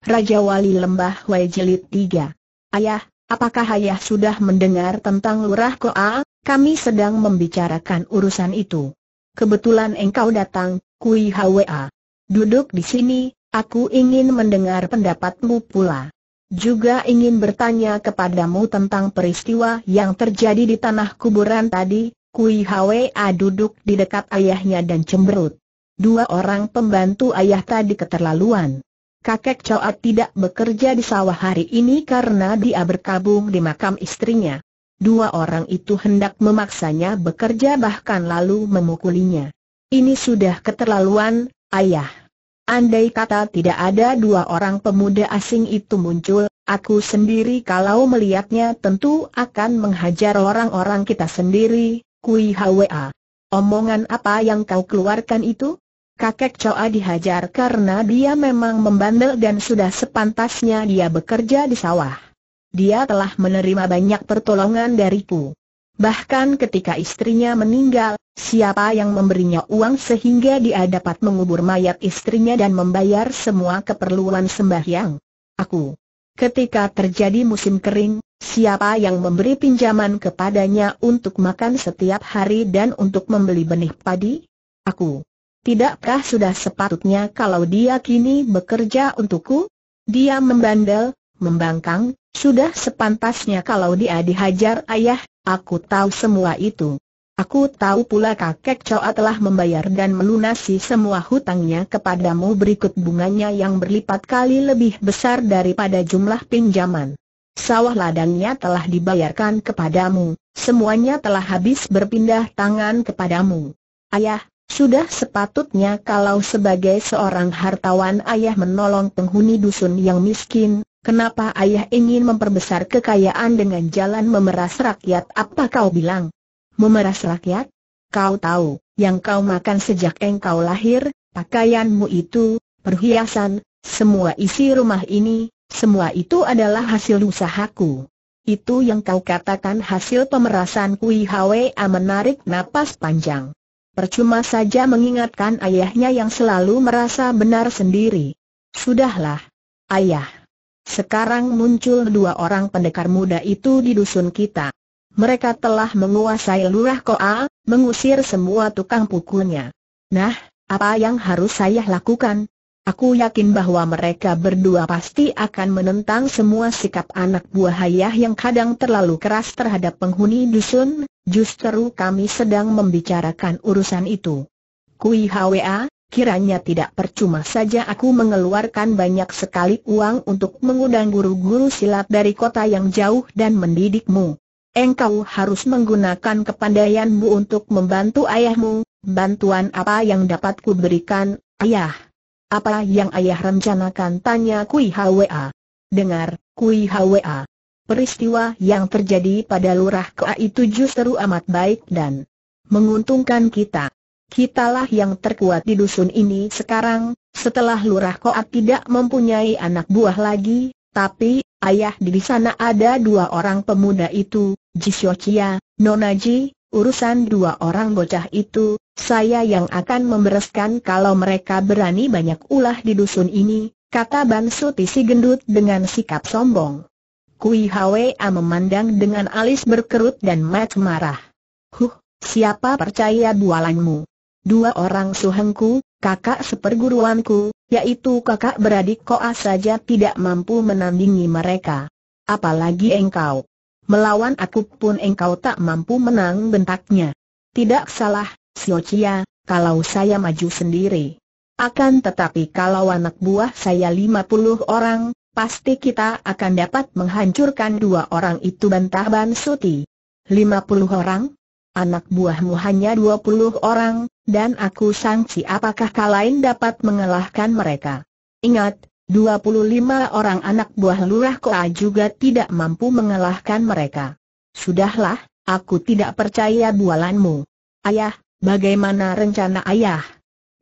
Raja Wali Lembah Wai Jelit 3. Ayah, apakah ayah sudah mendengar tentang Lurah Koa? Kami sedang membicarakan urusan itu. Kebetulan engkau datang, Kui Hwa. Duduk di sini, aku ingin mendengar pendapatmu pula. Juga ingin bertanya kepadamu tentang peristiwa yang terjadi di tanah kuburan tadi, Kui Hwa duduk di dekat ayahnya dan cemberut. Dua orang pembantu ayah tadi keterlaluan kakek Coat tidak bekerja di sawah hari ini karena dia berkabung di makam istrinya. Dua orang itu hendak memaksanya bekerja bahkan lalu memukulinya. Ini sudah keterlaluan, ayah. Andai kata tidak ada dua orang pemuda asing itu muncul, aku sendiri kalau melihatnya tentu akan menghajar orang-orang kita sendiri, Kui Hwa. Omongan apa yang kau keluarkan itu? Kakek Choa dihajar karena dia memang membandel dan sudah sepantasnya dia bekerja di sawah. Dia telah menerima banyak pertolongan dariku. Bahkan ketika istrinya meninggal, siapa yang memberinya uang sehingga dia dapat mengubur mayat istrinya dan membayar semua keperluan sembahyang? Aku. Ketika terjadi musim kering, siapa yang memberi pinjaman kepadanya untuk makan setiap hari dan untuk membeli benih padi? Aku. Tidakkah sudah sepatutnya kalau dia kini bekerja untukku? Dia membandel, membangkang, sudah sepantasnya kalau dia dihajar ayah, aku tahu semua itu. Aku tahu pula kakek Choa telah membayar dan melunasi semua hutangnya kepadamu berikut bunganya yang berlipat kali lebih besar daripada jumlah pinjaman. Sawah ladangnya telah dibayarkan kepadamu, semuanya telah habis berpindah tangan kepadamu. Ayah, sudah sepatutnya kalau sebagai seorang hartawan ayah menolong penghuni dusun yang miskin, kenapa ayah ingin memperbesar kekayaan dengan jalan memeras rakyat apa kau bilang? Memeras rakyat? Kau tahu, yang kau makan sejak engkau lahir, pakaianmu itu, perhiasan, semua isi rumah ini, semua itu adalah hasil usahaku. Itu yang kau katakan hasil pemerasan Kui Hwa menarik napas panjang. Percuma saja mengingatkan ayahnya yang selalu merasa benar sendiri. Sudahlah, ayah. Sekarang muncul dua orang pendekar muda itu di dusun kita. Mereka telah menguasai lurah Koa, mengusir semua tukang pukulnya. Nah, apa yang harus saya lakukan? Aku yakin bahwa mereka berdua pasti akan menentang semua sikap anak buah ayah yang kadang terlalu keras terhadap penghuni dusun, justru kami sedang membicarakan urusan itu. Kui Hwa, kiranya tidak percuma saja aku mengeluarkan banyak sekali uang untuk mengundang guru-guru silat dari kota yang jauh dan mendidikmu. Engkau harus menggunakan kepandaianmu untuk membantu ayahmu, bantuan apa yang dapat kuberikan, ayah. Apa yang ayah rencanakan tanya Kui Hwa. Dengar, Kui Hwa. Peristiwa yang terjadi pada lurah Kua itu justru amat baik dan menguntungkan kita. Kitalah yang terkuat di dusun ini sekarang, setelah lurah Koat tidak mempunyai anak buah lagi, tapi, ayah di sana ada dua orang pemuda itu, Jisyo Chia, Nona Ji, Urusan dua orang bocah itu, saya yang akan membereskan kalau mereka berani banyak ulah di dusun ini, kata Bansu Tisi Gendut dengan sikap sombong. Kui Hwa memandang dengan alis berkerut dan mat marah. Huh, siapa percaya bualanmu? Dua orang suhengku, kakak seperguruanku, yaitu kakak beradik koas saja tidak mampu menandingi mereka. Apalagi engkau. Melawan aku pun engkau tak mampu menang bentaknya. Tidak salah, Siocia, kalau saya maju sendiri. Akan tetapi kalau anak buah saya 50 orang, pasti kita akan dapat menghancurkan dua orang itu bantah Ban Suti. 50 orang? Anak buahmu hanya 20 orang, dan aku sangsi apakah kalian dapat mengalahkan mereka. Ingat, 25 orang anak buah lurah Koa juga tidak mampu mengalahkan mereka. Sudahlah, aku tidak percaya bualanmu. Ayah, bagaimana rencana ayah?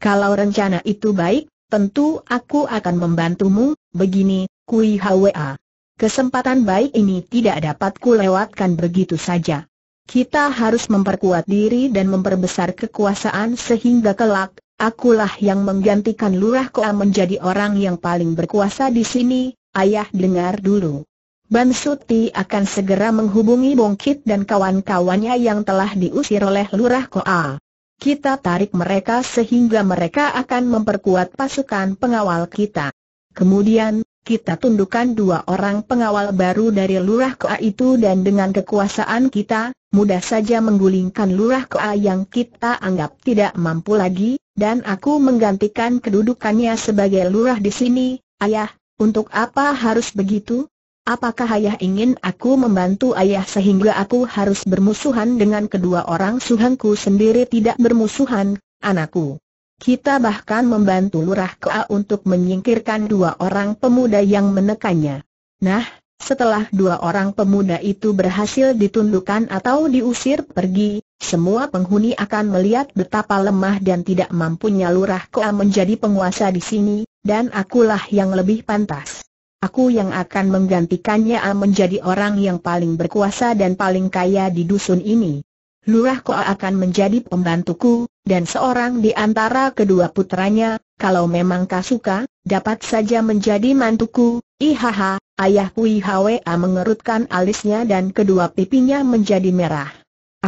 Kalau rencana itu baik, tentu aku akan membantumu, begini, Kui Hwa. Kesempatan baik ini tidak dapat kulewatkan begitu saja. Kita harus memperkuat diri dan memperbesar kekuasaan sehingga kelak, Akulah yang menggantikan Lurah Koa menjadi orang yang paling berkuasa di sini, ayah dengar dulu. Bansuti akan segera menghubungi Bongkit dan kawan-kawannya yang telah diusir oleh Lurah Koa. Kita tarik mereka sehingga mereka akan memperkuat pasukan pengawal kita. Kemudian, kita tundukkan dua orang pengawal baru dari Lurah Koa itu dan dengan kekuasaan kita, mudah saja menggulingkan Lurah Koa yang kita anggap tidak mampu lagi, dan aku menggantikan kedudukannya sebagai lurah di sini, ayah, untuk apa harus begitu? Apakah ayah ingin aku membantu ayah sehingga aku harus bermusuhan dengan kedua orang suhanku sendiri tidak bermusuhan, anakku? Kita bahkan membantu Lurah Kea untuk menyingkirkan dua orang pemuda yang menekannya. Nah, setelah dua orang pemuda itu berhasil ditundukkan atau diusir pergi, semua penghuni akan melihat betapa lemah dan tidak mampunya lurah Koa menjadi penguasa di sini, dan akulah yang lebih pantas. Aku yang akan menggantikannya A menjadi orang yang paling berkuasa dan paling kaya di dusun ini. Lurah Koa akan menjadi pembantuku, dan seorang di antara kedua putranya, kalau memang kau suka, dapat saja menjadi mantuku. Ihaha, ayah Pui Hwa mengerutkan alisnya dan kedua pipinya menjadi merah.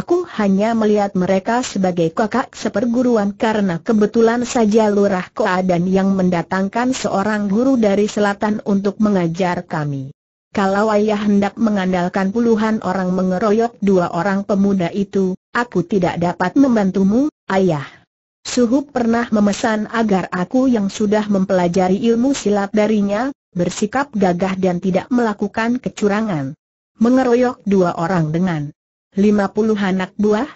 Aku hanya melihat mereka sebagai kakak seperguruan karena kebetulan saja Lurah Koa dan yang mendatangkan seorang guru dari selatan untuk mengajar kami. Kalau ayah hendak mengandalkan puluhan orang mengeroyok dua orang pemuda itu, aku tidak dapat membantumu, ayah. Suhu pernah memesan agar aku yang sudah mempelajari ilmu silat darinya, bersikap gagah dan tidak melakukan kecurangan. Mengeroyok dua orang dengan 50 anak buah?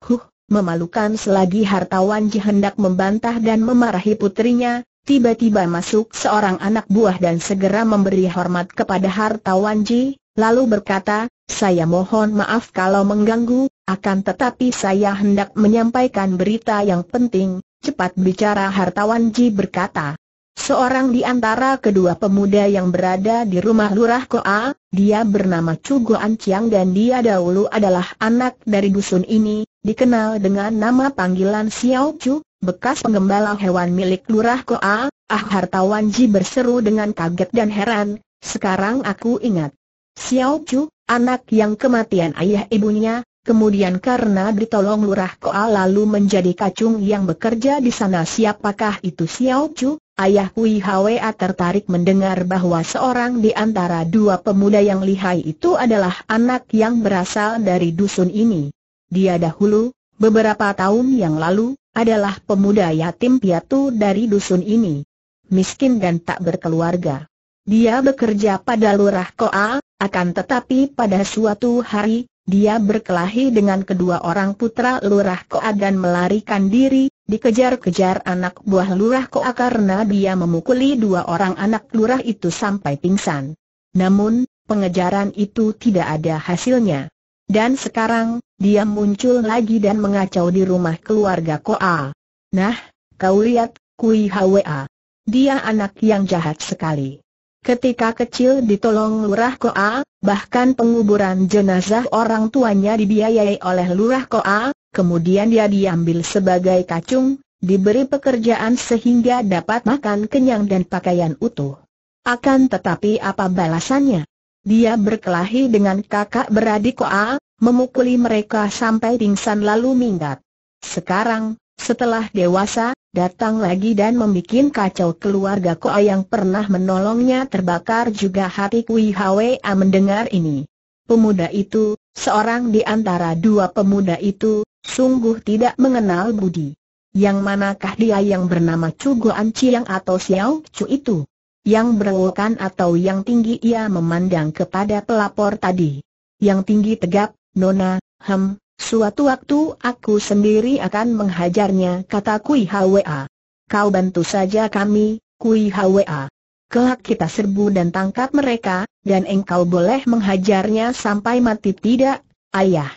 Huh, memalukan selagi hartawan Ji hendak membantah dan memarahi putrinya, tiba-tiba masuk seorang anak buah dan segera memberi hormat kepada hartawan Ji, lalu berkata, saya mohon maaf kalau mengganggu, akan tetapi saya hendak menyampaikan berita yang penting, cepat bicara hartawan Ji berkata. Seorang di antara kedua pemuda yang berada di rumah Lurah Koa, dia bernama Cugo Anciang dan dia dahulu adalah anak dari dusun ini, dikenal dengan nama panggilan Xiao Chu, bekas penggembala hewan milik Lurah Koa, ah hartawan Ji berseru dengan kaget dan heran, sekarang aku ingat. Xiao Chu, anak yang kematian ayah ibunya, kemudian karena ditolong lurah Koa lalu menjadi kacung yang bekerja di sana siapakah itu Xiao Chu? Ayah Kui Hwa tertarik mendengar bahwa seorang di antara dua pemuda yang lihai itu adalah anak yang berasal dari dusun ini. Dia dahulu, beberapa tahun yang lalu, adalah pemuda yatim piatu dari dusun ini. Miskin dan tak berkeluarga. Dia bekerja pada lurah Koa, akan tetapi pada suatu hari, dia berkelahi dengan kedua orang putra Lurah Koa dan melarikan diri, dikejar-kejar anak buah Lurah Koa karena dia memukuli dua orang anak Lurah itu sampai pingsan. Namun, pengejaran itu tidak ada hasilnya. Dan sekarang, dia muncul lagi dan mengacau di rumah keluarga Koa. Nah, kau lihat, Kui Hwa. Dia anak yang jahat sekali. Ketika kecil ditolong Lurah Koa, bahkan penguburan jenazah orang tuanya dibiayai oleh Lurah Koa, kemudian dia diambil sebagai kacung, diberi pekerjaan sehingga dapat makan kenyang dan pakaian utuh. Akan tetapi apa balasannya? Dia berkelahi dengan kakak beradik Koa, memukuli mereka sampai pingsan lalu minggat. Sekarang, setelah dewasa, datang lagi dan membuat kacau keluarga Koa yang pernah menolongnya terbakar juga hati Kui Hwa mendengar ini. Pemuda itu, seorang di antara dua pemuda itu, sungguh tidak mengenal budi. Yang manakah dia yang bernama Cugo Anciang atau Xiao Chu itu? Yang berewokan atau yang tinggi ia memandang kepada pelapor tadi. Yang tinggi tegap, Nona, hem, Suatu waktu aku sendiri akan menghajarnya kata Kui Hwa. Kau bantu saja kami, Kui Hwa. Kelak kita serbu dan tangkap mereka, dan engkau boleh menghajarnya sampai mati tidak, ayah.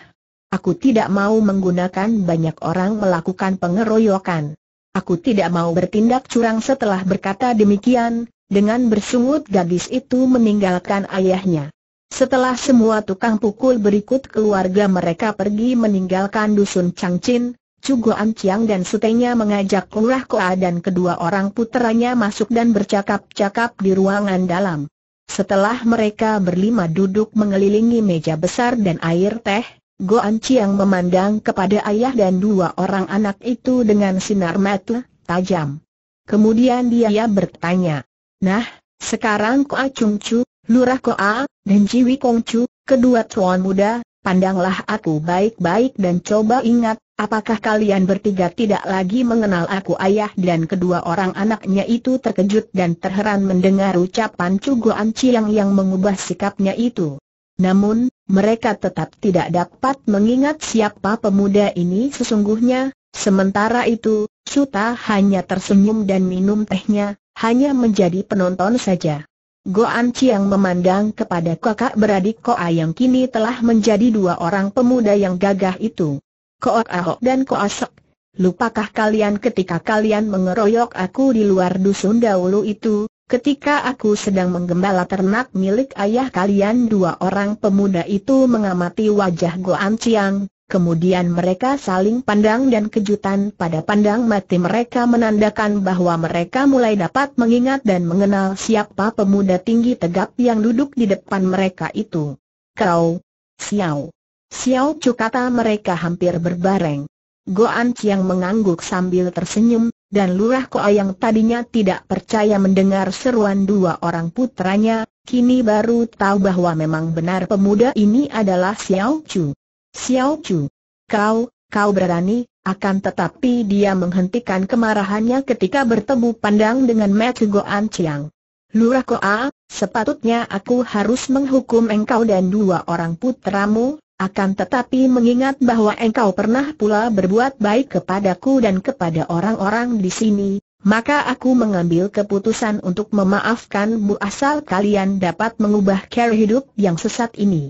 Aku tidak mau menggunakan banyak orang melakukan pengeroyokan. Aku tidak mau bertindak curang setelah berkata demikian, dengan bersungut gadis itu meninggalkan ayahnya. Setelah semua tukang pukul berikut keluarga mereka pergi meninggalkan dusun Changchin, Cugo Anciang dan sutenya mengajak Lurah Koa dan kedua orang putranya masuk dan bercakap-cakap di ruangan dalam. Setelah mereka berlima duduk mengelilingi meja besar dan air teh, Go Anciang memandang kepada ayah dan dua orang anak itu dengan sinar mata tajam. Kemudian dia bertanya, Nah, sekarang Koa Chung Chu, Lurah Koa, dan Jiwi Kongcu, kedua tuan muda, pandanglah aku baik-baik dan coba ingat, apakah kalian bertiga tidak lagi mengenal aku ayah dan kedua orang anaknya itu terkejut dan terheran mendengar ucapan Cugo Ciang yang mengubah sikapnya itu. Namun, mereka tetap tidak dapat mengingat siapa pemuda ini sesungguhnya, sementara itu, Suta hanya tersenyum dan minum tehnya, hanya menjadi penonton saja. An Chiang memandang kepada kakak beradik Koa yang kini telah menjadi dua orang pemuda yang gagah itu. Koa Ahok dan Koa Sek, lupakah kalian ketika kalian mengeroyok aku di luar dusun dahulu itu, Ketika aku sedang menggembala ternak milik ayah kalian dua orang pemuda itu mengamati wajah An Chiang, Kemudian mereka saling pandang dan kejutan pada pandang mati mereka menandakan bahwa mereka mulai dapat mengingat dan mengenal siapa pemuda tinggi tegap yang duduk di depan mereka itu. Kau, Xiao. Xiao Chu kata mereka hampir berbareng. Goan Chiang mengangguk sambil tersenyum, dan Lurah Koa yang tadinya tidak percaya mendengar seruan dua orang putranya, kini baru tahu bahwa memang benar pemuda ini adalah Xiao Chu. Xiao Chu, kau, kau berani, akan tetapi dia menghentikan kemarahannya ketika bertemu pandang dengan Matthew Goan Chiang. Lurah Koa, sepatutnya aku harus menghukum engkau dan dua orang putramu, akan tetapi mengingat bahwa engkau pernah pula berbuat baik kepadaku dan kepada orang-orang di sini, maka aku mengambil keputusan untuk memaafkanmu asal kalian dapat mengubah cara hidup yang sesat ini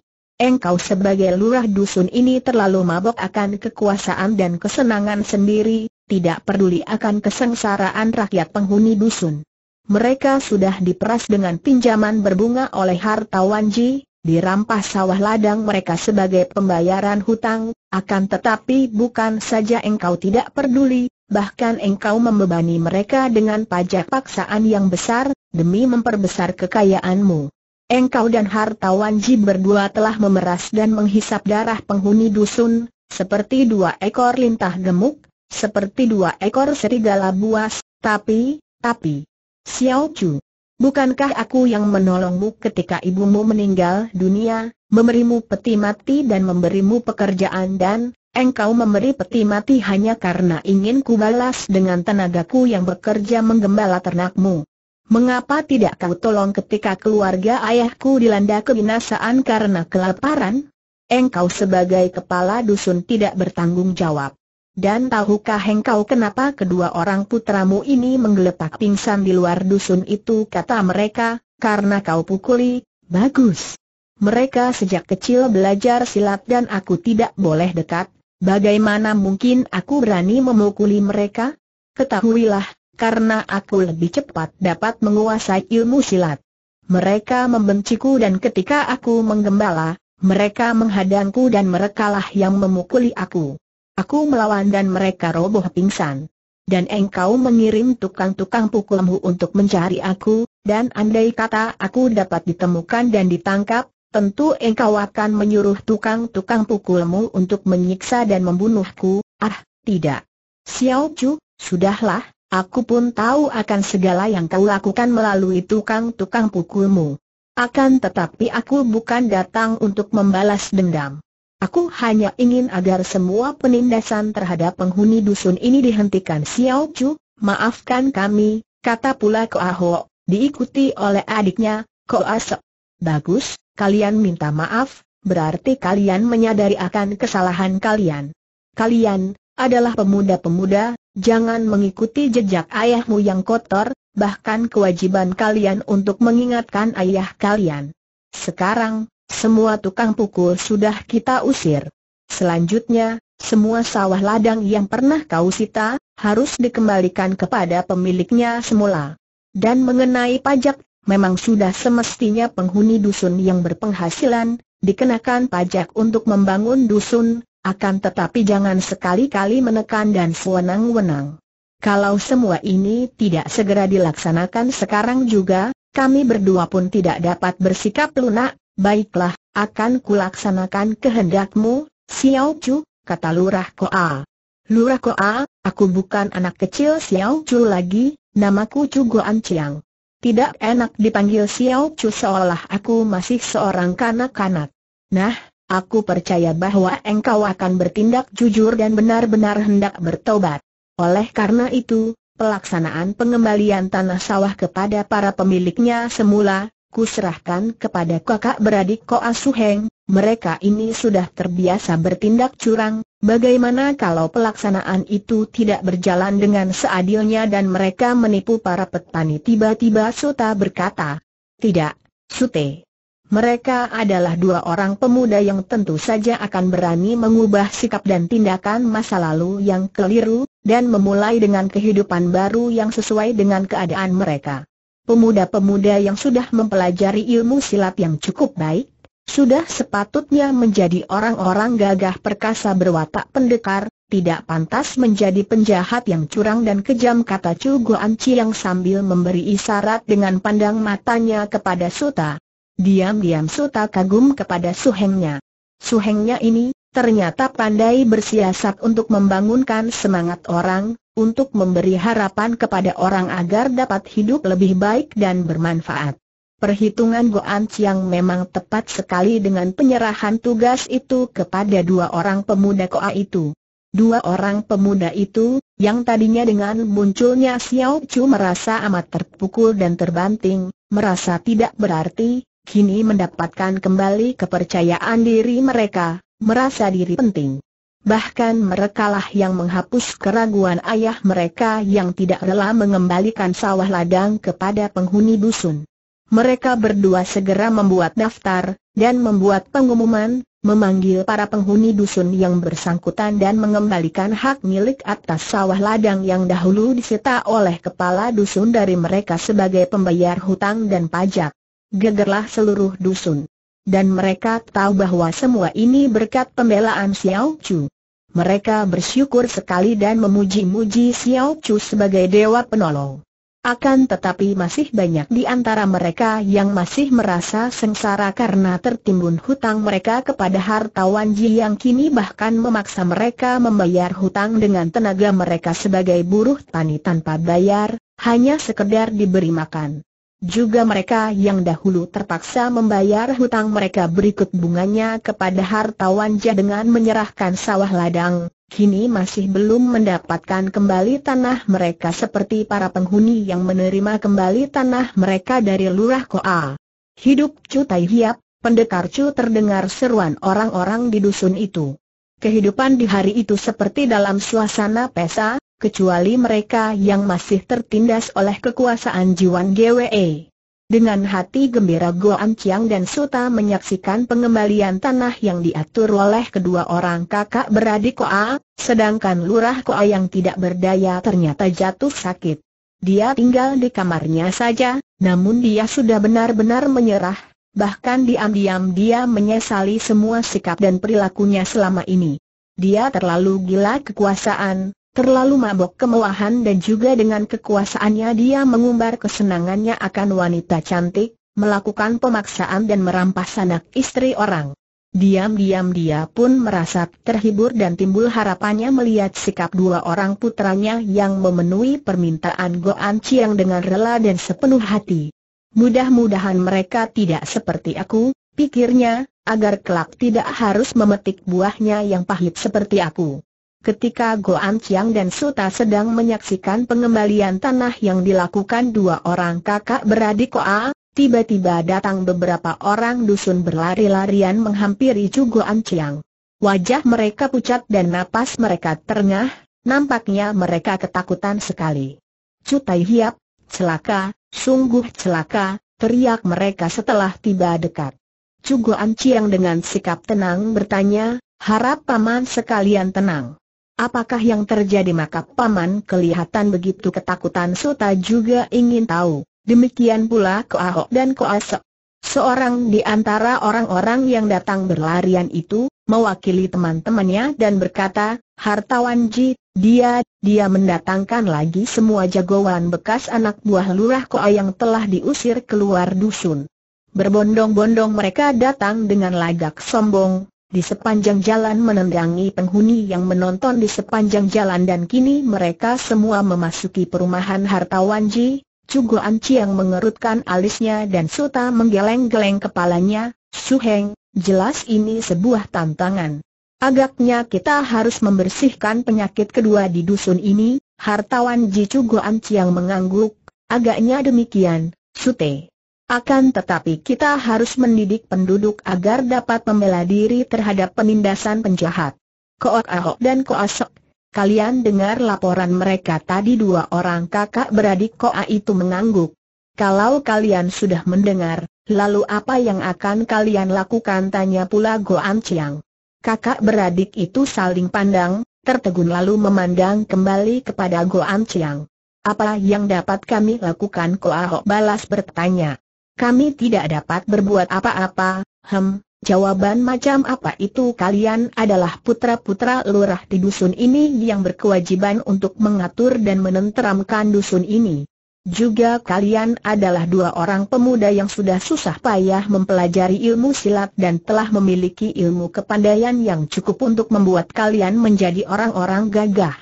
engkau sebagai lurah dusun ini terlalu mabok akan kekuasaan dan kesenangan sendiri, tidak peduli akan kesengsaraan rakyat penghuni dusun. Mereka sudah diperas dengan pinjaman berbunga oleh hartawan Ji, dirampas sawah ladang mereka sebagai pembayaran hutang, akan tetapi bukan saja engkau tidak peduli, bahkan engkau membebani mereka dengan pajak paksaan yang besar, demi memperbesar kekayaanmu engkau dan hartawan Ji berdua telah memeras dan menghisap darah penghuni dusun, seperti dua ekor lintah gemuk, seperti dua ekor serigala buas, tapi, tapi, Xiao Chu, bukankah aku yang menolongmu ketika ibumu meninggal dunia, memberimu peti mati dan memberimu pekerjaan dan, Engkau memberi peti mati hanya karena ingin kubalas dengan tenagaku yang bekerja menggembala ternakmu. Mengapa tidak kau tolong ketika keluarga ayahku dilanda kebinasaan karena kelaparan? Engkau sebagai kepala dusun tidak bertanggung jawab. Dan tahukah engkau kenapa kedua orang putramu ini menggeletak pingsan di luar dusun itu kata mereka, karena kau pukuli, bagus. Mereka sejak kecil belajar silat dan aku tidak boleh dekat, bagaimana mungkin aku berani memukuli mereka? Ketahuilah, karena aku lebih cepat dapat menguasai ilmu silat. Mereka membenciku dan ketika aku menggembala, mereka menghadangku dan merekalah yang memukuli aku. Aku melawan dan mereka roboh pingsan. Dan engkau mengirim tukang-tukang pukulmu untuk mencari aku, dan andai kata aku dapat ditemukan dan ditangkap, tentu engkau akan menyuruh tukang-tukang pukulmu untuk menyiksa dan membunuhku, ah, tidak. Xiao Chu, sudahlah, Aku pun tahu akan segala yang kau lakukan melalui tukang-tukang pukulmu. Akan tetapi aku bukan datang untuk membalas dendam. Aku hanya ingin agar semua penindasan terhadap penghuni dusun ini dihentikan Xiao Chu, maafkan kami, kata pula Ko Aho, diikuti oleh adiknya, Ko Aso. Bagus, kalian minta maaf, berarti kalian menyadari akan kesalahan kalian. Kalian, adalah pemuda-pemuda, Jangan mengikuti jejak ayahmu yang kotor, bahkan kewajiban kalian untuk mengingatkan ayah kalian. Sekarang, semua tukang pukul sudah kita usir. Selanjutnya, semua sawah ladang yang pernah kau sita, harus dikembalikan kepada pemiliknya semula. Dan mengenai pajak, memang sudah semestinya penghuni dusun yang berpenghasilan, dikenakan pajak untuk membangun dusun, akan tetapi jangan sekali-kali menekan dan sewenang-wenang. Kalau semua ini tidak segera dilaksanakan sekarang juga, kami berdua pun tidak dapat bersikap lunak, baiklah, akan kulaksanakan kehendakmu, Xiao Chu, kata Lurah Koa. Lurah Koa, aku bukan anak kecil Xiao Chu lagi, namaku Chu Guan Chiang. Tidak enak dipanggil Xiao Chu seolah aku masih seorang kanak-kanak. Nah, Aku percaya bahwa engkau akan bertindak jujur dan benar-benar hendak bertobat. Oleh karena itu, pelaksanaan pengembalian tanah sawah kepada para pemiliknya semula, kuserahkan kepada kakak beradik Ko Asuheng. mereka ini sudah terbiasa bertindak curang, bagaimana kalau pelaksanaan itu tidak berjalan dengan seadilnya dan mereka menipu para petani tiba-tiba Suta berkata, Tidak, Sute, mereka adalah dua orang pemuda yang tentu saja akan berani mengubah sikap dan tindakan masa lalu yang keliru, dan memulai dengan kehidupan baru yang sesuai dengan keadaan mereka. Pemuda-pemuda yang sudah mempelajari ilmu silat yang cukup baik, sudah sepatutnya menjadi orang-orang gagah perkasa berwatak pendekar, tidak pantas menjadi penjahat yang curang dan kejam kata Chu Guan yang sambil memberi isyarat dengan pandang matanya kepada Suta. Diam-diam Suta kagum kepada suhengnya. Suhengnya ini, ternyata pandai bersiasat untuk membangunkan semangat orang, untuk memberi harapan kepada orang agar dapat hidup lebih baik dan bermanfaat. Perhitungan Goan Chiang memang tepat sekali dengan penyerahan tugas itu kepada dua orang pemuda Koa itu. Dua orang pemuda itu, yang tadinya dengan munculnya Xiao Chu merasa amat terpukul dan terbanting, merasa tidak berarti, kini mendapatkan kembali kepercayaan diri mereka, merasa diri penting. Bahkan merekalah yang menghapus keraguan ayah mereka yang tidak rela mengembalikan sawah ladang kepada penghuni dusun. Mereka berdua segera membuat daftar, dan membuat pengumuman, memanggil para penghuni dusun yang bersangkutan dan mengembalikan hak milik atas sawah ladang yang dahulu disita oleh kepala dusun dari mereka sebagai pembayar hutang dan pajak gegerlah seluruh dusun. Dan mereka tahu bahwa semua ini berkat pembelaan Xiao Chu. Mereka bersyukur sekali dan memuji-muji Xiao Chu sebagai dewa penolong. Akan tetapi masih banyak di antara mereka yang masih merasa sengsara karena tertimbun hutang mereka kepada hartawan Ji yang kini bahkan memaksa mereka membayar hutang dengan tenaga mereka sebagai buruh tani tanpa bayar, hanya sekedar diberi makan. Juga mereka yang dahulu terpaksa membayar hutang mereka berikut bunganya kepada hartawan Jah dengan menyerahkan sawah ladang, kini masih belum mendapatkan kembali tanah mereka seperti para penghuni yang menerima kembali tanah mereka dari Lurah Koa. Hidup Cu Tai Hiap, pendekar Cu terdengar seruan orang-orang di dusun itu. Kehidupan di hari itu seperti dalam suasana pesa kecuali mereka yang masih tertindas oleh kekuasaan Jiwan GWE. Dengan hati gembira Goan Chiang dan Suta menyaksikan pengembalian tanah yang diatur oleh kedua orang kakak beradik Koa, sedangkan lurah Koa yang tidak berdaya ternyata jatuh sakit. Dia tinggal di kamarnya saja, namun dia sudah benar-benar menyerah, bahkan diam-diam dia menyesali semua sikap dan perilakunya selama ini. Dia terlalu gila kekuasaan, Terlalu mabok kemewahan dan juga dengan kekuasaannya dia mengumbar kesenangannya akan wanita cantik, melakukan pemaksaan dan merampas anak istri orang. Diam-diam dia pun merasa terhibur dan timbul harapannya melihat sikap dua orang putranya yang memenuhi permintaan Goan Chiang dengan rela dan sepenuh hati. Mudah-mudahan mereka tidak seperti aku, pikirnya, agar kelak tidak harus memetik buahnya yang pahit seperti aku. Ketika Goan Chiang dan Suta sedang menyaksikan pengembalian tanah yang dilakukan dua orang kakak beradik Koa, tiba-tiba datang beberapa orang dusun berlari-larian menghampiri Chu Anciang. Chiang. Wajah mereka pucat dan napas mereka terengah, nampaknya mereka ketakutan sekali. Chu Tai Hiap, celaka, sungguh celaka, teriak mereka setelah tiba dekat. Chu Anciang Chiang dengan sikap tenang bertanya, harap paman sekalian tenang. Apakah yang terjadi maka paman kelihatan begitu ketakutan Sota juga ingin tahu. Demikian pula Koahok dan Koasok. Seorang di antara orang-orang yang datang berlarian itu, mewakili teman-temannya dan berkata, Hartawan Ji, dia, dia mendatangkan lagi semua jagoan bekas anak buah lurah Koa yang telah diusir keluar dusun. Berbondong-bondong mereka datang dengan lagak sombong, di sepanjang jalan menendangi penghuni yang menonton di sepanjang jalan dan kini mereka semua memasuki perumahan hartawan Ji, Cuguan yang mengerutkan alisnya dan Suta menggeleng-geleng kepalanya, Suheng, jelas ini sebuah tantangan. Agaknya kita harus membersihkan penyakit kedua di dusun ini, hartawan Ji Cuguan yang mengangguk, agaknya demikian, Sute. Akan tetapi kita harus mendidik penduduk agar dapat membela diri terhadap penindasan penjahat. Koak Ahok dan Koasok, kalian dengar laporan mereka tadi dua orang kakak beradik Koa itu mengangguk. Kalau kalian sudah mendengar, lalu apa yang akan kalian lakukan tanya pula Goan Chiang. Kakak beradik itu saling pandang, tertegun lalu memandang kembali kepada Goan Chiang. Apa yang dapat kami lakukan Ahok balas bertanya kami tidak dapat berbuat apa-apa, hem, jawaban macam apa itu kalian adalah putra-putra lurah di dusun ini yang berkewajiban untuk mengatur dan menenteramkan dusun ini. Juga kalian adalah dua orang pemuda yang sudah susah payah mempelajari ilmu silat dan telah memiliki ilmu kepandaian yang cukup untuk membuat kalian menjadi orang-orang gagah.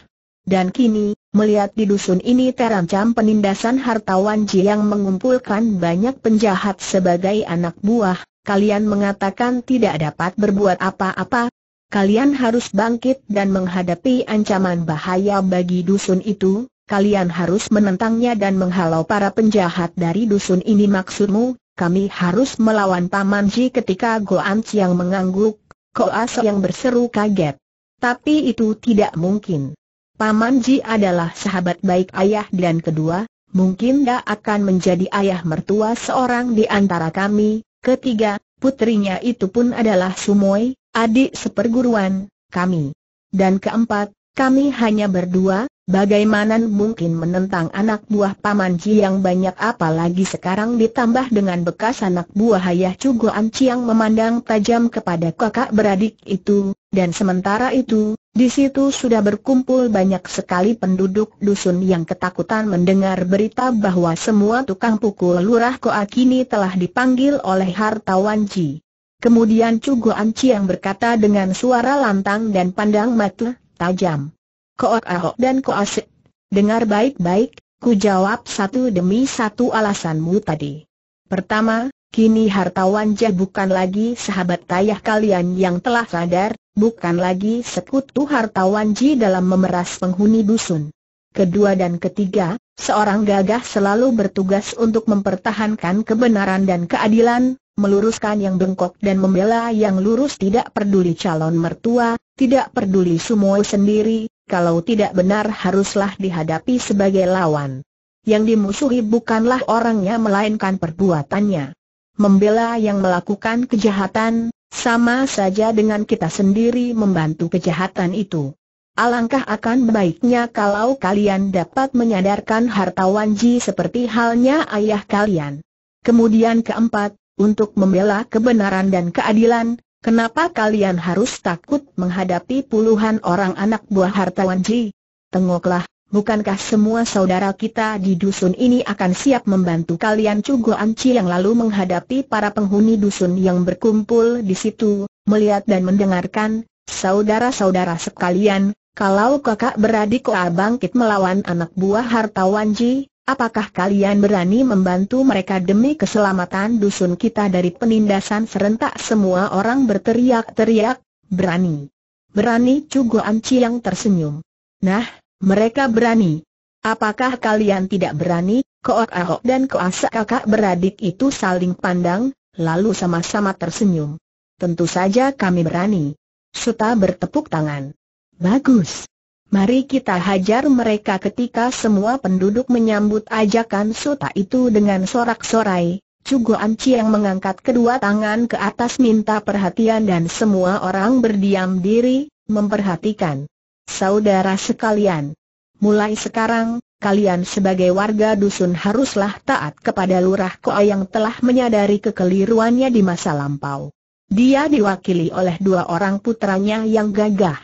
Dan kini, Melihat di dusun ini terancam penindasan hartawan Ji yang mengumpulkan banyak penjahat sebagai anak buah, kalian mengatakan tidak dapat berbuat apa-apa. Kalian harus bangkit dan menghadapi ancaman bahaya bagi dusun itu, kalian harus menentangnya dan menghalau para penjahat dari dusun ini maksudmu, kami harus melawan Paman Ji ketika Goan yang mengangguk, Koas yang berseru kaget. Tapi itu tidak mungkin. Paman Ji adalah sahabat baik ayah dan kedua, mungkin dia akan menjadi ayah mertua seorang di antara kami. Ketiga, putrinya itu pun adalah Sumoy, adik seperguruan kami. Dan keempat, kami hanya berdua, bagaimana mungkin menentang anak buah Paman Ji yang banyak apalagi sekarang ditambah dengan bekas anak buah Ayah Cuguan Ciang memandang tajam kepada kakak beradik itu, dan sementara itu, di situ sudah berkumpul banyak sekali penduduk dusun yang ketakutan mendengar berita bahwa semua tukang pukul lurah Koa kini telah dipanggil oleh hartawan Ji. Kemudian Cugo Anci yang berkata dengan suara lantang dan pandang mata tajam. Koa Ahok dan Koa Se. Dengar baik-baik, ku jawab satu demi satu alasanmu tadi. Pertama, Kini hartawan Jah bukan lagi sahabat tayah kalian yang telah sadar, bukan lagi sekutu hartawan Ji dalam memeras penghuni dusun. Kedua dan ketiga, seorang gagah selalu bertugas untuk mempertahankan kebenaran dan keadilan, meluruskan yang bengkok dan membela yang lurus tidak peduli calon mertua, tidak peduli sumo sendiri, kalau tidak benar haruslah dihadapi sebagai lawan. Yang dimusuhi bukanlah orangnya melainkan perbuatannya membela yang melakukan kejahatan, sama saja dengan kita sendiri membantu kejahatan itu. Alangkah akan baiknya kalau kalian dapat menyadarkan hartawan Ji seperti halnya ayah kalian. Kemudian keempat, untuk membela kebenaran dan keadilan, kenapa kalian harus takut menghadapi puluhan orang anak buah hartawan Ji? Tengoklah, Bukankah semua saudara kita di dusun ini akan siap membantu kalian Cugo Anci yang lalu menghadapi para penghuni dusun yang berkumpul di situ, melihat dan mendengarkan, saudara-saudara sekalian, kalau kakak beradik Koa bangkit melawan anak buah hartawan Ji, apakah kalian berani membantu mereka demi keselamatan dusun kita dari penindasan serentak semua orang berteriak-teriak, berani. Berani Cugo Anci yang tersenyum. Nah, mereka berani. Apakah kalian tidak berani? Koak Ahok dan Koasa kakak beradik itu saling pandang, lalu sama-sama tersenyum. Tentu saja kami berani. Suta bertepuk tangan. Bagus. Mari kita hajar mereka ketika semua penduduk menyambut ajakan Suta itu dengan sorak-sorai. Cugo Anci yang mengangkat kedua tangan ke atas minta perhatian dan semua orang berdiam diri, memperhatikan saudara sekalian. Mulai sekarang, kalian sebagai warga dusun haruslah taat kepada Lurah Koa yang telah menyadari kekeliruannya di masa lampau. Dia diwakili oleh dua orang putranya yang gagah.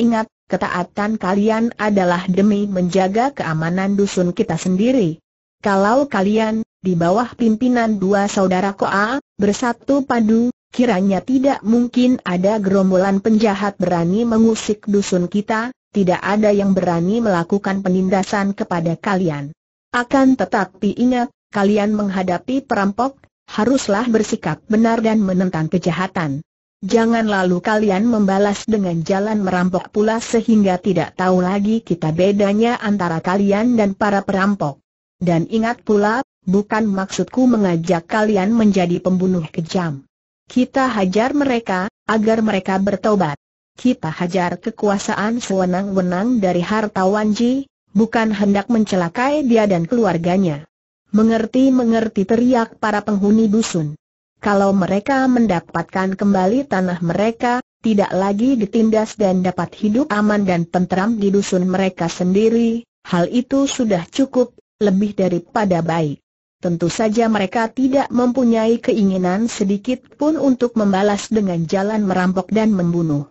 Ingat, ketaatan kalian adalah demi menjaga keamanan dusun kita sendiri. Kalau kalian, di bawah pimpinan dua saudara Koa, bersatu padu, Kiranya tidak mungkin ada gerombolan penjahat berani mengusik dusun kita, tidak ada yang berani melakukan penindasan kepada kalian. Akan tetapi ingat, kalian menghadapi perampok, haruslah bersikap benar dan menentang kejahatan. Jangan lalu kalian membalas dengan jalan merampok pula sehingga tidak tahu lagi kita bedanya antara kalian dan para perampok. Dan ingat pula, bukan maksudku mengajak kalian menjadi pembunuh kejam. Kita hajar mereka, agar mereka bertobat. Kita hajar kekuasaan sewenang-wenang dari harta Wanji, bukan hendak mencelakai dia dan keluarganya. Mengerti-mengerti teriak para penghuni dusun. Kalau mereka mendapatkan kembali tanah mereka, tidak lagi ditindas dan dapat hidup aman dan tentram di dusun mereka sendiri, hal itu sudah cukup, lebih daripada baik. Tentu saja mereka tidak mempunyai keinginan sedikit pun untuk membalas dengan jalan merampok dan membunuh.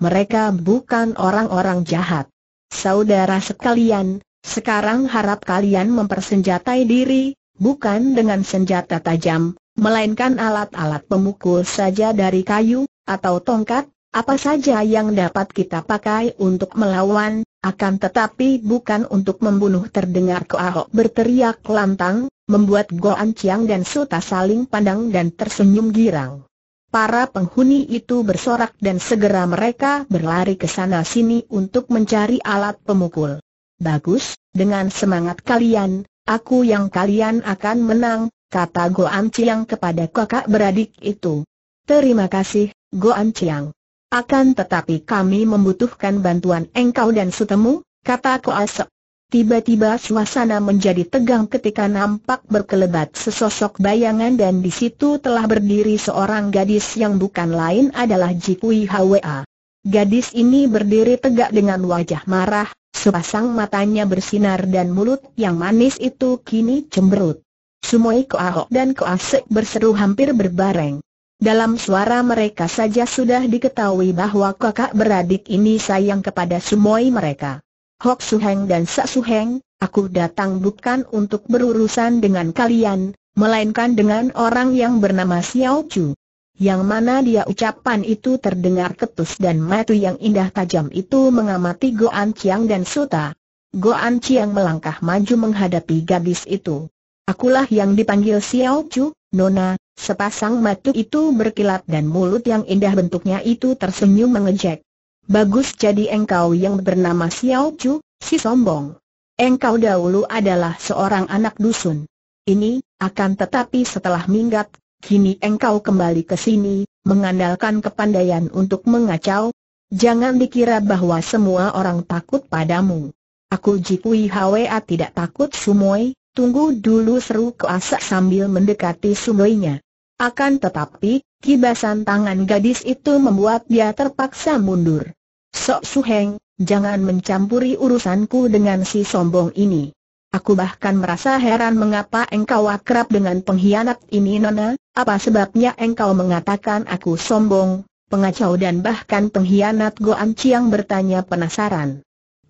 Mereka bukan orang-orang jahat. Saudara sekalian, sekarang harap kalian mempersenjatai diri, bukan dengan senjata tajam, melainkan alat-alat pemukul saja dari kayu, atau tongkat, apa saja yang dapat kita pakai untuk melawan, akan tetapi bukan untuk membunuh terdengar Koahok berteriak lantang, membuat Goan Chiang dan Suta saling pandang dan tersenyum girang. Para penghuni itu bersorak dan segera mereka berlari ke sana-sini untuk mencari alat pemukul. Bagus, dengan semangat kalian, aku yang kalian akan menang, kata Goan Chiang kepada kakak beradik itu. Terima kasih, Goan Chiang. Akan tetapi kami membutuhkan bantuan engkau dan sutemu, kata Koasek. Tiba-tiba suasana menjadi tegang ketika nampak berkelebat sesosok bayangan dan di situ telah berdiri seorang gadis yang bukan lain adalah Jikui Hwa. Gadis ini berdiri tegak dengan wajah marah, sepasang matanya bersinar dan mulut yang manis itu kini cemberut. Sumoi Koahok dan Koasek berseru hampir berbareng. Dalam suara mereka saja sudah diketahui bahwa kakak beradik ini sayang kepada semua mereka. Hok Suheng dan Sak Suheng, aku datang bukan untuk berurusan dengan kalian, melainkan dengan orang yang bernama Xiao Chu. Yang mana dia ucapan itu terdengar ketus dan matu yang indah tajam itu mengamati Goan Chiang dan Suta. Goan Chiang melangkah maju menghadapi gadis itu. Akulah yang dipanggil Xiao Chu, Nona, Sepasang mata itu berkilat dan mulut yang indah bentuknya itu tersenyum mengejek. Bagus jadi engkau yang bernama Xiao Chu, si sombong. Engkau dahulu adalah seorang anak dusun. Ini, akan tetapi setelah minggat, kini engkau kembali ke sini, mengandalkan kepandaian untuk mengacau. Jangan dikira bahwa semua orang takut padamu. Aku Jipui Hwa tidak takut Sumoi, tunggu dulu seru keasak sambil mendekati Sumoinya. Akan tetapi, kibasan tangan gadis itu membuat dia terpaksa mundur. Sok Suheng, jangan mencampuri urusanku dengan si sombong ini. Aku bahkan merasa heran mengapa engkau akrab dengan pengkhianat ini Nona, apa sebabnya engkau mengatakan aku sombong, pengacau dan bahkan pengkhianat Goan Chiang bertanya penasaran.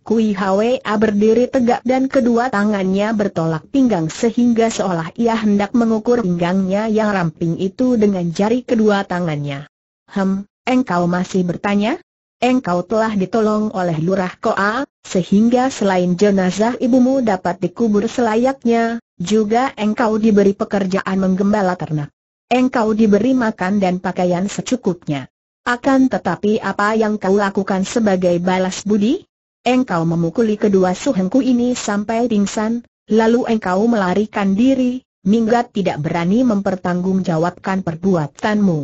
Kui Hwa berdiri tegak dan kedua tangannya bertolak pinggang sehingga seolah ia hendak mengukur pinggangnya yang ramping itu dengan jari kedua tangannya. Hem, engkau masih bertanya? Engkau telah ditolong oleh Lurah Koa, sehingga selain jenazah ibumu dapat dikubur selayaknya, juga engkau diberi pekerjaan menggembala ternak. Engkau diberi makan dan pakaian secukupnya. Akan tetapi apa yang kau lakukan sebagai balas budi? engkau memukuli kedua suhengku ini sampai pingsan, lalu engkau melarikan diri, minggat tidak berani mempertanggungjawabkan perbuatanmu.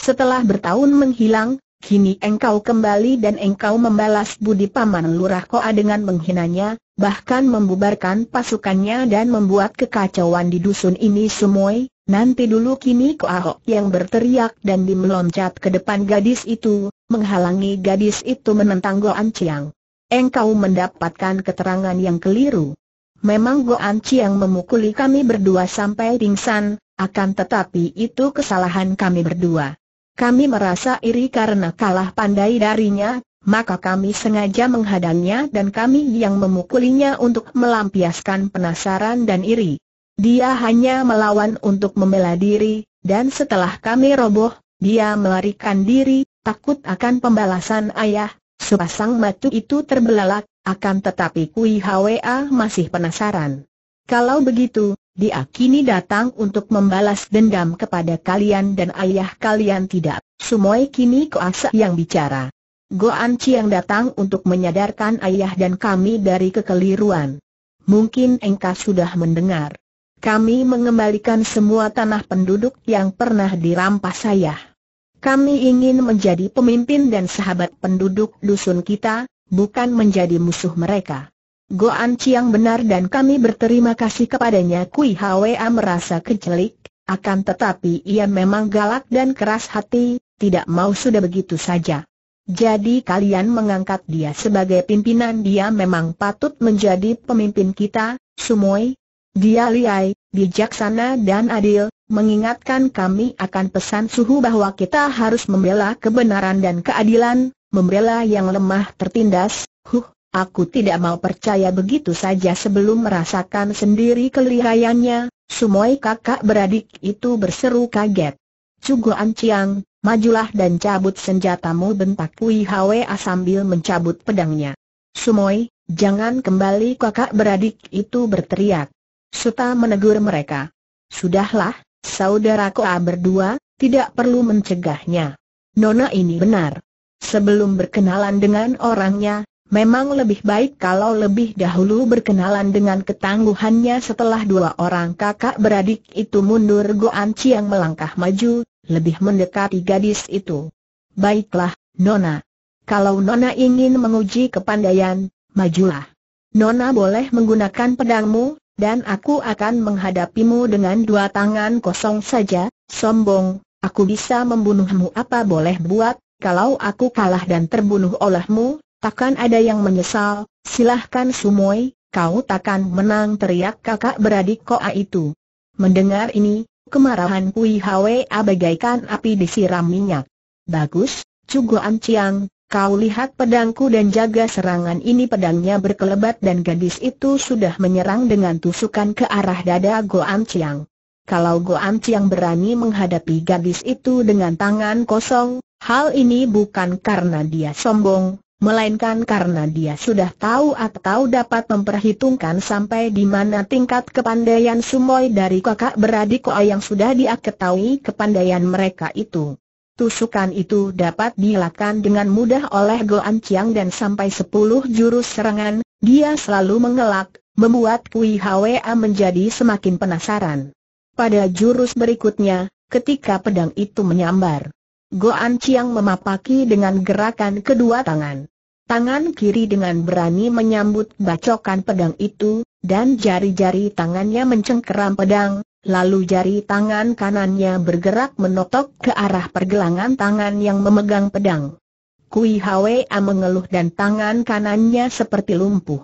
Setelah bertahun menghilang, kini engkau kembali dan engkau membalas budi paman lurah koa dengan menghinanya, bahkan membubarkan pasukannya dan membuat kekacauan di dusun ini semua. Nanti dulu kini Koahok yang berteriak dan dimeloncat ke depan gadis itu, menghalangi gadis itu menentang Goan Chiang engkau mendapatkan keterangan yang keliru. Memang Goan Chiang memukuli kami berdua sampai pingsan, akan tetapi itu kesalahan kami berdua. Kami merasa iri karena kalah pandai darinya, maka kami sengaja menghadangnya dan kami yang memukulinya untuk melampiaskan penasaran dan iri. Dia hanya melawan untuk membela diri, dan setelah kami roboh, dia melarikan diri, takut akan pembalasan ayah, sepasang mata itu terbelalak, akan tetapi Kui Hwa masih penasaran. Kalau begitu, dia kini datang untuk membalas dendam kepada kalian dan ayah kalian tidak. Semua kini kuasa yang bicara. Goan Chiang datang untuk menyadarkan ayah dan kami dari kekeliruan. Mungkin engkau sudah mendengar. Kami mengembalikan semua tanah penduduk yang pernah dirampas ayah. Kami ingin menjadi pemimpin dan sahabat penduduk dusun kita, bukan menjadi musuh mereka. Goan Chiang benar dan kami berterima kasih kepadanya Kui Hwa merasa kecelik, akan tetapi ia memang galak dan keras hati, tidak mau sudah begitu saja. Jadi kalian mengangkat dia sebagai pimpinan dia memang patut menjadi pemimpin kita, Sumoi. Dia liai, bijaksana dan adil, mengingatkan kami akan pesan suhu bahwa kita harus membela kebenaran dan keadilan, membela yang lemah tertindas, huh, aku tidak mau percaya begitu saja sebelum merasakan sendiri kelihayannya, Sumoi kakak beradik itu berseru kaget. Cugo Anciang, majulah dan cabut senjatamu bentak Wei Hwe sambil mencabut pedangnya. Sumoi, jangan kembali kakak beradik itu berteriak. Suta menegur mereka. Sudahlah, Saudara Koa berdua, tidak perlu mencegahnya. Nona ini benar. Sebelum berkenalan dengan orangnya, memang lebih baik kalau lebih dahulu berkenalan dengan ketangguhannya setelah dua orang kakak beradik itu mundur Goan Chiang melangkah maju, lebih mendekati gadis itu. Baiklah, Nona. Kalau Nona ingin menguji kepandaian, majulah. Nona boleh menggunakan pedangmu, dan aku akan menghadapimu dengan dua tangan kosong saja, sombong, aku bisa membunuhmu apa boleh buat, kalau aku kalah dan terbunuh olehmu, takkan ada yang menyesal, silahkan Sumoy, kau takkan menang teriak kakak beradik Koa itu. Mendengar ini, kemarahan Kui Hwa bagaikan api disiram minyak. Bagus, Cuguan Ciang, Kau lihat pedangku dan jaga serangan ini pedangnya berkelebat dan gadis itu sudah menyerang dengan tusukan ke arah dada An Chiang. Kalau An Chiang berani menghadapi gadis itu dengan tangan kosong, hal ini bukan karena dia sombong, melainkan karena dia sudah tahu atau dapat memperhitungkan sampai di mana tingkat kepandaian Sumoy dari kakak beradik yang sudah dia ketahui kepandaian mereka itu. Tusukan itu dapat dilakukan dengan mudah oleh An Chiang dan sampai sepuluh jurus serangan, dia selalu mengelak, membuat Kui Hwa menjadi semakin penasaran. Pada jurus berikutnya, ketika pedang itu menyambar, An Chiang memapaki dengan gerakan kedua tangan. Tangan kiri dengan berani menyambut bacokan pedang itu, dan jari-jari tangannya mencengkeram pedang, Lalu jari tangan kanannya bergerak menotok ke arah pergelangan tangan yang memegang pedang. Kui Hwa mengeluh dan tangan kanannya seperti lumpuh.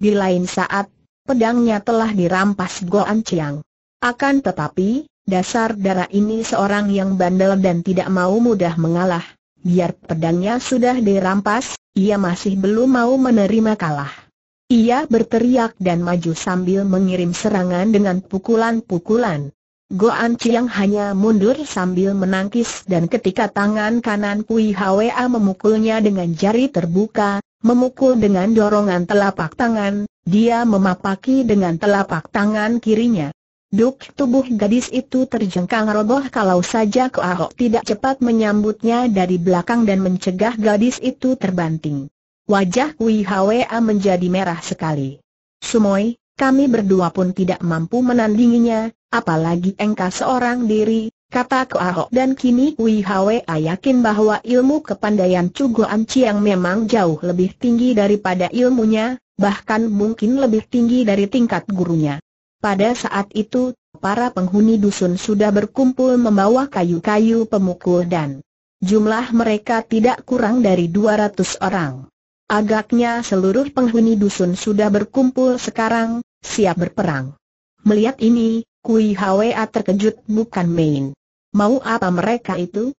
Di lain saat, pedangnya telah dirampas Goan Chiang. Akan tetapi, dasar darah ini seorang yang bandel dan tidak mau mudah mengalah. Biar pedangnya sudah dirampas, ia masih belum mau menerima kalah. Ia berteriak dan maju sambil mengirim serangan dengan pukulan-pukulan. Goan Chiang hanya mundur sambil menangkis dan ketika tangan kanan Pui Hwa memukulnya dengan jari terbuka, memukul dengan dorongan telapak tangan, dia memapaki dengan telapak tangan kirinya. Duk tubuh gadis itu terjengkang roboh kalau saja Ko Ahok tidak cepat menyambutnya dari belakang dan mencegah gadis itu terbanting. Wajah Kui Hwa menjadi merah sekali. Sumoi, kami berdua pun tidak mampu menandinginya, apalagi engkau seorang diri, kata ahok dan kini Kui Hwa yakin bahwa ilmu kepandaian Cuguan Chiang memang jauh lebih tinggi daripada ilmunya, bahkan mungkin lebih tinggi dari tingkat gurunya. Pada saat itu, para penghuni dusun sudah berkumpul membawa kayu-kayu pemukul dan jumlah mereka tidak kurang dari 200 orang. Agaknya seluruh penghuni dusun sudah berkumpul sekarang, siap berperang. Melihat ini, Kui Hwa terkejut bukan main. Mau apa mereka itu?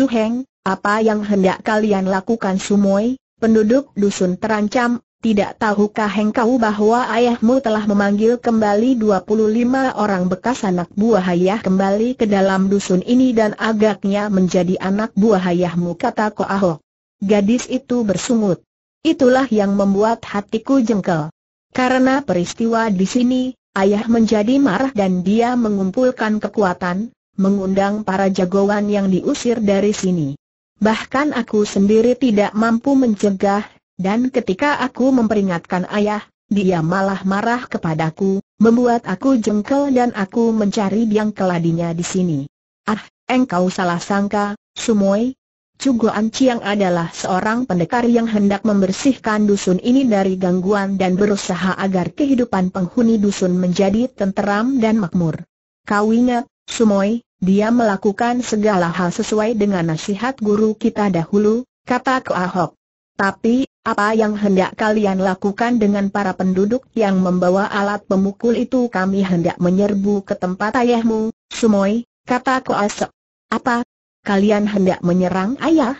Heng, apa yang hendak kalian lakukan Sumoi? Penduduk dusun terancam, tidak tahukah engkau bahwa ayahmu telah memanggil kembali 25 orang bekas anak buah ayah kembali ke dalam dusun ini dan agaknya menjadi anak buah ayahmu kata Ko Ahok. Gadis itu bersungut. Itulah yang membuat hatiku jengkel. Karena peristiwa di sini, ayah menjadi marah dan dia mengumpulkan kekuatan, mengundang para jagoan yang diusir dari sini. Bahkan aku sendiri tidak mampu mencegah, dan ketika aku memperingatkan ayah, dia malah marah kepadaku, membuat aku jengkel dan aku mencari biang keladinya di sini. Ah, engkau salah sangka, Sumoy, Cuguan Ciang adalah seorang pendekar yang hendak membersihkan dusun ini dari gangguan dan berusaha agar kehidupan penghuni dusun menjadi tenteram dan makmur. Kau ingat, Sumoy, dia melakukan segala hal sesuai dengan nasihat guru kita dahulu, kata Ahok. Tapi, apa yang hendak kalian lakukan dengan para penduduk yang membawa alat pemukul itu kami hendak menyerbu ke tempat ayahmu, Sumoy, kata Koasok. Apa, Kalian hendak menyerang ayah?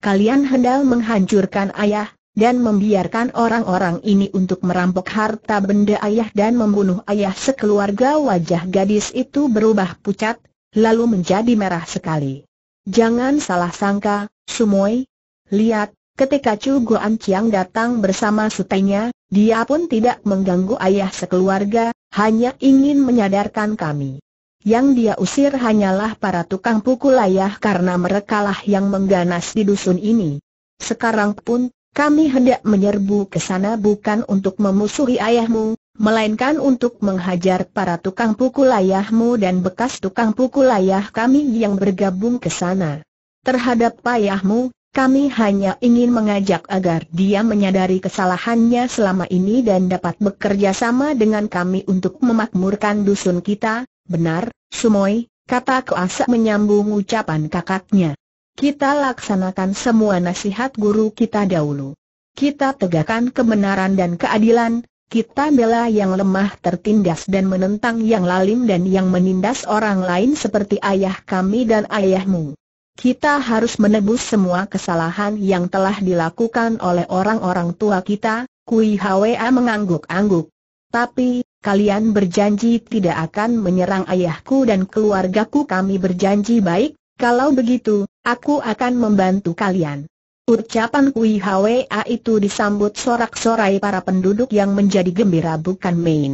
Kalian hendak menghancurkan ayah, dan membiarkan orang-orang ini untuk merampok harta benda ayah dan membunuh ayah sekeluarga wajah gadis itu berubah pucat, lalu menjadi merah sekali. Jangan salah sangka, Sumoy. Lihat, ketika Chu Guan Chiang datang bersama sutenya, dia pun tidak mengganggu ayah sekeluarga, hanya ingin menyadarkan kami. Yang dia usir hanyalah para tukang pukul ayah karena merekalah yang mengganas di dusun ini. Sekarang pun, kami hendak menyerbu ke sana bukan untuk memusuhi ayahmu, melainkan untuk menghajar para tukang pukul ayahmu dan bekas tukang pukul ayah kami yang bergabung ke sana. Terhadap ayahmu, kami hanya ingin mengajak agar dia menyadari kesalahannya selama ini dan dapat bekerja sama dengan kami untuk memakmurkan dusun kita, Benar, Sumoy," kata Koasa menyambung ucapan kakaknya. Kita laksanakan semua nasihat guru kita dahulu. Kita tegakkan kebenaran dan keadilan, kita bela yang lemah tertindas dan menentang yang lalim dan yang menindas orang lain seperti ayah kami dan ayahmu. Kita harus menebus semua kesalahan yang telah dilakukan oleh orang-orang tua kita, Kui Hwa mengangguk-angguk. Tapi, kalian berjanji tidak akan menyerang ayahku dan keluargaku kami berjanji baik, kalau begitu, aku akan membantu kalian. Ucapan Kui Hwa itu disambut sorak-sorai para penduduk yang menjadi gembira bukan main.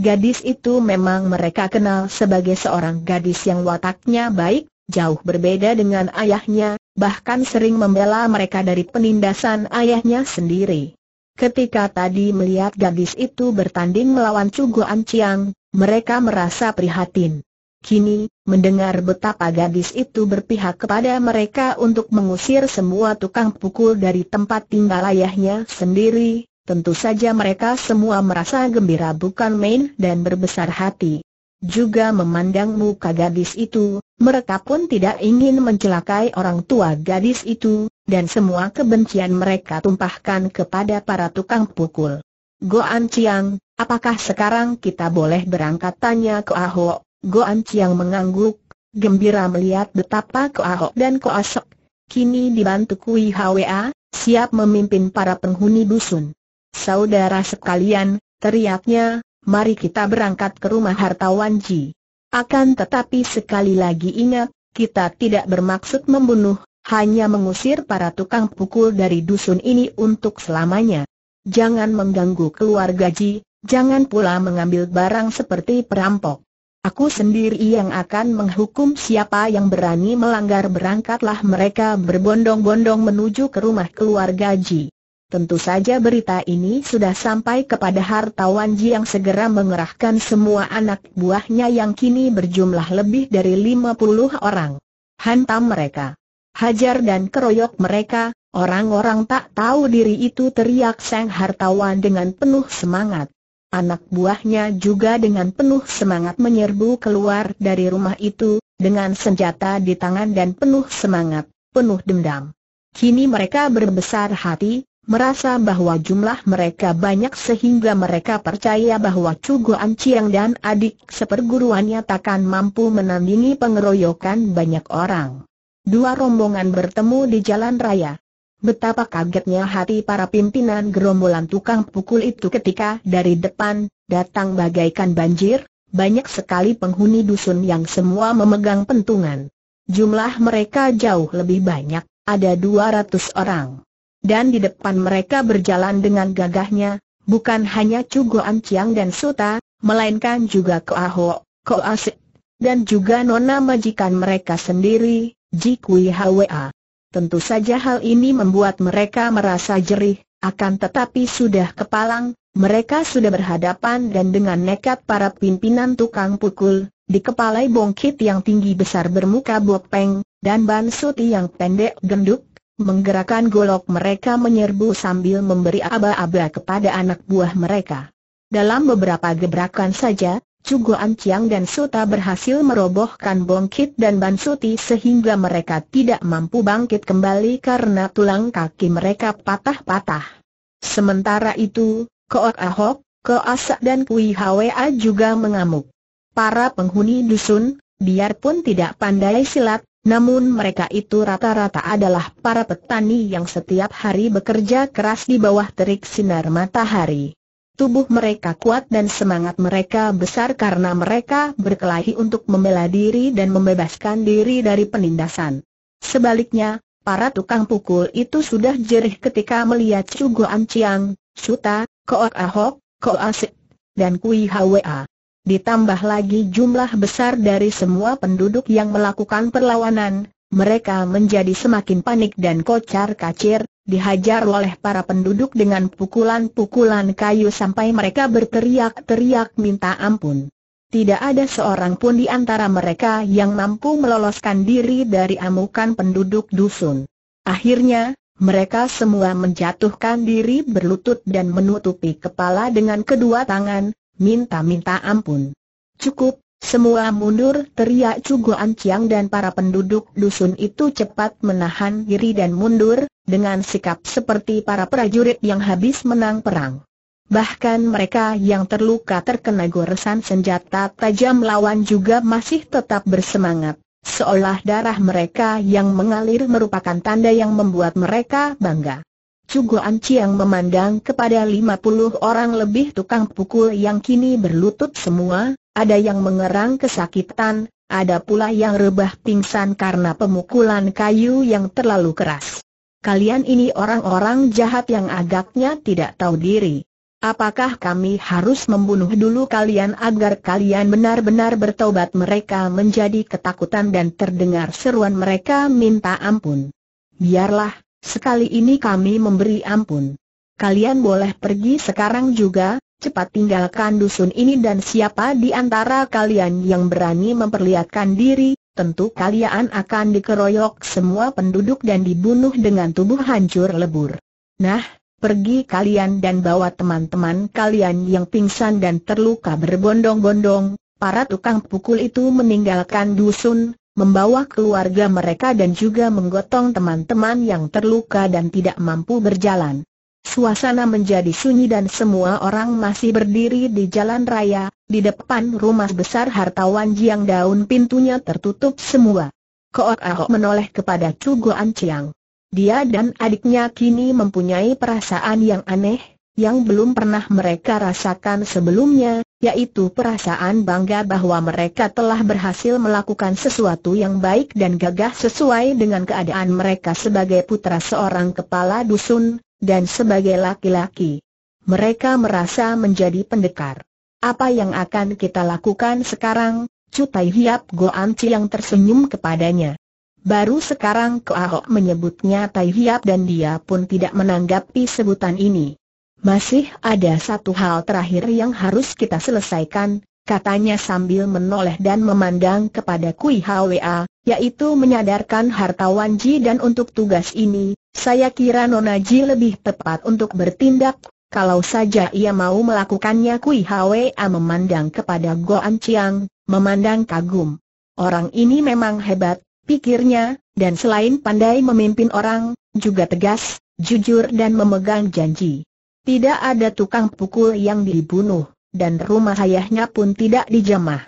Gadis itu memang mereka kenal sebagai seorang gadis yang wataknya baik, jauh berbeda dengan ayahnya, bahkan sering membela mereka dari penindasan ayahnya sendiri. Ketika tadi melihat gadis itu bertanding melawan Cugo Anciang, mereka merasa prihatin. Kini, mendengar betapa gadis itu berpihak kepada mereka untuk mengusir semua tukang pukul dari tempat tinggal ayahnya sendiri, tentu saja mereka semua merasa gembira bukan main dan berbesar hati. Juga memandang muka gadis itu, mereka pun tidak ingin mencelakai orang tua gadis itu, dan semua kebencian mereka tumpahkan kepada para tukang pukul. Goan Chiang, apakah sekarang kita boleh berangkat tanya ke Ahok? Goan Chiang mengangguk, gembira melihat betapa ke Ahok dan ke Asok. Kini dibantu Kui Hwa, siap memimpin para penghuni dusun. Saudara sekalian, teriaknya, mari kita berangkat ke rumah hartawan Ji. Akan tetapi sekali lagi ingat, kita tidak bermaksud membunuh, hanya mengusir para tukang pukul dari dusun ini untuk selamanya. Jangan mengganggu keluarga Ji, jangan pula mengambil barang seperti perampok. Aku sendiri yang akan menghukum siapa yang berani melanggar berangkatlah mereka berbondong-bondong menuju ke rumah keluarga Ji. Tentu saja berita ini sudah sampai kepada hartawan Ji yang segera mengerahkan semua anak buahnya yang kini berjumlah lebih dari 50 orang. Hantam mereka hajar dan keroyok mereka, orang-orang tak tahu diri itu teriak sang hartawan dengan penuh semangat. Anak buahnya juga dengan penuh semangat menyerbu keluar dari rumah itu, dengan senjata di tangan dan penuh semangat, penuh dendam. Kini mereka berbesar hati, merasa bahwa jumlah mereka banyak sehingga mereka percaya bahwa Cugo Anciang dan adik seperguruannya takkan mampu menandingi pengeroyokan banyak orang. Dua rombongan bertemu di jalan raya. Betapa kagetnya hati para pimpinan gerombolan tukang pukul itu ketika dari depan, datang bagaikan banjir, banyak sekali penghuni dusun yang semua memegang pentungan. Jumlah mereka jauh lebih banyak, ada 200 orang. Dan di depan mereka berjalan dengan gagahnya, bukan hanya Cugo Anciang dan Suta, melainkan juga Koaho, Koasik, dan juga Nona Majikan mereka sendiri, Jikui Hwa. Tentu saja hal ini membuat mereka merasa jerih, akan tetapi sudah kepalang, mereka sudah berhadapan dan dengan nekat para pimpinan tukang pukul, dikepalai bongkit yang tinggi besar bermuka bopeng, dan bansuti yang pendek genduk, menggerakkan golok mereka menyerbu sambil memberi aba-aba kepada anak buah mereka. Dalam beberapa gebrakan saja, Cugo Chiang dan Suta berhasil merobohkan Bongkit dan Bansuti sehingga mereka tidak mampu bangkit kembali karena tulang kaki mereka patah-patah. Sementara itu, Kook Ahok, Koasak dan Kui Hwa juga mengamuk. Para penghuni dusun, biarpun tidak pandai silat, namun mereka itu rata-rata adalah para petani yang setiap hari bekerja keras di bawah terik sinar matahari. Tubuh mereka kuat dan semangat mereka besar karena mereka berkelahi untuk membela diri dan membebaskan diri dari penindasan. Sebaliknya, para tukang pukul itu sudah jerih ketika melihat Cugo Anciang, Suta, Koak Ahok, Kok Sik, dan Kui Hwa. Ditambah lagi jumlah besar dari semua penduduk yang melakukan perlawanan, mereka menjadi semakin panik dan kocar kacir, dihajar oleh para penduduk dengan pukulan-pukulan kayu sampai mereka berteriak-teriak minta ampun. Tidak ada seorang pun di antara mereka yang mampu meloloskan diri dari amukan penduduk dusun. Akhirnya, mereka semua menjatuhkan diri berlutut dan menutupi kepala dengan kedua tangan, minta-minta ampun. Cukup, semua mundur teriak Cuguan Ciang dan para penduduk dusun itu cepat menahan diri dan mundur, dengan sikap seperti para prajurit yang habis menang perang. Bahkan mereka yang terluka terkena goresan senjata tajam lawan juga masih tetap bersemangat, seolah darah mereka yang mengalir merupakan tanda yang membuat mereka bangga. Cuguan Ciang memandang kepada 50 orang lebih tukang pukul yang kini berlutut semua, ada yang mengerang kesakitan, ada pula yang rebah pingsan karena pemukulan kayu yang terlalu keras. Kalian ini orang-orang jahat yang agaknya tidak tahu diri. Apakah kami harus membunuh dulu kalian agar kalian benar-benar bertobat mereka menjadi ketakutan dan terdengar seruan mereka minta ampun? Biarlah, sekali ini kami memberi ampun. Kalian boleh pergi sekarang juga, cepat tinggalkan dusun ini dan siapa di antara kalian yang berani memperlihatkan diri, tentu kalian akan dikeroyok semua penduduk dan dibunuh dengan tubuh hancur lebur. Nah, pergi kalian dan bawa teman-teman kalian yang pingsan dan terluka berbondong-bondong, para tukang pukul itu meninggalkan dusun, membawa keluarga mereka dan juga menggotong teman-teman yang terluka dan tidak mampu berjalan. Suasana menjadi sunyi dan semua orang masih berdiri di jalan raya, di depan rumah besar hartawan Jiang Daun pintunya tertutup semua. Kook Ahok menoleh kepada Chu Goan Chiang. Dia dan adiknya kini mempunyai perasaan yang aneh, yang belum pernah mereka rasakan sebelumnya, yaitu perasaan bangga bahwa mereka telah berhasil melakukan sesuatu yang baik dan gagah sesuai dengan keadaan mereka sebagai putra seorang kepala dusun, dan sebagai laki-laki. Mereka merasa menjadi pendekar. Apa yang akan kita lakukan sekarang? Cutai Hiap Goan yang tersenyum kepadanya. Baru sekarang Ahok menyebutnya Tai Hiap dan dia pun tidak menanggapi sebutan ini. Masih ada satu hal terakhir yang harus kita selesaikan, katanya sambil menoleh dan memandang kepada Kui Hwa, yaitu menyadarkan hartawan Ji dan untuk tugas ini, saya kira Nona Ji lebih tepat untuk bertindak, kalau saja ia mau melakukannya Kui Hwa memandang kepada Goan Chiang, memandang kagum. Orang ini memang hebat, pikirnya, dan selain pandai memimpin orang, juga tegas, jujur dan memegang janji. Tidak ada tukang pukul yang dibunuh, dan rumah ayahnya pun tidak dijamah.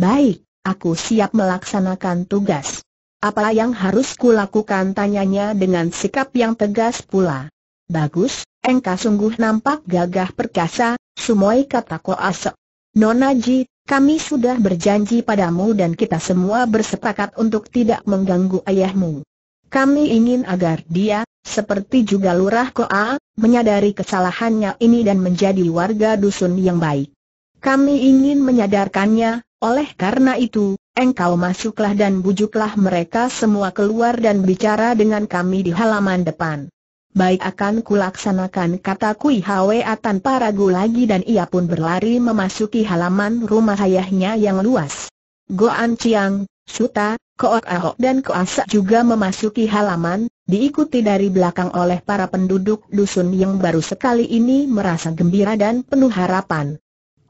Baik, aku siap melaksanakan tugas. Apa yang harus kulakukan tanyanya dengan sikap yang tegas pula. Bagus, engkau sungguh nampak gagah perkasa, sumoi kata Koasok. Nona Ji, kami sudah berjanji padamu dan kita semua bersepakat untuk tidak mengganggu ayahmu. Kami ingin agar dia, seperti juga Lurah Ko A, menyadari kesalahannya ini dan menjadi warga dusun yang baik. Kami ingin menyadarkannya, oleh karena itu, Engkau masuklah dan bujuklah mereka semua keluar dan bicara dengan kami di halaman depan. Baik akan kulaksanakan kata Kui Hwa tanpa ragu lagi dan ia pun berlari memasuki halaman rumah ayahnya yang luas. Goan Chiang, Suta, Koak Ahok dan Koasak juga memasuki halaman, diikuti dari belakang oleh para penduduk dusun yang baru sekali ini merasa gembira dan penuh harapan.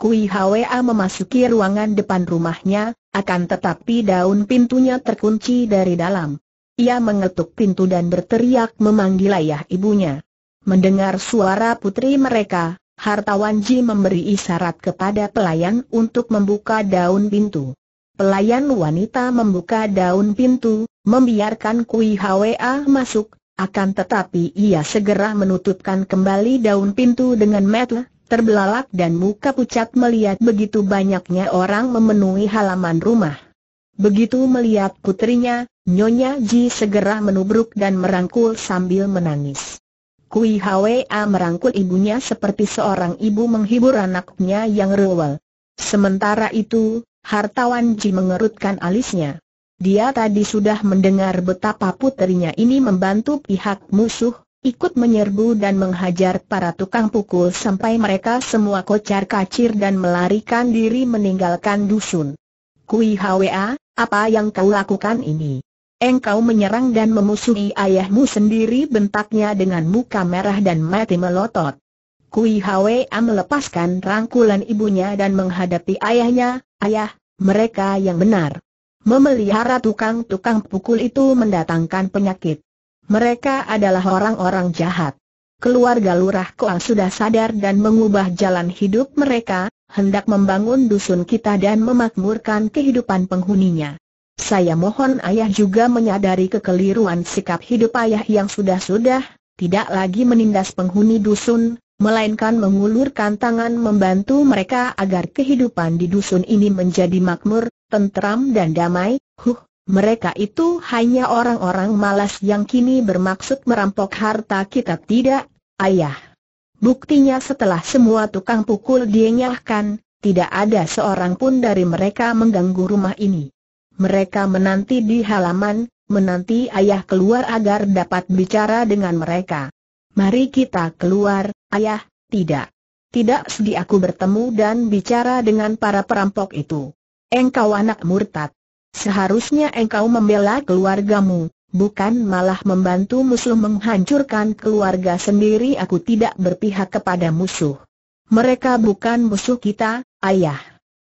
Kui Hwa memasuki ruangan depan rumahnya, akan tetapi daun pintunya terkunci dari dalam. Ia mengetuk pintu dan berteriak memanggil ayah ibunya. Mendengar suara putri mereka, hartawan Ji memberi isyarat kepada pelayan untuk membuka daun pintu. Pelayan wanita membuka daun pintu, membiarkan Kui Hwa masuk, akan tetapi ia segera menutupkan kembali daun pintu dengan metel, terbelalak dan muka pucat melihat begitu banyaknya orang memenuhi halaman rumah. Begitu melihat putrinya, Nyonya Ji segera menubruk dan merangkul sambil menangis. Kui Hwa merangkul ibunya seperti seorang ibu menghibur anaknya yang rewel. Sementara itu, hartawan Ji mengerutkan alisnya. Dia tadi sudah mendengar betapa putrinya ini membantu pihak musuh, ikut menyerbu dan menghajar para tukang pukul sampai mereka semua kocar kacir dan melarikan diri meninggalkan dusun. Kui Hwa, apa yang kau lakukan ini? Engkau menyerang dan memusuhi ayahmu sendiri bentaknya dengan muka merah dan mati melotot. Kui Hwa melepaskan rangkulan ibunya dan menghadapi ayahnya, ayah, mereka yang benar. Memelihara tukang-tukang pukul itu mendatangkan penyakit. Mereka adalah orang-orang jahat. Keluarga Lurah Koang sudah sadar dan mengubah jalan hidup mereka, hendak membangun dusun kita dan memakmurkan kehidupan penghuninya. Saya mohon ayah juga menyadari kekeliruan sikap hidup ayah yang sudah-sudah, tidak lagi menindas penghuni dusun, melainkan mengulurkan tangan membantu mereka agar kehidupan di dusun ini menjadi makmur, tentram dan damai. Huh, mereka itu hanya orang-orang malas yang kini bermaksud merampok harta kita tidak, ayah. Buktinya setelah semua tukang pukul dienyahkan, tidak ada seorang pun dari mereka mengganggu rumah ini. Mereka menanti di halaman, menanti ayah keluar agar dapat bicara dengan mereka. Mari kita keluar, ayah, tidak. Tidak sedih aku bertemu dan bicara dengan para perampok itu. Engkau anak murtad. Seharusnya engkau membela keluargamu, bukan malah membantu musuh menghancurkan keluarga sendiri aku tidak berpihak kepada musuh. Mereka bukan musuh kita, ayah.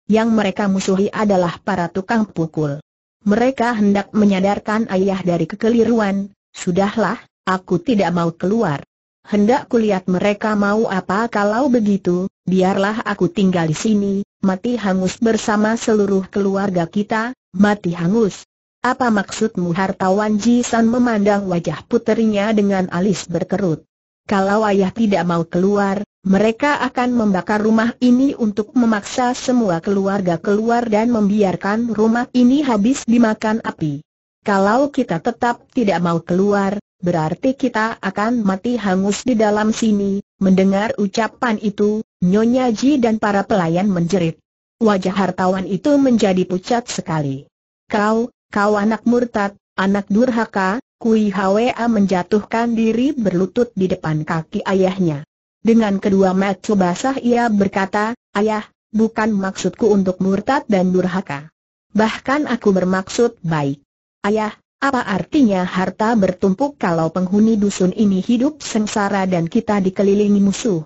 Yang mereka musuhi adalah para tukang pukul. Mereka hendak menyadarkan ayah dari kekeliruan, sudahlah, aku tidak mau keluar. Hendak kulihat mereka mau apa kalau begitu, biarlah aku tinggal di sini, mati hangus bersama seluruh keluarga kita, Mati hangus. Apa maksudmu hartawan San memandang wajah puterinya dengan alis berkerut. Kalau ayah tidak mau keluar, mereka akan membakar rumah ini untuk memaksa semua keluarga keluar dan membiarkan rumah ini habis dimakan api. Kalau kita tetap tidak mau keluar, berarti kita akan mati hangus di dalam sini. Mendengar ucapan itu, Nyonya Ji dan para pelayan menjerit. Wajah hartawan itu menjadi pucat sekali. Kau, kau anak murtad, anak durhaka, Kui Hwa menjatuhkan diri berlutut di depan kaki ayahnya. Dengan kedua mata basah ia berkata, Ayah, bukan maksudku untuk murtad dan durhaka. Bahkan aku bermaksud baik. Ayah, apa artinya harta bertumpuk kalau penghuni dusun ini hidup sengsara dan kita dikelilingi musuh?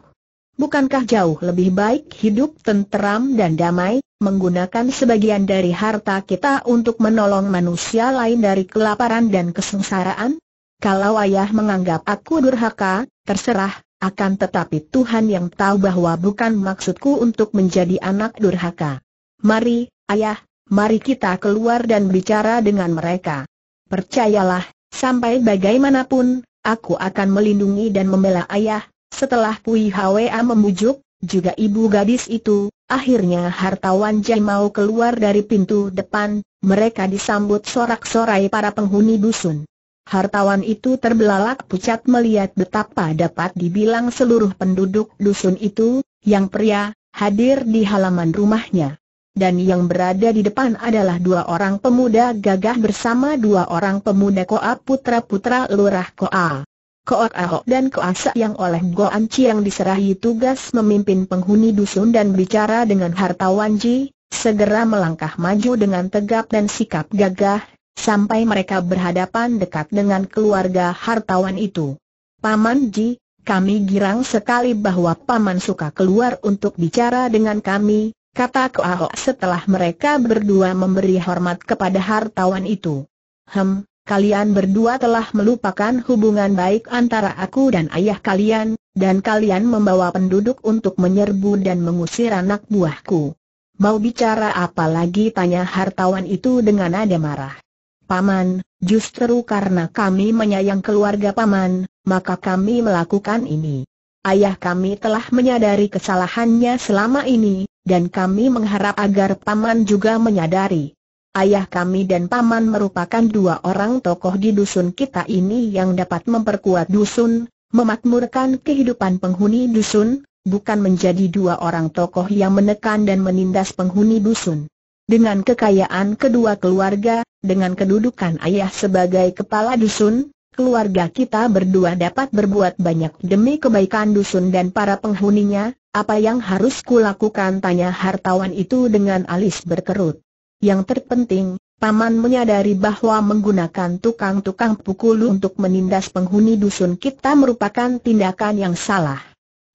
Bukankah jauh lebih baik hidup tenteram dan damai, menggunakan sebagian dari harta kita untuk menolong manusia lain dari kelaparan dan kesengsaraan? Kalau ayah menganggap aku durhaka, terserah, akan tetapi Tuhan yang tahu bahwa bukan maksudku untuk menjadi anak durhaka. Mari, ayah, mari kita keluar dan bicara dengan mereka. Percayalah, sampai bagaimanapun, aku akan melindungi dan membela ayah, setelah Pui Hwa membujuk, juga ibu gadis itu, akhirnya hartawan Jai mau keluar dari pintu depan, mereka disambut sorak-sorai para penghuni dusun. Hartawan itu terbelalak pucat melihat betapa dapat dibilang seluruh penduduk dusun itu, yang pria, hadir di halaman rumahnya. Dan yang berada di depan adalah dua orang pemuda gagah bersama dua orang pemuda Koa putra-putra Lurah Koa. Koor Ahok dan Koasak yang oleh Goan yang diserahi tugas memimpin penghuni dusun dan bicara dengan hartawan Ji, segera melangkah maju dengan tegap dan sikap gagah, sampai mereka berhadapan dekat dengan keluarga hartawan itu. Paman Ji, kami girang sekali bahwa Paman suka keluar untuk bicara dengan kami, kata Ahok setelah mereka berdua memberi hormat kepada hartawan itu. Hem, kalian berdua telah melupakan hubungan baik antara aku dan ayah kalian, dan kalian membawa penduduk untuk menyerbu dan mengusir anak buahku. Mau bicara apa lagi tanya hartawan itu dengan nada marah. Paman, justru karena kami menyayang keluarga paman, maka kami melakukan ini. Ayah kami telah menyadari kesalahannya selama ini, dan kami mengharap agar paman juga menyadari ayah kami dan paman merupakan dua orang tokoh di dusun kita ini yang dapat memperkuat dusun, memakmurkan kehidupan penghuni dusun, bukan menjadi dua orang tokoh yang menekan dan menindas penghuni dusun. Dengan kekayaan kedua keluarga, dengan kedudukan ayah sebagai kepala dusun, keluarga kita berdua dapat berbuat banyak demi kebaikan dusun dan para penghuninya, apa yang harus kulakukan tanya hartawan itu dengan alis berkerut. Yang terpenting, Paman menyadari bahwa menggunakan tukang-tukang pukul untuk menindas penghuni dusun kita merupakan tindakan yang salah.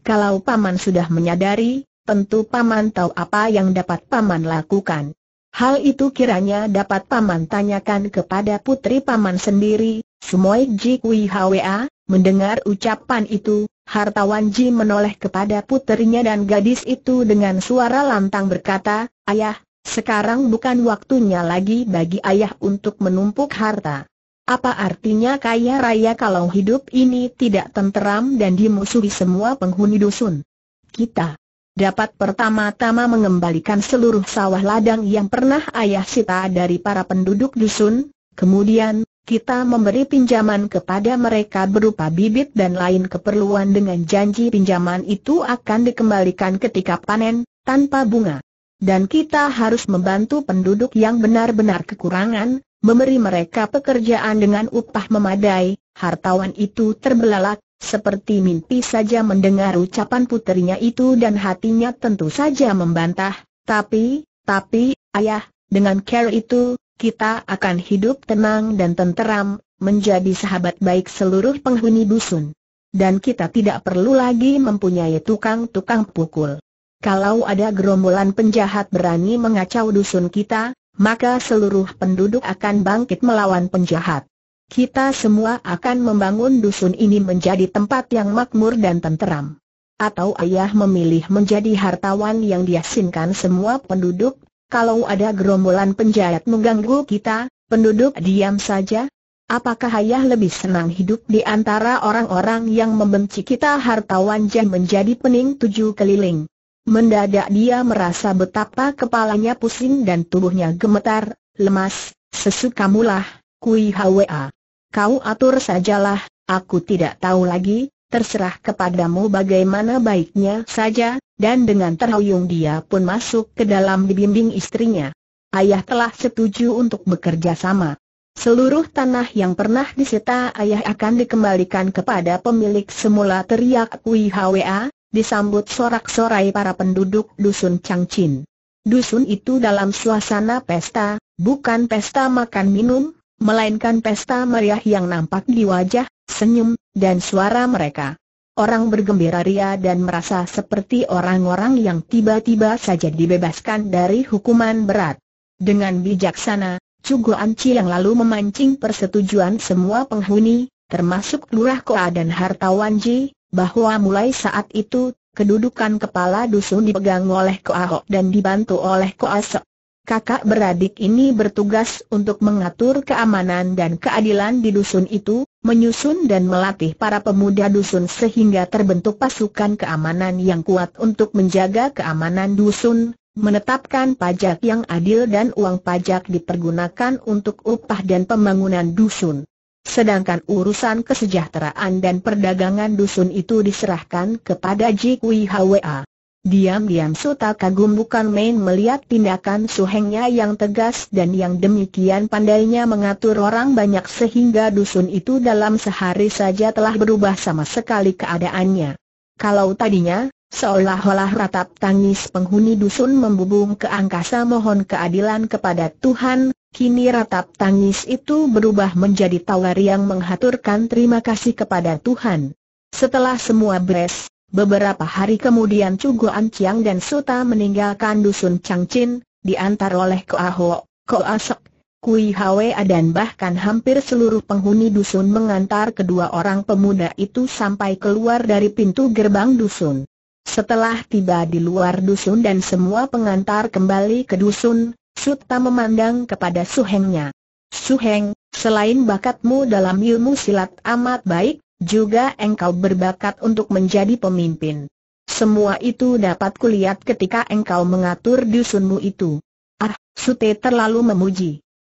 Kalau Paman sudah menyadari, tentu Paman tahu apa yang dapat Paman lakukan. Hal itu kiranya dapat Paman tanyakan kepada putri Paman sendiri, Sumoy Ji Kui Hwa, mendengar ucapan itu, hartawan Ji menoleh kepada putrinya dan gadis itu dengan suara lantang berkata, Ayah, sekarang bukan waktunya lagi bagi ayah untuk menumpuk harta. Apa artinya kaya raya kalau hidup ini tidak tenteram dan dimusuhi semua penghuni dusun? Kita dapat pertama-tama mengembalikan seluruh sawah ladang yang pernah ayah sita dari para penduduk dusun, kemudian kita memberi pinjaman kepada mereka berupa bibit dan lain keperluan dengan janji pinjaman itu akan dikembalikan ketika panen, tanpa bunga dan kita harus membantu penduduk yang benar-benar kekurangan, memberi mereka pekerjaan dengan upah memadai, hartawan itu terbelalak, seperti mimpi saja mendengar ucapan putrinya itu dan hatinya tentu saja membantah, tapi, tapi, ayah, dengan care itu, kita akan hidup tenang dan tenteram, menjadi sahabat baik seluruh penghuni dusun. Dan kita tidak perlu lagi mempunyai tukang-tukang pukul. Kalau ada gerombolan penjahat berani mengacau dusun kita, maka seluruh penduduk akan bangkit melawan penjahat. Kita semua akan membangun dusun ini menjadi tempat yang makmur dan tenteram. Atau ayah memilih menjadi hartawan yang diasinkan semua penduduk, kalau ada gerombolan penjahat mengganggu kita, penduduk diam saja? Apakah ayah lebih senang hidup di antara orang-orang yang membenci kita hartawan yang menjadi pening tujuh keliling? Mendadak dia merasa betapa kepalanya pusing dan tubuhnya gemetar, lemas, sesukamulah, kui hwa. Kau atur sajalah, aku tidak tahu lagi, terserah kepadamu bagaimana baiknya saja, dan dengan terhuyung dia pun masuk ke dalam dibimbing istrinya. Ayah telah setuju untuk bekerja sama. Seluruh tanah yang pernah disita ayah akan dikembalikan kepada pemilik semula teriak Kui Hwa, disambut sorak-sorai para penduduk dusun Changchin. Dusun itu dalam suasana pesta, bukan pesta makan minum, melainkan pesta meriah yang nampak di wajah, senyum, dan suara mereka. Orang bergembira ria dan merasa seperti orang-orang yang tiba-tiba saja dibebaskan dari hukuman berat. Dengan bijaksana, Cugo Anci yang lalu memancing persetujuan semua penghuni, termasuk Lurah Koa dan Hartawan Ji, bahwa mulai saat itu, kedudukan kepala dusun dipegang oleh Koahok dan dibantu oleh Koasok. Kakak beradik ini bertugas untuk mengatur keamanan dan keadilan di dusun itu, menyusun dan melatih para pemuda dusun sehingga terbentuk pasukan keamanan yang kuat untuk menjaga keamanan dusun, menetapkan pajak yang adil dan uang pajak dipergunakan untuk upah dan pembangunan dusun. Sedangkan urusan kesejahteraan dan perdagangan dusun itu diserahkan kepada Ji Kui Hwa. Diam-diam Suta kagum bukan main melihat tindakan suhengnya yang tegas dan yang demikian pandainya mengatur orang banyak sehingga dusun itu dalam sehari saja telah berubah sama sekali keadaannya. Kalau tadinya, seolah-olah ratap tangis penghuni dusun membubung ke angkasa mohon keadilan kepada Tuhan, Kini ratap tangis itu berubah menjadi tawar yang menghaturkan terima kasih kepada Tuhan. Setelah semua beres, beberapa hari kemudian Cuguan Anciang dan Suta meninggalkan dusun Chin, diantar oleh Koaho, Koasok, Kui Hwa dan bahkan hampir seluruh penghuni dusun mengantar kedua orang pemuda itu sampai keluar dari pintu gerbang dusun. Setelah tiba di luar dusun dan semua pengantar kembali ke dusun, Suta memandang kepada Suhengnya. Suheng, selain bakatmu dalam ilmu silat amat baik, juga engkau berbakat untuk menjadi pemimpin. Semua itu dapat kulihat ketika engkau mengatur dusunmu itu. Ah, Sute terlalu memuji.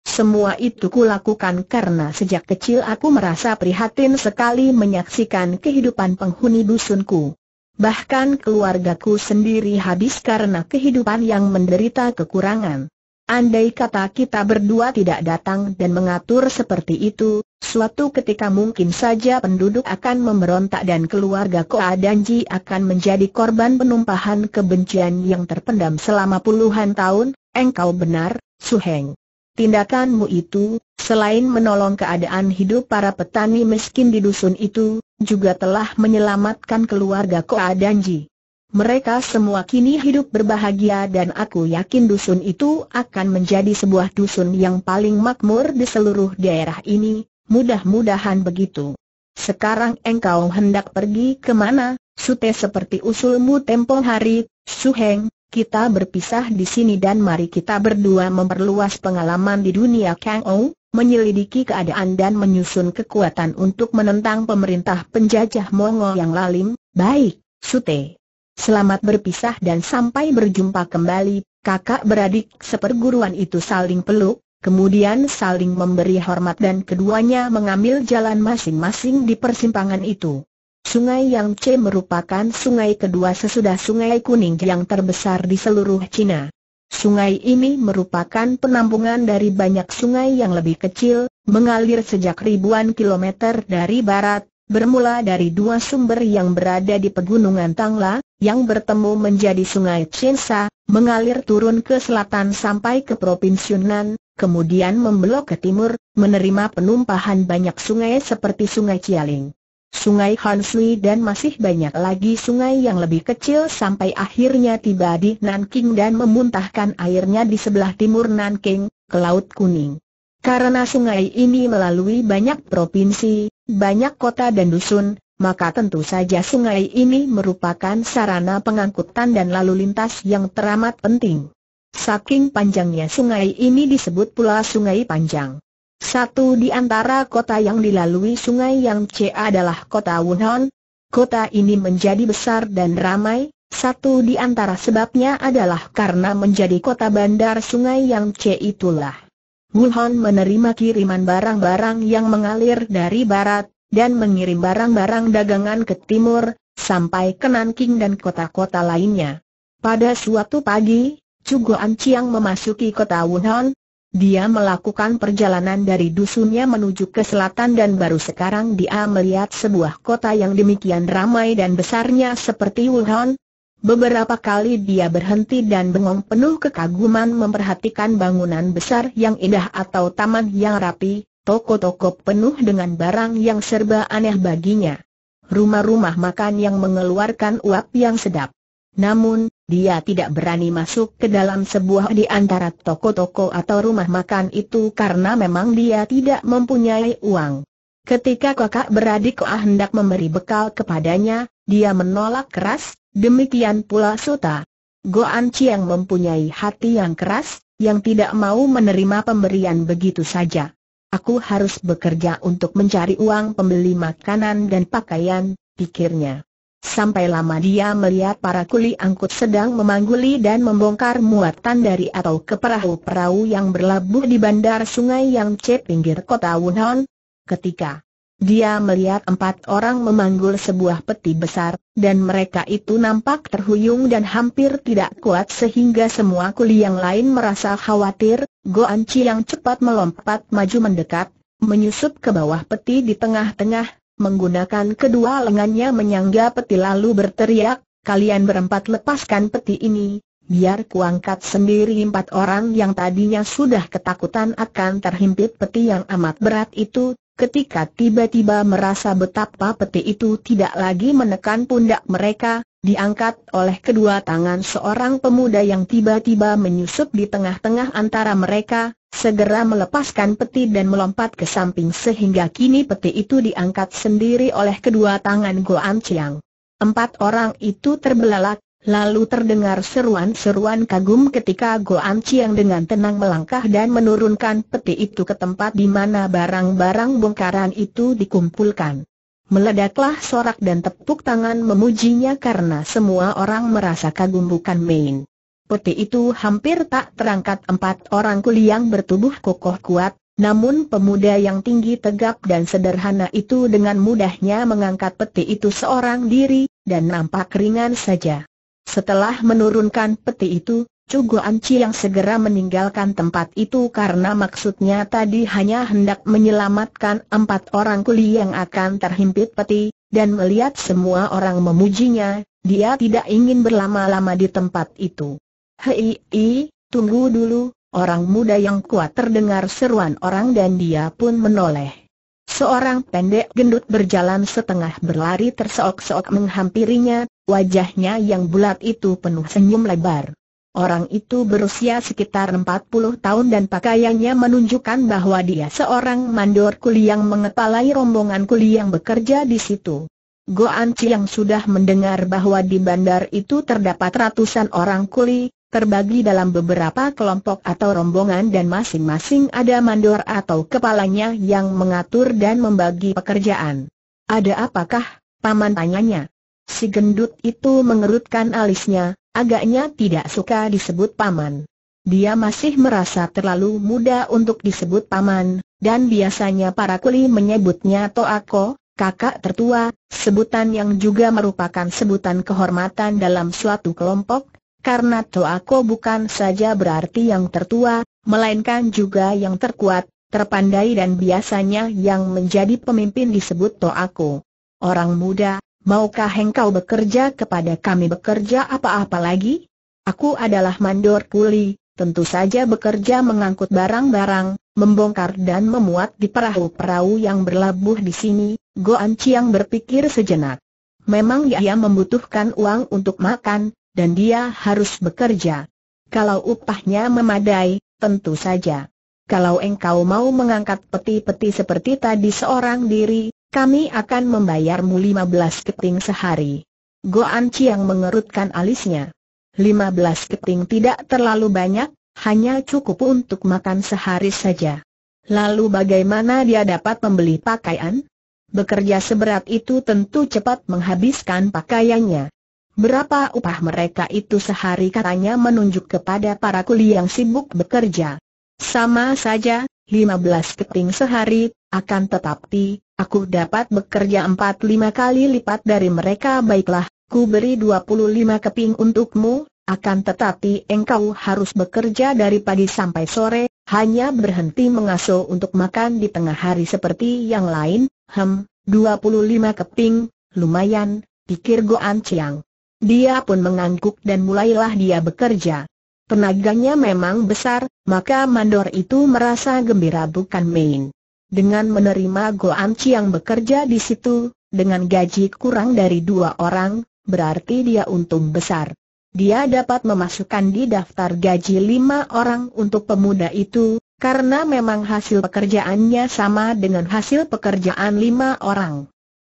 Semua itu kulakukan karena sejak kecil aku merasa prihatin sekali menyaksikan kehidupan penghuni dusunku. Bahkan keluargaku sendiri habis karena kehidupan yang menderita kekurangan. Andai kata kita berdua tidak datang dan mengatur seperti itu, suatu ketika mungkin saja penduduk akan memberontak dan keluarga Koa Danji akan menjadi korban penumpahan kebencian yang terpendam selama puluhan tahun, engkau benar, Suheng. Tindakanmu itu, selain menolong keadaan hidup para petani miskin di dusun itu, juga telah menyelamatkan keluarga Koa Danji. Mereka semua kini hidup berbahagia dan aku yakin dusun itu akan menjadi sebuah dusun yang paling makmur di seluruh daerah ini, mudah-mudahan begitu. Sekarang engkau hendak pergi ke mana, Sute seperti usulmu tempo hari, Suheng, kita berpisah di sini dan mari kita berdua memperluas pengalaman di dunia Kang Ou, menyelidiki keadaan dan menyusun kekuatan untuk menentang pemerintah penjajah Mongol yang lalim, baik, Sute. Selamat berpisah dan sampai berjumpa kembali, kakak beradik seperguruan itu saling peluk, kemudian saling memberi hormat dan keduanya mengambil jalan masing-masing di persimpangan itu. Sungai Yang Che merupakan sungai kedua sesudah Sungai Kuning yang terbesar di seluruh China. Sungai ini merupakan penampungan dari banyak sungai yang lebih kecil, mengalir sejak ribuan kilometer dari barat, bermula dari dua sumber yang berada di pegunungan Tangla, yang bertemu menjadi sungai Cinsa, mengalir turun ke selatan sampai ke Provinsi Yunnan, kemudian membelok ke timur, menerima penumpahan banyak sungai seperti Sungai Cialing. Sungai Hansui dan masih banyak lagi sungai yang lebih kecil sampai akhirnya tiba di Nanking dan memuntahkan airnya di sebelah timur Nanking, ke Laut Kuning. Karena sungai ini melalui banyak provinsi, banyak kota dan dusun, maka tentu saja sungai ini merupakan sarana pengangkutan dan lalu lintas yang teramat penting. Saking panjangnya sungai ini disebut pula Sungai Panjang. Satu di antara kota yang dilalui Sungai yang C adalah kota Wunhon. Kota ini menjadi besar dan ramai, satu di antara sebabnya adalah karena menjadi kota bandar Sungai yang C itulah. Wuhan menerima kiriman barang-barang yang mengalir dari barat, dan mengirim barang-barang dagangan ke timur, sampai ke Nanking dan kota-kota lainnya. Pada suatu pagi, Cugoan Chiang memasuki kota Wuhan. Dia melakukan perjalanan dari dusunnya menuju ke selatan dan baru sekarang dia melihat sebuah kota yang demikian ramai dan besarnya seperti Wuhan, Beberapa kali dia berhenti dan bengong penuh kekaguman memperhatikan bangunan besar yang indah atau taman yang rapi, toko-toko penuh dengan barang yang serba aneh baginya. Rumah-rumah makan yang mengeluarkan uap yang sedap. Namun, dia tidak berani masuk ke dalam sebuah di antara toko-toko atau rumah makan itu karena memang dia tidak mempunyai uang. Ketika kakak beradik Koah hendak memberi bekal kepadanya, dia menolak keras, Demikian pula Sota. Goan Chiang mempunyai hati yang keras, yang tidak mau menerima pemberian begitu saja. Aku harus bekerja untuk mencari uang pembeli makanan dan pakaian, pikirnya. Sampai lama dia melihat para kuli angkut sedang memangguli dan membongkar muatan dari atau ke perahu-perahu yang berlabuh di bandar sungai yang C pinggir kota Wuhan. Ketika dia melihat empat orang memanggul sebuah peti besar, dan mereka itu nampak terhuyung dan hampir tidak kuat sehingga semua kuli yang lain merasa khawatir, Go Chi yang cepat melompat maju mendekat, menyusup ke bawah peti di tengah-tengah, menggunakan kedua lengannya menyangga peti lalu berteriak, kalian berempat lepaskan peti ini, biar kuangkat sendiri empat orang yang tadinya sudah ketakutan akan terhimpit peti yang amat berat itu, ketika tiba-tiba merasa betapa peti itu tidak lagi menekan pundak mereka, diangkat oleh kedua tangan seorang pemuda yang tiba-tiba menyusup di tengah-tengah antara mereka, segera melepaskan peti dan melompat ke samping sehingga kini peti itu diangkat sendiri oleh kedua tangan Goan Chiang. Empat orang itu terbelalak, Lalu terdengar seruan-seruan kagum ketika Goan Chiang dengan tenang melangkah dan menurunkan peti itu ke tempat di mana barang-barang bongkaran itu dikumpulkan. Meledaklah sorak dan tepuk tangan memujinya karena semua orang merasa kagum bukan main. Peti itu hampir tak terangkat empat orang kuliang bertubuh kokoh kuat, namun pemuda yang tinggi tegap dan sederhana itu dengan mudahnya mengangkat peti itu seorang diri, dan nampak ringan saja. Setelah menurunkan peti itu, Cugo Anci yang segera meninggalkan tempat itu karena maksudnya tadi hanya hendak menyelamatkan empat orang kuli yang akan terhimpit peti, dan melihat semua orang memujinya, dia tidak ingin berlama-lama di tempat itu. Hei, tunggu dulu, orang muda yang kuat terdengar seruan orang dan dia pun menoleh. Seorang pendek gendut berjalan setengah berlari terseok-seok menghampirinya, wajahnya yang bulat itu penuh senyum lebar. Orang itu berusia sekitar 40 tahun dan pakaiannya menunjukkan bahwa dia seorang mandor kuli yang mengepalai rombongan kuli yang bekerja di situ. Goan Chiang yang sudah mendengar bahwa di bandar itu terdapat ratusan orang kuli, terbagi dalam beberapa kelompok atau rombongan dan masing-masing ada mandor atau kepalanya yang mengatur dan membagi pekerjaan. Ada apakah, Paman tanyanya? Si gendut itu mengerutkan alisnya, agaknya tidak suka disebut paman. Dia masih merasa terlalu muda untuk disebut paman, dan biasanya para kuli menyebutnya Toako, kakak tertua, sebutan yang juga merupakan sebutan kehormatan dalam suatu kelompok, karena Toako bukan saja berarti yang tertua, melainkan juga yang terkuat, terpandai dan biasanya yang menjadi pemimpin disebut Toako. Orang muda, maukah engkau bekerja kepada kami bekerja apa-apa lagi? Aku adalah mandor kuli, tentu saja bekerja mengangkut barang-barang, membongkar dan memuat di perahu-perahu yang berlabuh di sini, Goan Chiang berpikir sejenak. Memang ia membutuhkan uang untuk makan, dan dia harus bekerja. Kalau upahnya memadai, tentu saja. Kalau engkau mau mengangkat peti-peti seperti tadi seorang diri, kami akan membayarmu 15 keting sehari. Goan Chiang mengerutkan alisnya. 15 keting tidak terlalu banyak, hanya cukup untuk makan sehari saja. Lalu bagaimana dia dapat membeli pakaian? Bekerja seberat itu tentu cepat menghabiskan pakaiannya. Berapa upah mereka itu sehari katanya menunjuk kepada para kuli yang sibuk bekerja. Sama saja, 15 keping sehari, akan tetapi, aku dapat bekerja 4-5 kali lipat dari mereka baiklah, ku beri 25 keping untukmu, akan tetapi engkau harus bekerja dari pagi sampai sore, hanya berhenti mengasuh untuk makan di tengah hari seperti yang lain, hem, 25 keping, lumayan, pikir Goan Chiang. Dia pun mengangguk dan mulailah dia bekerja. Tenaganya memang besar, maka mandor itu merasa gembira bukan main. Dengan menerima Goan yang bekerja di situ, dengan gaji kurang dari dua orang, berarti dia untung besar. Dia dapat memasukkan di daftar gaji lima orang untuk pemuda itu, karena memang hasil pekerjaannya sama dengan hasil pekerjaan lima orang.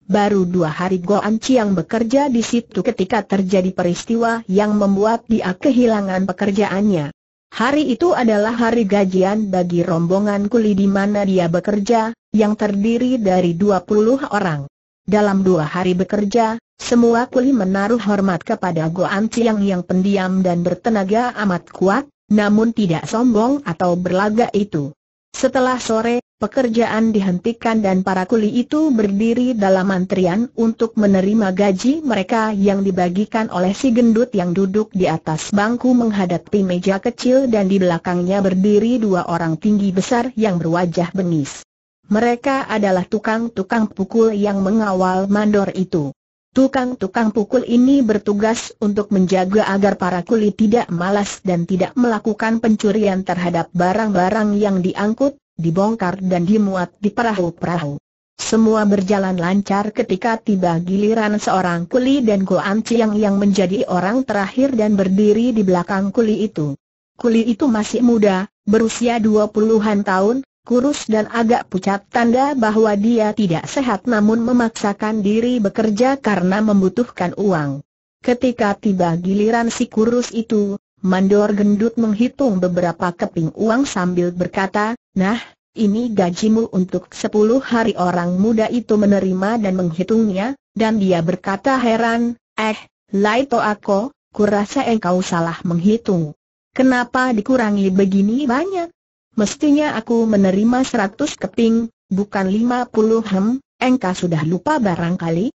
Baru dua hari Goan Chiang bekerja di situ ketika terjadi peristiwa yang membuat dia kehilangan pekerjaannya. Hari itu adalah hari gajian bagi rombongan kuli di mana dia bekerja, yang terdiri dari 20 orang. Dalam dua hari bekerja, semua kuli menaruh hormat kepada Goan Chiang yang pendiam dan bertenaga amat kuat, namun tidak sombong atau berlagak itu. Setelah sore, pekerjaan dihentikan dan para kuli itu berdiri dalam antrian untuk menerima gaji mereka yang dibagikan oleh si gendut yang duduk di atas bangku menghadapi meja kecil dan di belakangnya berdiri dua orang tinggi besar yang berwajah bengis. Mereka adalah tukang-tukang pukul yang mengawal mandor itu. Tukang-tukang pukul ini bertugas untuk menjaga agar para kuli tidak malas dan tidak melakukan pencurian terhadap barang-barang yang diangkut, dibongkar dan dimuat di perahu-perahu. Semua berjalan lancar ketika tiba giliran seorang kuli dan Goan Chiang yang menjadi orang terakhir dan berdiri di belakang kuli itu. Kuli itu masih muda, berusia dua puluhan tahun, kurus dan agak pucat tanda bahwa dia tidak sehat namun memaksakan diri bekerja karena membutuhkan uang. Ketika tiba giliran si kurus itu, mandor gendut menghitung beberapa keping uang sambil berkata, Nah, ini gajimu untuk sepuluh hari orang muda itu menerima dan menghitungnya, dan dia berkata heran, Eh, Laito ako, kurasa engkau salah menghitung. Kenapa dikurangi begini banyak? Mestinya aku menerima seratus keping, bukan lima puluh hem, engkau sudah lupa barangkali?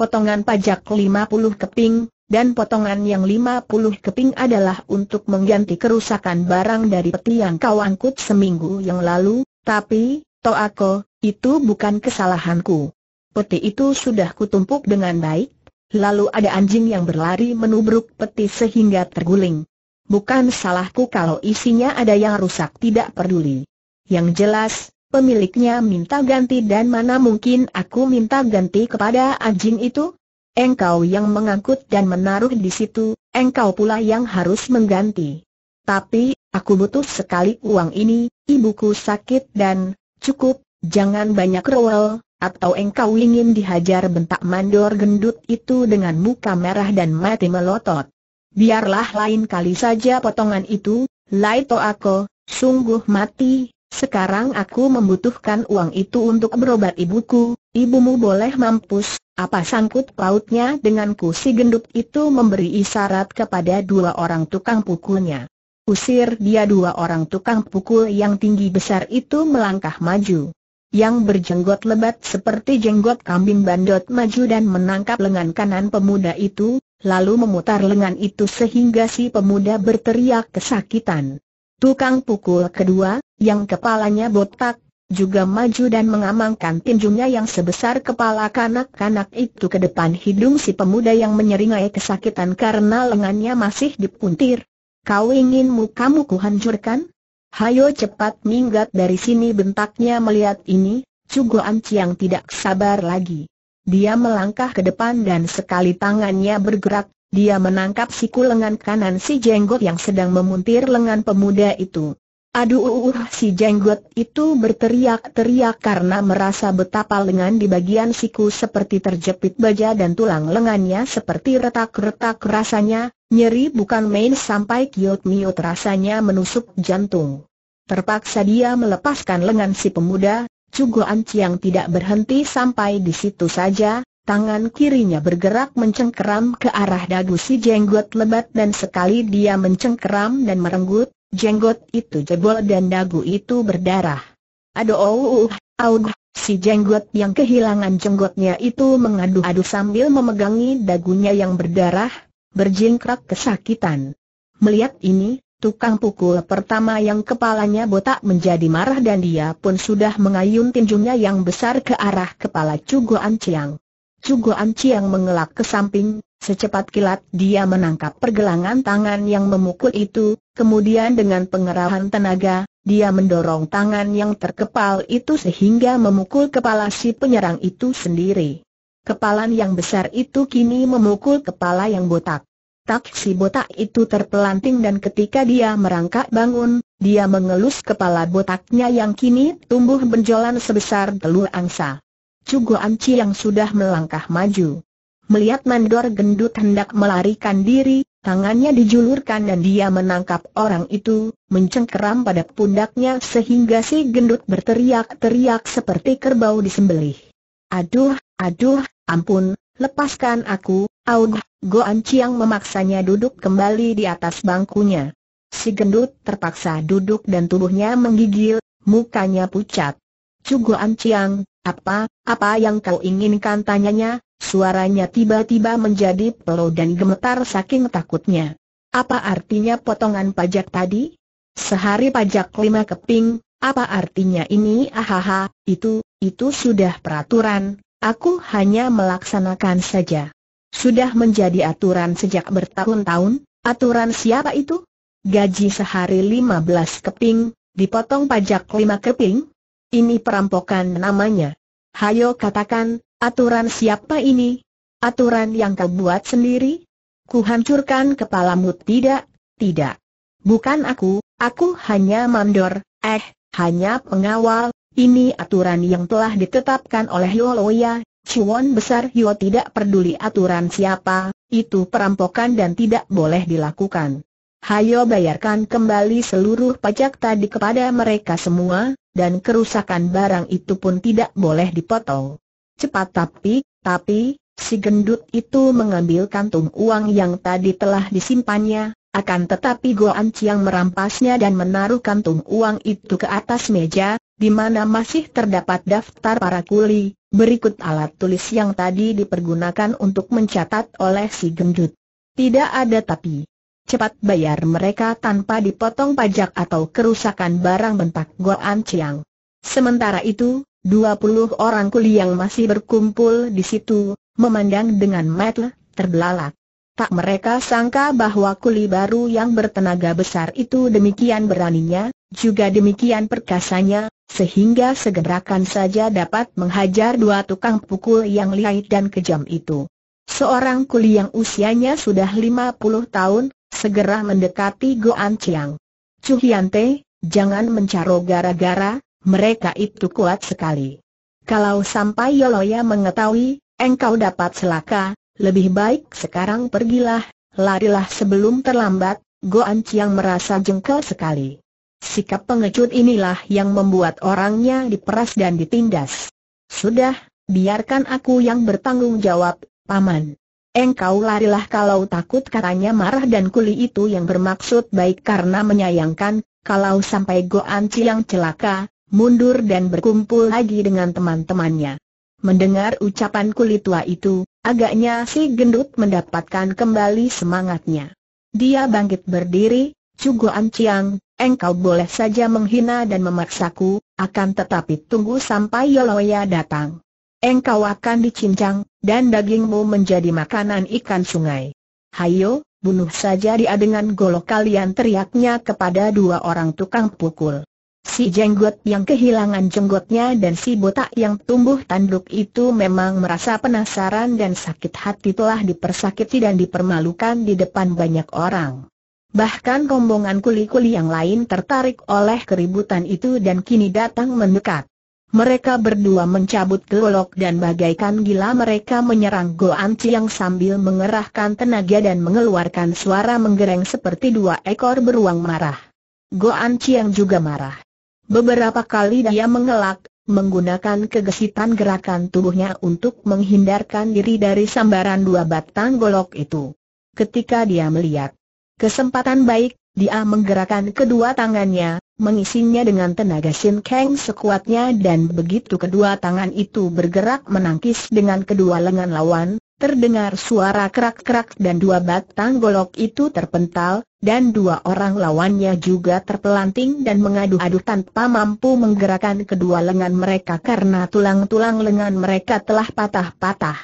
Potongan pajak lima puluh keping, dan potongan yang lima puluh keping adalah untuk mengganti kerusakan barang dari peti yang kau angkut seminggu yang lalu, tapi, aku, itu bukan kesalahanku. Peti itu sudah kutumpuk dengan baik, lalu ada anjing yang berlari menubruk peti sehingga terguling. Bukan salahku kalau isinya ada yang rusak tidak peduli. Yang jelas, pemiliknya minta ganti dan mana mungkin aku minta ganti kepada anjing itu? Engkau yang mengangkut dan menaruh di situ, engkau pula yang harus mengganti. Tapi, aku butuh sekali uang ini, ibuku sakit dan, cukup, jangan banyak rewel, atau engkau ingin dihajar bentak mandor gendut itu dengan muka merah dan mati melotot biarlah lain kali saja potongan itu, Laito aku, sungguh mati, sekarang aku membutuhkan uang itu untuk berobat ibuku, ibumu boleh mampus, apa sangkut pautnya denganku si gendut itu memberi isyarat kepada dua orang tukang pukulnya. Usir dia dua orang tukang pukul yang tinggi besar itu melangkah maju. Yang berjenggot lebat seperti jenggot kambing bandot maju dan menangkap lengan kanan pemuda itu, lalu memutar lengan itu sehingga si pemuda berteriak kesakitan. Tukang pukul kedua, yang kepalanya botak, juga maju dan mengamankan tinjunya yang sebesar kepala kanak-kanak itu ke depan hidung si pemuda yang menyeringai kesakitan karena lengannya masih dipuntir. Kau ingin mukamu kuhancurkan? Hayo cepat minggat dari sini bentaknya melihat ini, Cugoan yang tidak sabar lagi. Dia melangkah ke depan dan sekali tangannya bergerak, dia menangkap siku lengan kanan si jenggot yang sedang memuntir lengan pemuda itu. Aduh, uh, uh, si jenggot itu berteriak-teriak karena merasa betapa lengan di bagian siku seperti terjepit baja dan tulang lengannya seperti retak-retak rasanya, nyeri bukan main sampai kiot-miot rasanya menusuk jantung. Terpaksa dia melepaskan lengan si pemuda, Cugoan Ciang tidak berhenti sampai di situ saja, tangan kirinya bergerak mencengkeram ke arah dagu si jenggot lebat dan sekali dia mencengkeram dan merenggut, jenggot itu jebol dan dagu itu berdarah. Aduh, oh, aduh, oh, oh, oh, si jenggot yang kehilangan jenggotnya itu mengadu-adu sambil memegangi dagunya yang berdarah, berjingkrak kesakitan. Melihat ini, Tukang pukul pertama yang kepalanya botak menjadi marah dan dia pun sudah mengayun tinjunya yang besar ke arah kepala Cugoan Ciang. Cugoan Ciang mengelak ke samping, secepat kilat dia menangkap pergelangan tangan yang memukul itu, kemudian dengan pengerahan tenaga, dia mendorong tangan yang terkepal itu sehingga memukul kepala si penyerang itu sendiri. Kepalan yang besar itu kini memukul kepala yang botak. Tak si botak itu terpelanting dan ketika dia merangkak bangun, dia mengelus kepala botaknya yang kini tumbuh benjolan sebesar telur angsa. Cugo Anci yang sudah melangkah maju. Melihat mandor gendut hendak melarikan diri, tangannya dijulurkan dan dia menangkap orang itu, mencengkeram pada pundaknya sehingga si gendut berteriak-teriak seperti kerbau disembelih. Aduh, aduh, ampun, lepaskan aku, Aug, Goan Chiang memaksanya duduk kembali di atas bangkunya. Si gendut terpaksa duduk dan tubuhnya menggigil, mukanya pucat. An Chiang, apa, apa yang kau inginkan tanyanya, suaranya tiba-tiba menjadi peluh dan gemetar saking takutnya. Apa artinya potongan pajak tadi? Sehari pajak lima keping, apa artinya ini ahaha, itu, itu sudah peraturan, aku hanya melaksanakan saja. Sudah menjadi aturan sejak bertahun-tahun, aturan siapa itu? Gaji sehari 15 keping, dipotong pajak 5 keping? Ini perampokan namanya. Hayo katakan, aturan siapa ini? Aturan yang kau buat sendiri? Kuhancurkan kepalamu tidak, tidak. Bukan aku, aku hanya mandor, eh, hanya pengawal, ini aturan yang telah ditetapkan oleh Yoloya, Chuan besar Hyo tidak peduli aturan siapa, itu perampokan dan tidak boleh dilakukan. Hayo bayarkan kembali seluruh pajak tadi kepada mereka semua, dan kerusakan barang itu pun tidak boleh dipotong. Cepat tapi, tapi, si gendut itu mengambil kantung uang yang tadi telah disimpannya, akan tetapi Goan Chiang merampasnya dan menaruh kantung uang itu ke atas meja, di mana masih terdapat daftar para kuli, berikut alat tulis yang tadi dipergunakan untuk mencatat oleh si gendut. Tidak ada tapi. Cepat bayar mereka tanpa dipotong pajak atau kerusakan barang bentak Goan Chiang. Sementara itu, 20 orang kuli yang masih berkumpul di situ, memandang dengan mata terbelalak. Tak mereka sangka bahwa kuli baru yang bertenaga besar itu demikian beraninya, juga demikian perkasanya, sehingga segerakan saja dapat menghajar dua tukang pukul yang lihai dan kejam itu. Seorang kuli yang usianya sudah 50 tahun, segera mendekati Goan Chiang. Te, jangan mencaro gara-gara, mereka itu kuat sekali. Kalau sampai Yoloya mengetahui, engkau dapat selaka, lebih baik sekarang pergilah, larilah sebelum terlambat, Goan Chiang merasa jengkel sekali. Sikap pengecut inilah yang membuat orangnya diperas dan ditindas. Sudah, biarkan aku yang bertanggung jawab, Paman. Engkau larilah kalau takut katanya marah dan kuli itu yang bermaksud baik karena menyayangkan, kalau sampai Goan Chiang celaka, mundur dan berkumpul lagi dengan teman-temannya. Mendengar ucapan kuli tua itu, Agaknya si gendut mendapatkan kembali semangatnya. Dia bangkit berdiri, Cugo Anciang, engkau boleh saja menghina dan memaksaku, akan tetapi tunggu sampai Yoloya datang. Engkau akan dicincang, dan dagingmu menjadi makanan ikan sungai. Hayo, bunuh saja dia dengan golok kalian teriaknya kepada dua orang tukang pukul. Si jenggot yang kehilangan jenggotnya dan si botak yang tumbuh tanduk itu memang merasa penasaran dan sakit hati telah dipersakiti dan dipermalukan di depan banyak orang. Bahkan rombongan kuli-kuli yang lain tertarik oleh keributan itu dan kini datang mendekat. Mereka berdua mencabut gerolok dan bagaikan gila mereka menyerang Goan yang sambil mengerahkan tenaga dan mengeluarkan suara menggereng seperti dua ekor beruang marah. Goan yang juga marah. Beberapa kali dia mengelak, menggunakan kegesitan gerakan tubuhnya untuk menghindarkan diri dari sambaran dua batang golok itu. Ketika dia melihat kesempatan baik, dia menggerakkan kedua tangannya, mengisinya dengan tenaga Shin Kang sekuatnya dan begitu kedua tangan itu bergerak menangkis dengan kedua lengan lawan, terdengar suara kerak-kerak dan dua batang golok itu terpental, dan dua orang lawannya juga terpelanting dan mengadu-adu tanpa mampu menggerakkan kedua lengan mereka karena tulang-tulang lengan mereka telah patah-patah.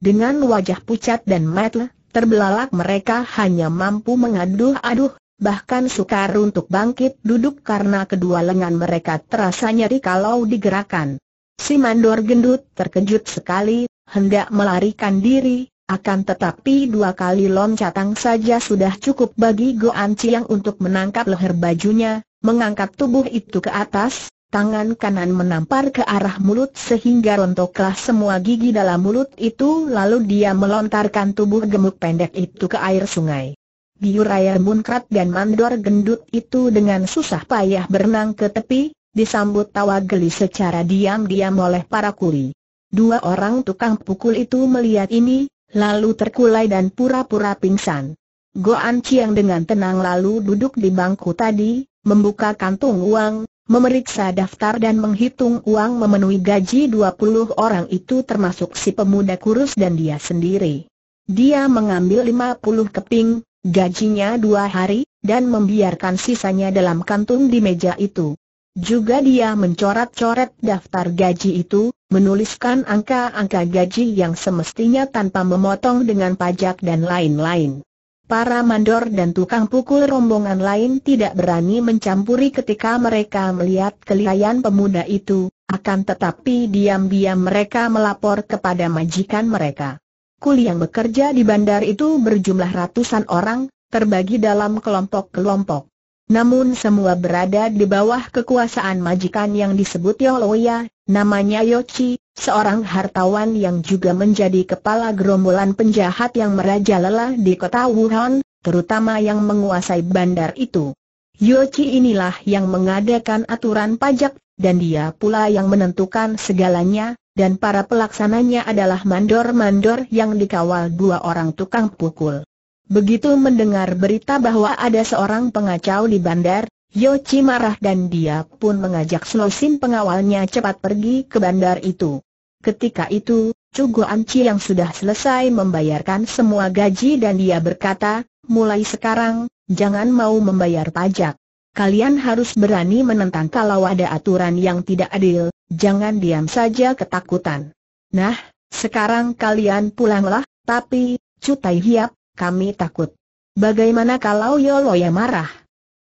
Dengan wajah pucat dan metel, terbelalak mereka hanya mampu mengaduh-aduh, bahkan sukar untuk bangkit duduk karena kedua lengan mereka terasa nyeri kalau digerakkan. Si mandor gendut terkejut sekali hendak melarikan diri, akan tetapi dua kali loncatan saja sudah cukup bagi Goan Chiang untuk menangkap leher bajunya, mengangkat tubuh itu ke atas, tangan kanan menampar ke arah mulut sehingga rontoklah semua gigi dalam mulut itu lalu dia melontarkan tubuh gemuk pendek itu ke air sungai. Biur air munkrat dan mandor gendut itu dengan susah payah berenang ke tepi, disambut tawa geli secara diam-diam oleh para kuli. Dua orang tukang pukul itu melihat ini, lalu terkulai dan pura-pura pingsan. Goan Chiang dengan tenang lalu duduk di bangku tadi, membuka kantung uang, memeriksa daftar dan menghitung uang memenuhi gaji 20 orang itu termasuk si pemuda kurus dan dia sendiri. Dia mengambil 50 keping, gajinya dua hari, dan membiarkan sisanya dalam kantung di meja itu. Juga dia mencoret-coret daftar gaji itu, menuliskan angka-angka gaji yang semestinya tanpa memotong dengan pajak dan lain-lain. Para mandor dan tukang pukul rombongan lain tidak berani mencampuri ketika mereka melihat kelihayan pemuda itu, akan tetapi diam-diam mereka melapor kepada majikan mereka. Kul yang bekerja di bandar itu berjumlah ratusan orang, terbagi dalam kelompok-kelompok. Namun semua berada di bawah kekuasaan majikan yang disebut Yoloya, namanya Yochi, seorang hartawan yang juga menjadi kepala gerombolan penjahat yang merajalela di kota Wuhan, terutama yang menguasai bandar itu. Yochi inilah yang mengadakan aturan pajak, dan dia pula yang menentukan segalanya, dan para pelaksananya adalah mandor-mandor yang dikawal dua orang tukang pukul. Begitu mendengar berita bahwa ada seorang pengacau di bandar, Yochi marah dan dia pun mengajak Slosin pengawalnya cepat pergi ke bandar itu. Ketika itu, Cugo Anci yang sudah selesai membayarkan semua gaji dan dia berkata, mulai sekarang, jangan mau membayar pajak. Kalian harus berani menentang kalau ada aturan yang tidak adil, jangan diam saja ketakutan. Nah, sekarang kalian pulanglah, tapi, Cutai Hiap, kami takut. Bagaimana kalau Yoloya marah?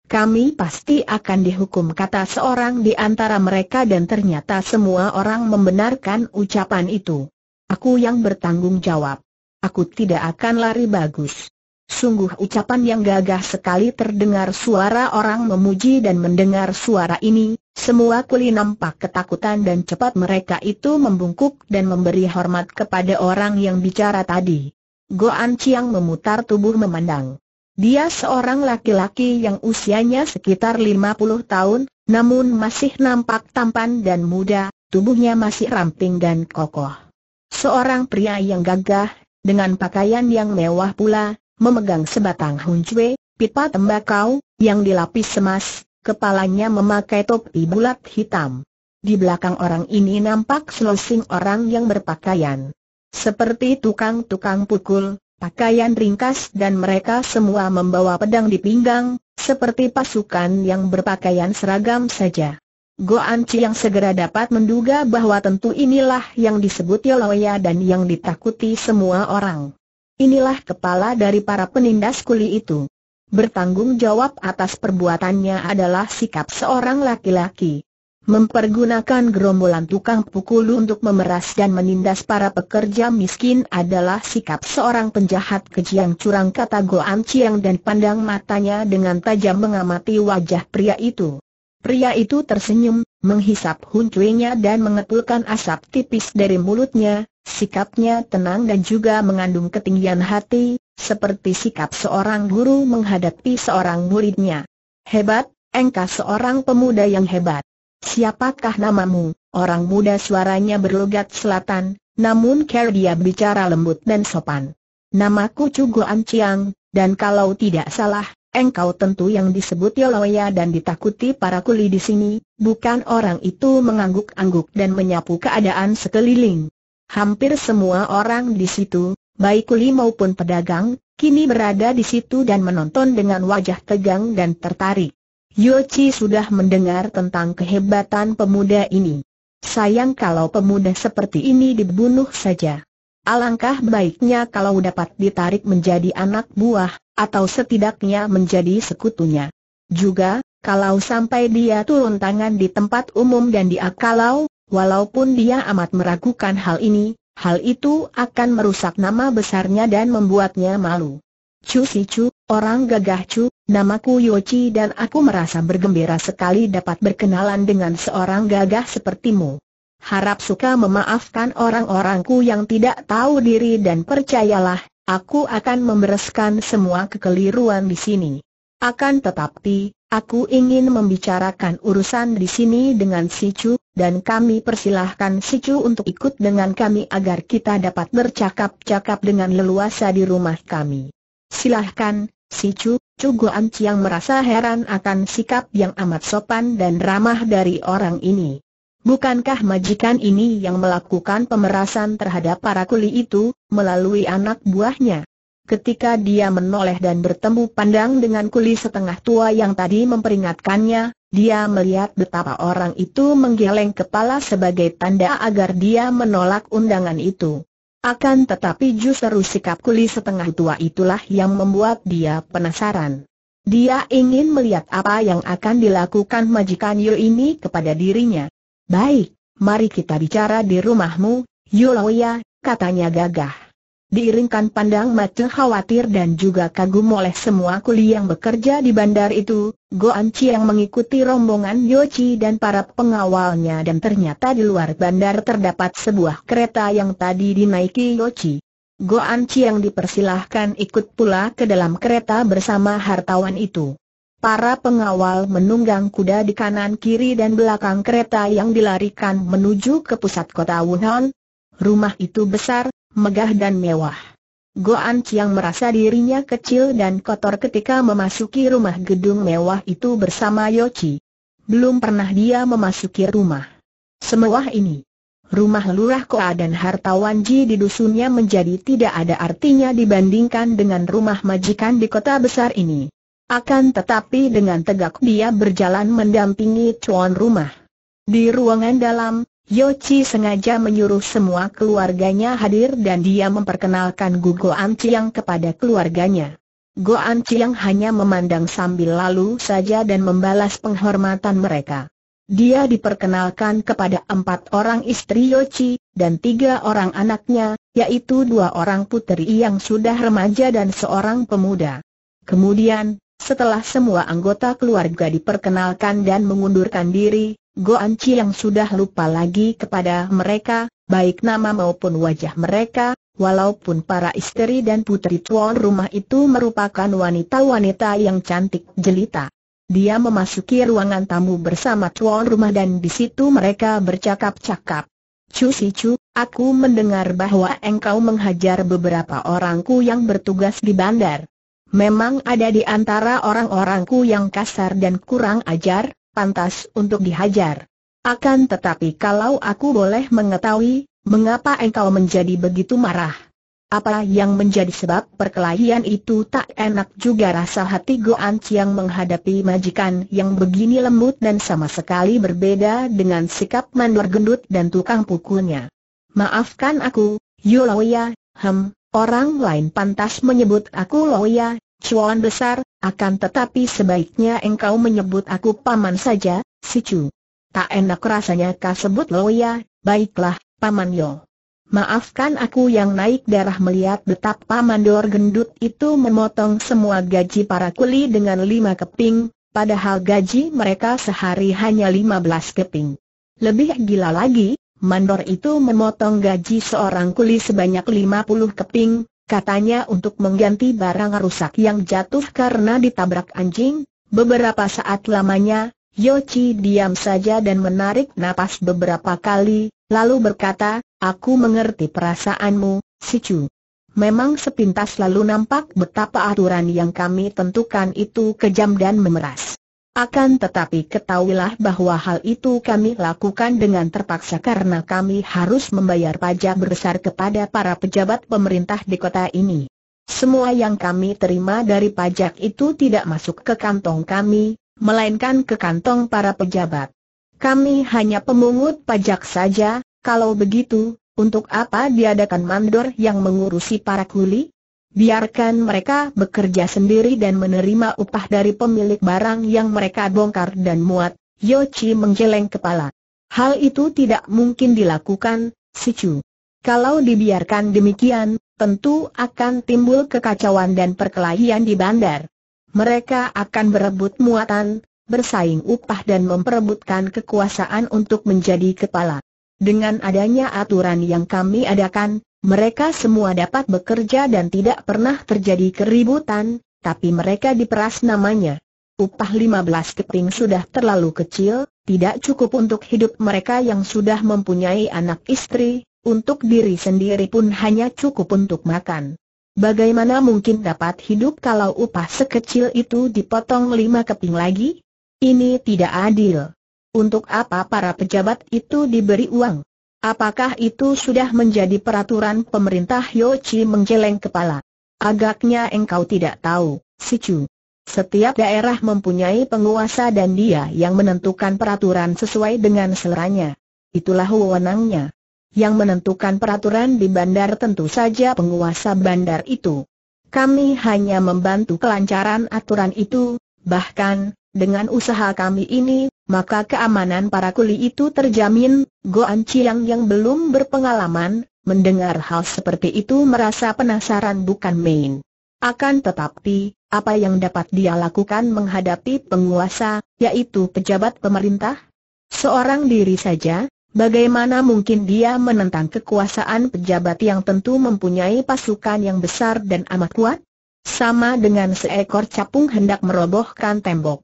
Kami pasti akan dihukum kata seorang di antara mereka dan ternyata semua orang membenarkan ucapan itu. Aku yang bertanggung jawab. Aku tidak akan lari bagus. Sungguh ucapan yang gagah sekali terdengar suara orang memuji dan mendengar suara ini, semua kuli nampak ketakutan dan cepat mereka itu membungkuk dan memberi hormat kepada orang yang bicara tadi. Goan Chiang memutar tubuh memandang. Dia seorang laki-laki yang usianya sekitar 50 tahun, namun masih nampak tampan dan muda, tubuhnya masih ramping dan kokoh. Seorang pria yang gagah, dengan pakaian yang mewah pula, memegang sebatang huncwe, pipa tembakau, yang dilapis emas, kepalanya memakai topi bulat hitam. Di belakang orang ini nampak selosing orang yang berpakaian seperti tukang-tukang pukul, pakaian ringkas dan mereka semua membawa pedang di pinggang, seperti pasukan yang berpakaian seragam saja. Go Anci yang segera dapat menduga bahwa tentu inilah yang disebut Yoloya dan yang ditakuti semua orang. Inilah kepala dari para penindas kuli itu. Bertanggung jawab atas perbuatannya adalah sikap seorang laki-laki. Mempergunakan gerombolan tukang pukul untuk memeras dan menindas para pekerja miskin adalah sikap seorang penjahat keji yang curang kata Goan Chiang dan pandang matanya dengan tajam mengamati wajah pria itu. Pria itu tersenyum, menghisap huncuinya dan mengepulkan asap tipis dari mulutnya, sikapnya tenang dan juga mengandung ketinggian hati, seperti sikap seorang guru menghadapi seorang muridnya. Hebat, engkau seorang pemuda yang hebat. Siapakah namamu? Orang muda suaranya berlogat selatan, namun care dia bicara lembut dan sopan. Namaku Cugo Anciang, dan kalau tidak salah, engkau tentu yang disebut Yoloya dan ditakuti para kuli di sini, bukan orang itu mengangguk-angguk dan menyapu keadaan sekeliling. Hampir semua orang di situ, baik kuli maupun pedagang, kini berada di situ dan menonton dengan wajah tegang dan tertarik. Yochi sudah mendengar tentang kehebatan pemuda ini. Sayang kalau pemuda seperti ini dibunuh saja. Alangkah baiknya kalau dapat ditarik menjadi anak buah, atau setidaknya menjadi sekutunya. Juga, kalau sampai dia turun tangan di tempat umum dan dia kalau, walaupun dia amat meragukan hal ini, hal itu akan merusak nama besarnya dan membuatnya malu. Chu Si Chu, orang gagah Chu, namaku Yochi dan aku merasa bergembira sekali dapat berkenalan dengan seorang gagah sepertimu. Harap suka memaafkan orang-orangku yang tidak tahu diri dan percayalah, aku akan membereskan semua kekeliruan di sini. Akan tetapi, aku ingin membicarakan urusan di sini dengan Si Chu, dan kami persilahkan Si Chu untuk ikut dengan kami agar kita dapat bercakap-cakap dengan leluasa di rumah kami. Silahkan, si Chu, Chu Guan Chiang merasa heran akan sikap yang amat sopan dan ramah dari orang ini. Bukankah majikan ini yang melakukan pemerasan terhadap para kuli itu, melalui anak buahnya? Ketika dia menoleh dan bertemu pandang dengan kuli setengah tua yang tadi memperingatkannya, dia melihat betapa orang itu menggeleng kepala sebagai tanda agar dia menolak undangan itu. Akan tetapi justru sikap kuli setengah tua itulah yang membuat dia penasaran. Dia ingin melihat apa yang akan dilakukan majikan Yu ini kepada dirinya. Baik, mari kita bicara di rumahmu, Yuloya, katanya gagah diiringkan pandang mata khawatir dan juga kagum oleh semua kuli yang bekerja di bandar itu, Go Goan yang mengikuti rombongan Yochi dan para pengawalnya dan ternyata di luar bandar terdapat sebuah kereta yang tadi dinaiki Yochi. Goan yang dipersilahkan ikut pula ke dalam kereta bersama hartawan itu. Para pengawal menunggang kuda di kanan kiri dan belakang kereta yang dilarikan menuju ke pusat kota Wuhan. Rumah itu besar, megah dan mewah. Goan Chiang merasa dirinya kecil dan kotor ketika memasuki rumah gedung mewah itu bersama Chi. Belum pernah dia memasuki rumah semewah ini. Rumah lurah Koa dan hartawan Ji di dusunnya menjadi tidak ada artinya dibandingkan dengan rumah majikan di kota besar ini. Akan tetapi dengan tegak dia berjalan mendampingi cuan rumah. Di ruangan dalam, Yochi sengaja menyuruh semua keluarganya hadir dan dia memperkenalkan Gu Goan Chiang kepada keluarganya. Goan Chiang hanya memandang sambil lalu saja dan membalas penghormatan mereka. Dia diperkenalkan kepada empat orang istri Yochi, dan tiga orang anaknya, yaitu dua orang putri yang sudah remaja dan seorang pemuda. Kemudian, setelah semua anggota keluarga diperkenalkan dan mengundurkan diri, Go Anci yang sudah lupa lagi kepada mereka, baik nama maupun wajah mereka, walaupun para istri dan putri tuan rumah itu merupakan wanita-wanita yang cantik jelita. Dia memasuki ruangan tamu bersama tuan rumah dan di situ mereka bercakap-cakap. Chu Si Chu, aku mendengar bahwa engkau menghajar beberapa orangku yang bertugas di bandar. Memang ada di antara orang-orangku yang kasar dan kurang ajar, pantas untuk dihajar. Akan tetapi kalau aku boleh mengetahui, mengapa engkau menjadi begitu marah? Apa yang menjadi sebab perkelahian itu tak enak juga rasa hati Goan Chiang menghadapi majikan yang begini lembut dan sama sekali berbeda dengan sikap mandor gendut dan tukang pukulnya. Maafkan aku, Loya, hem, orang lain pantas menyebut aku Loya, Cuan besar, akan tetapi sebaiknya engkau menyebut aku paman saja, si Cu. Tak enak rasanya kau sebut Loya, baiklah, paman Yo. Maafkan aku yang naik darah melihat betapa mandor gendut itu memotong semua gaji para kuli dengan lima keping, padahal gaji mereka sehari hanya lima belas keping. Lebih gila lagi, mandor itu memotong gaji seorang kuli sebanyak lima puluh keping, Katanya untuk mengganti barang rusak yang jatuh karena ditabrak anjing, beberapa saat lamanya, Yochi diam saja dan menarik napas beberapa kali, lalu berkata, aku mengerti perasaanmu, si Chu. Memang sepintas lalu nampak betapa aturan yang kami tentukan itu kejam dan memeras. Akan tetapi ketahuilah bahwa hal itu kami lakukan dengan terpaksa karena kami harus membayar pajak besar kepada para pejabat pemerintah di kota ini. Semua yang kami terima dari pajak itu tidak masuk ke kantong kami, melainkan ke kantong para pejabat. Kami hanya pemungut pajak saja, kalau begitu, untuk apa diadakan mandor yang mengurusi para kuli? Biarkan mereka bekerja sendiri dan menerima upah dari pemilik barang yang mereka bongkar dan muat, Yochi menggeleng kepala. Hal itu tidak mungkin dilakukan, si Chu. Kalau dibiarkan demikian, tentu akan timbul kekacauan dan perkelahian di bandar. Mereka akan berebut muatan, bersaing upah dan memperebutkan kekuasaan untuk menjadi kepala. Dengan adanya aturan yang kami adakan, mereka semua dapat bekerja dan tidak pernah terjadi keributan, tapi mereka diperas namanya. Upah 15 keping sudah terlalu kecil, tidak cukup untuk hidup mereka yang sudah mempunyai anak istri, untuk diri sendiri pun hanya cukup untuk makan. Bagaimana mungkin dapat hidup kalau upah sekecil itu dipotong lima keping lagi? Ini tidak adil. Untuk apa para pejabat itu diberi uang? Apakah itu sudah menjadi peraturan pemerintah Yochi menjeleng kepala? Agaknya engkau tidak tahu, si Chu. Setiap daerah mempunyai penguasa dan dia yang menentukan peraturan sesuai dengan seleranya. Itulah wewenangnya. Yang menentukan peraturan di bandar tentu saja penguasa bandar itu. Kami hanya membantu kelancaran aturan itu, bahkan, dengan usaha kami ini, maka keamanan para kuli itu terjamin, Goan Chiang yang belum berpengalaman, mendengar hal seperti itu merasa penasaran bukan main. Akan tetapi, apa yang dapat dia lakukan menghadapi penguasa, yaitu pejabat pemerintah? Seorang diri saja, bagaimana mungkin dia menentang kekuasaan pejabat yang tentu mempunyai pasukan yang besar dan amat kuat? Sama dengan seekor capung hendak merobohkan tembok.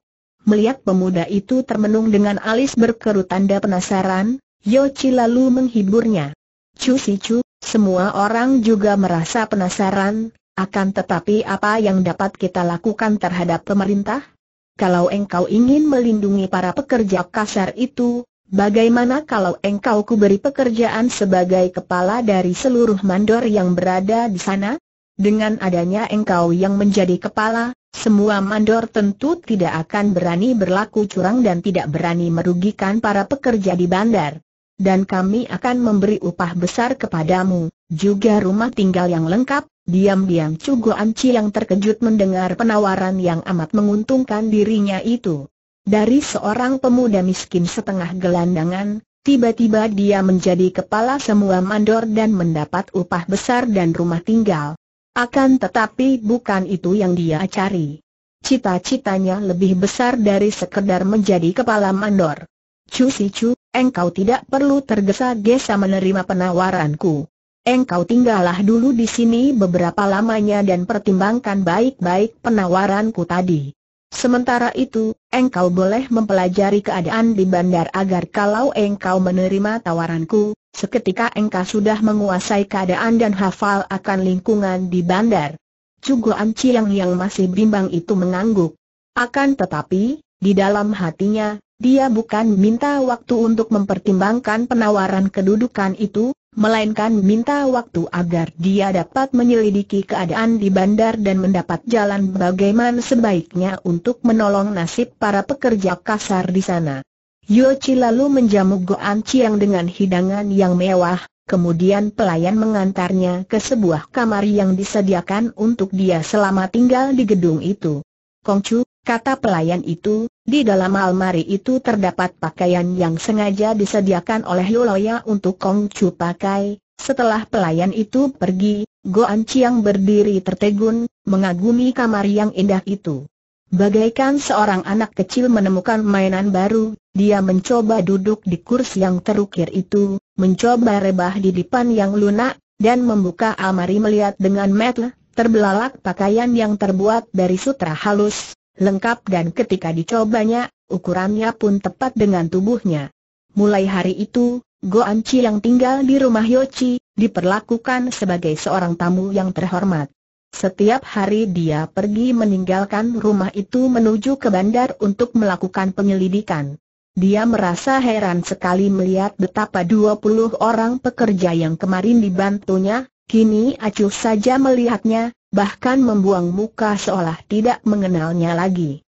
Melihat pemuda itu termenung dengan alis berkerut tanda penasaran, Yochi lalu menghiburnya. Chu si Chu, semua orang juga merasa penasaran, akan tetapi apa yang dapat kita lakukan terhadap pemerintah? Kalau engkau ingin melindungi para pekerja kasar itu, bagaimana kalau engkau kuberi pekerjaan sebagai kepala dari seluruh mandor yang berada di sana? Dengan adanya engkau yang menjadi kepala, semua mandor tentu tidak akan berani berlaku curang dan tidak berani merugikan para pekerja di bandar. Dan kami akan memberi upah besar kepadamu, juga rumah tinggal yang lengkap, diam-diam Cugo Anci yang terkejut mendengar penawaran yang amat menguntungkan dirinya itu. Dari seorang pemuda miskin setengah gelandangan, tiba-tiba dia menjadi kepala semua mandor dan mendapat upah besar dan rumah tinggal. Akan tetapi bukan itu yang dia cari. Cita-citanya lebih besar dari sekedar menjadi kepala mandor. Chu si Chu, engkau tidak perlu tergesa-gesa menerima penawaranku. Engkau tinggallah dulu di sini beberapa lamanya dan pertimbangkan baik-baik penawaranku tadi. Sementara itu, engkau boleh mempelajari keadaan di bandar agar kalau engkau menerima tawaranku, Seketika engkau sudah menguasai keadaan dan hafal akan lingkungan di bandar. cuguan Ciang yang masih bimbang itu mengangguk. Akan tetapi, di dalam hatinya, dia bukan minta waktu untuk mempertimbangkan penawaran kedudukan itu, melainkan minta waktu agar dia dapat menyelidiki keadaan di bandar dan mendapat jalan bagaimana sebaiknya untuk menolong nasib para pekerja kasar di sana. Yochi lalu menjamu Goan Chiang dengan hidangan yang mewah, kemudian pelayan mengantarnya ke sebuah kamar yang disediakan untuk dia selama tinggal di gedung itu. Kongcu, kata pelayan itu, di dalam almari itu terdapat pakaian yang sengaja disediakan oleh Yoloya untuk Kongcu pakai. Setelah pelayan itu pergi, Goan Chiang berdiri tertegun, mengagumi kamar yang indah itu. Bagaikan seorang anak kecil menemukan mainan baru, dia mencoba duduk di kursi yang terukir itu, mencoba rebah di depan yang lunak, dan membuka amari melihat dengan mata terbelalak pakaian yang terbuat dari sutra halus, lengkap dan ketika dicobanya, ukurannya pun tepat dengan tubuhnya. Mulai hari itu, Go Chi yang tinggal di rumah Yochi, diperlakukan sebagai seorang tamu yang terhormat. Setiap hari dia pergi meninggalkan rumah itu menuju ke bandar untuk melakukan penyelidikan. Dia merasa heran sekali melihat betapa 20 orang pekerja yang kemarin dibantunya, kini acuh saja melihatnya, bahkan membuang muka seolah tidak mengenalnya lagi.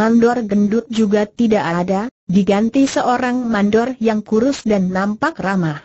Mandor gendut juga tidak ada, diganti seorang mandor yang kurus dan nampak ramah.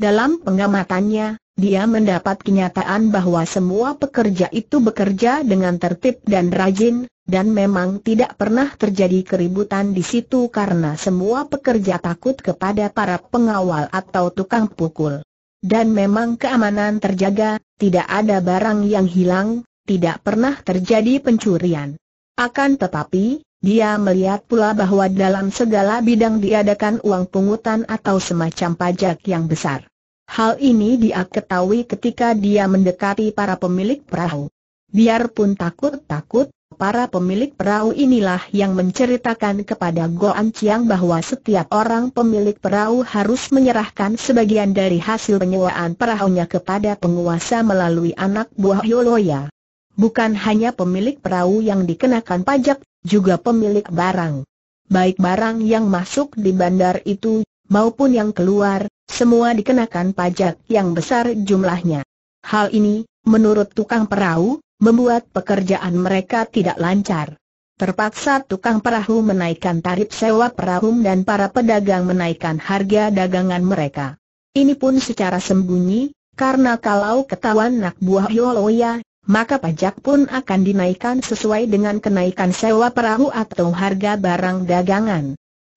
Dalam pengamatannya, dia mendapat kenyataan bahwa semua pekerja itu bekerja dengan tertib dan rajin, dan memang tidak pernah terjadi keributan di situ karena semua pekerja takut kepada para pengawal atau tukang pukul. Dan memang keamanan terjaga, tidak ada barang yang hilang, tidak pernah terjadi pencurian. Akan tetapi, dia melihat pula bahwa dalam segala bidang diadakan uang pungutan atau semacam pajak yang besar. Hal ini dia ketahui ketika dia mendekati para pemilik perahu. Biarpun takut-takut, para pemilik perahu inilah yang menceritakan kepada Goan Chiang bahwa setiap orang pemilik perahu harus menyerahkan sebagian dari hasil penyewaan perahunya kepada penguasa melalui anak buah Yoloya. Bukan hanya pemilik perahu yang dikenakan pajak, juga pemilik barang. Baik barang yang masuk di bandar itu maupun yang keluar, semua dikenakan pajak yang besar jumlahnya. Hal ini, menurut tukang perahu, membuat pekerjaan mereka tidak lancar. Terpaksa tukang perahu menaikkan tarif sewa perahu dan para pedagang menaikkan harga dagangan mereka. Ini pun secara sembunyi, karena kalau ketahuan nak buah Yoloya, maka pajak pun akan dinaikkan sesuai dengan kenaikan sewa perahu atau harga barang dagangan.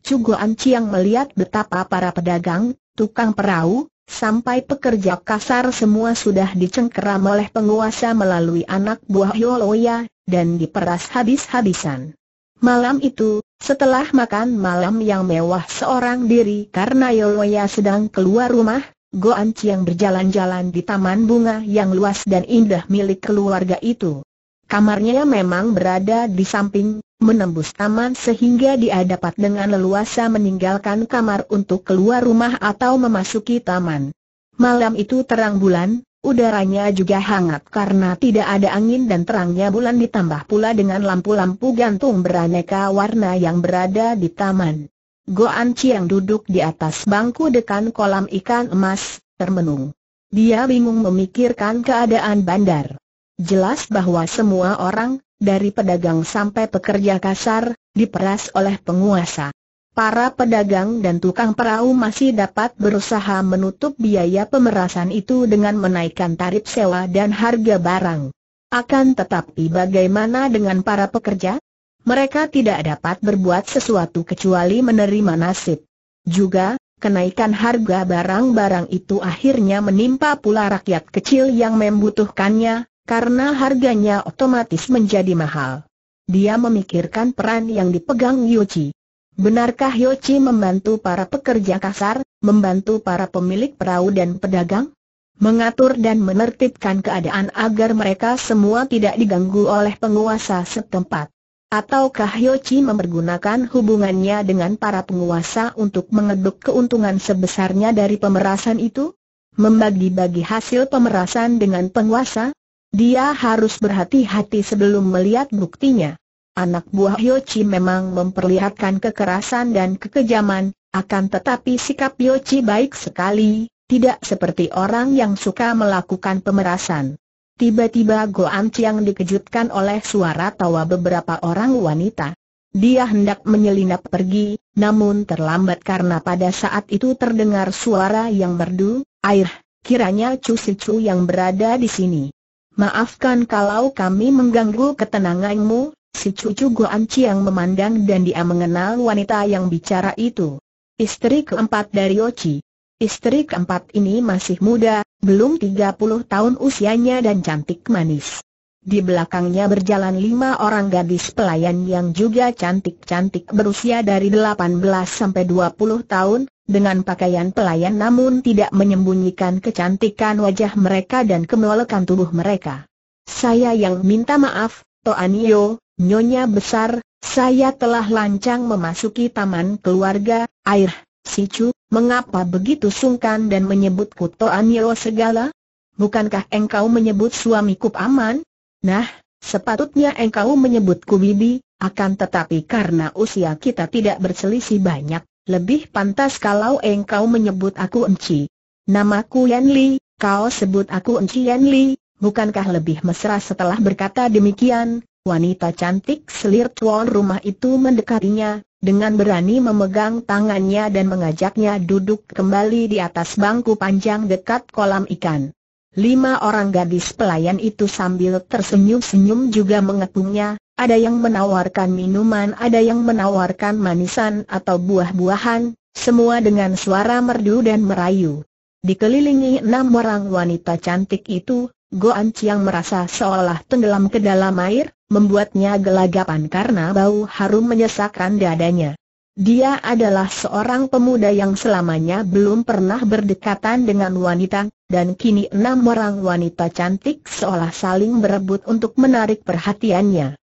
Cugoan Ciang melihat betapa para pedagang, tukang perahu, sampai pekerja kasar semua sudah dicengkeram oleh penguasa melalui anak buah Yoloya, dan diperas habis-habisan. Malam itu, setelah makan malam yang mewah seorang diri karena Yoloya sedang keluar rumah, Goan Chiang berjalan-jalan di taman bunga yang luas dan indah milik keluarga itu. Kamarnya memang berada di samping menembus taman sehingga dia dapat dengan leluasa meninggalkan kamar untuk keluar rumah atau memasuki taman. Malam itu terang bulan, udaranya juga hangat karena tidak ada angin dan terangnya bulan ditambah pula dengan lampu-lampu gantung beraneka warna yang berada di taman. Goan Chiang duduk di atas bangku dekan kolam ikan emas, termenung. Dia bingung memikirkan keadaan bandar. Jelas bahwa semua orang, dari pedagang sampai pekerja kasar, diperas oleh penguasa. Para pedagang dan tukang perahu masih dapat berusaha menutup biaya pemerasan itu dengan menaikkan tarif sewa dan harga barang. Akan tetapi bagaimana dengan para pekerja? Mereka tidak dapat berbuat sesuatu kecuali menerima nasib. Juga, kenaikan harga barang-barang itu akhirnya menimpa pula rakyat kecil yang membutuhkannya, karena harganya otomatis menjadi mahal. Dia memikirkan peran yang dipegang Yochi. Benarkah Yochi membantu para pekerja kasar, membantu para pemilik perahu dan pedagang? Mengatur dan menertibkan keadaan agar mereka semua tidak diganggu oleh penguasa setempat. Ataukah Yochi mempergunakan hubungannya dengan para penguasa untuk mengeduk keuntungan sebesarnya dari pemerasan itu? Membagi-bagi hasil pemerasan dengan penguasa, dia harus berhati-hati sebelum melihat buktinya. Anak buah Yochi memang memperlihatkan kekerasan dan kekejaman, akan tetapi sikap Yochi baik sekali, tidak seperti orang yang suka melakukan pemerasan. Tiba-tiba Goan Chiang dikejutkan oleh suara tawa beberapa orang wanita. Dia hendak menyelinap pergi, namun terlambat karena pada saat itu terdengar suara yang merdu, air, kiranya Chu Chu yang berada di sini. Maafkan kalau kami mengganggu ketenanganmu, si cucu Goan Chiang memandang dan dia mengenal wanita yang bicara itu. Istri keempat dari Oci. Istri keempat ini masih muda, belum 30 tahun usianya dan cantik manis. Di belakangnya berjalan lima orang gadis pelayan yang juga cantik-cantik berusia dari 18 sampai 20 tahun, dengan pakaian pelayan namun tidak menyembunyikan kecantikan wajah mereka dan kemolekan tubuh mereka. Saya yang minta maaf, Toanio, nyonya besar, saya telah lancang memasuki taman keluarga, air, Sicu, mengapa begitu sungkan dan menyebutku Toanio segala? Bukankah engkau menyebut suamiku aman? Nah, sepatutnya engkau menyebutku bibi, akan tetapi karena usia kita tidak berselisih banyak, lebih pantas kalau engkau menyebut aku Enci. Namaku Yan Li, kau sebut aku Enci Yan Li, bukankah lebih mesra setelah berkata demikian? Wanita cantik selir tuan rumah itu mendekatinya, dengan berani memegang tangannya dan mengajaknya duduk kembali di atas bangku panjang dekat kolam ikan. Lima orang gadis pelayan itu sambil tersenyum-senyum juga mengepungnya, ada yang menawarkan minuman, ada yang menawarkan manisan atau buah-buahan, semua dengan suara merdu dan merayu. Dikelilingi enam orang wanita cantik itu, Goan Chiang merasa seolah tenggelam ke dalam air, membuatnya gelagapan karena bau harum menyesakkan dadanya. Dia adalah seorang pemuda yang selamanya belum pernah berdekatan dengan wanita, dan kini enam orang wanita cantik seolah saling berebut untuk menarik perhatiannya.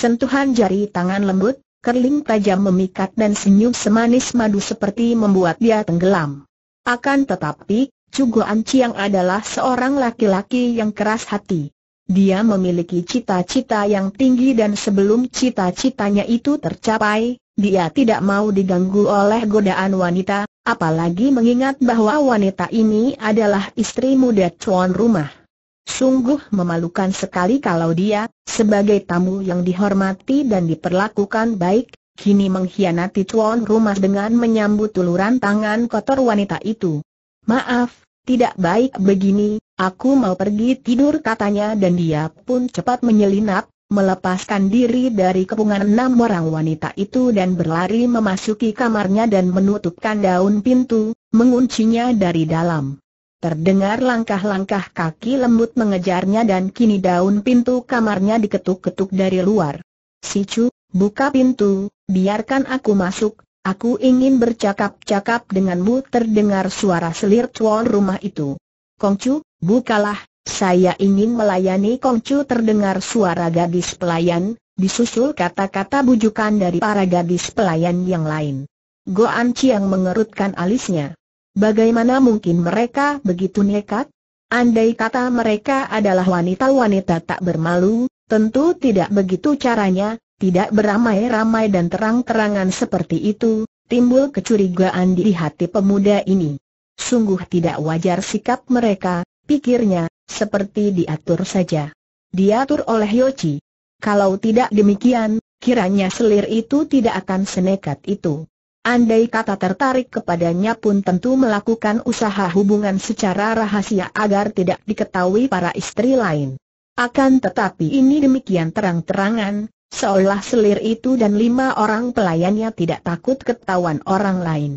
Sentuhan jari tangan lembut, kerling tajam memikat dan senyum semanis madu seperti membuat dia tenggelam. Akan tetapi, Cugo Anciang adalah seorang laki-laki yang keras hati. Dia memiliki cita-cita yang tinggi dan sebelum cita-citanya itu tercapai, dia tidak mau diganggu oleh godaan wanita, apalagi mengingat bahwa wanita ini adalah istri muda Cuan rumah. Sungguh memalukan sekali kalau dia, sebagai tamu yang dihormati dan diperlakukan baik, kini mengkhianati tuan rumah dengan menyambut uluran tangan kotor wanita itu. Maaf, tidak baik begini, aku mau pergi tidur katanya dan dia pun cepat menyelinap, melepaskan diri dari kepungan enam orang wanita itu dan berlari memasuki kamarnya dan menutupkan daun pintu, menguncinya dari dalam. Terdengar langkah-langkah kaki lembut mengejarnya dan kini daun pintu kamarnya diketuk-ketuk dari luar. Si Chu, buka pintu, biarkan aku masuk, aku ingin bercakap-cakap denganmu terdengar suara selir tuan rumah itu. Kong Chu, bukalah, saya ingin melayani Kong Chu terdengar suara gadis pelayan, disusul kata-kata bujukan dari para gadis pelayan yang lain. Goan Chiang mengerutkan alisnya. Bagaimana mungkin mereka begitu nekat? Andai kata mereka adalah wanita-wanita tak bermalu, tentu tidak begitu caranya, tidak beramai-ramai dan terang-terangan seperti itu, timbul kecurigaan di hati pemuda ini. Sungguh tidak wajar sikap mereka, pikirnya, seperti diatur saja. Diatur oleh Yochi. Kalau tidak demikian, kiranya selir itu tidak akan senekat itu. Andai kata tertarik kepadanya pun tentu melakukan usaha hubungan secara rahasia agar tidak diketahui para istri lain. Akan tetapi ini demikian terang-terangan, seolah selir itu dan lima orang pelayannya tidak takut ketahuan orang lain.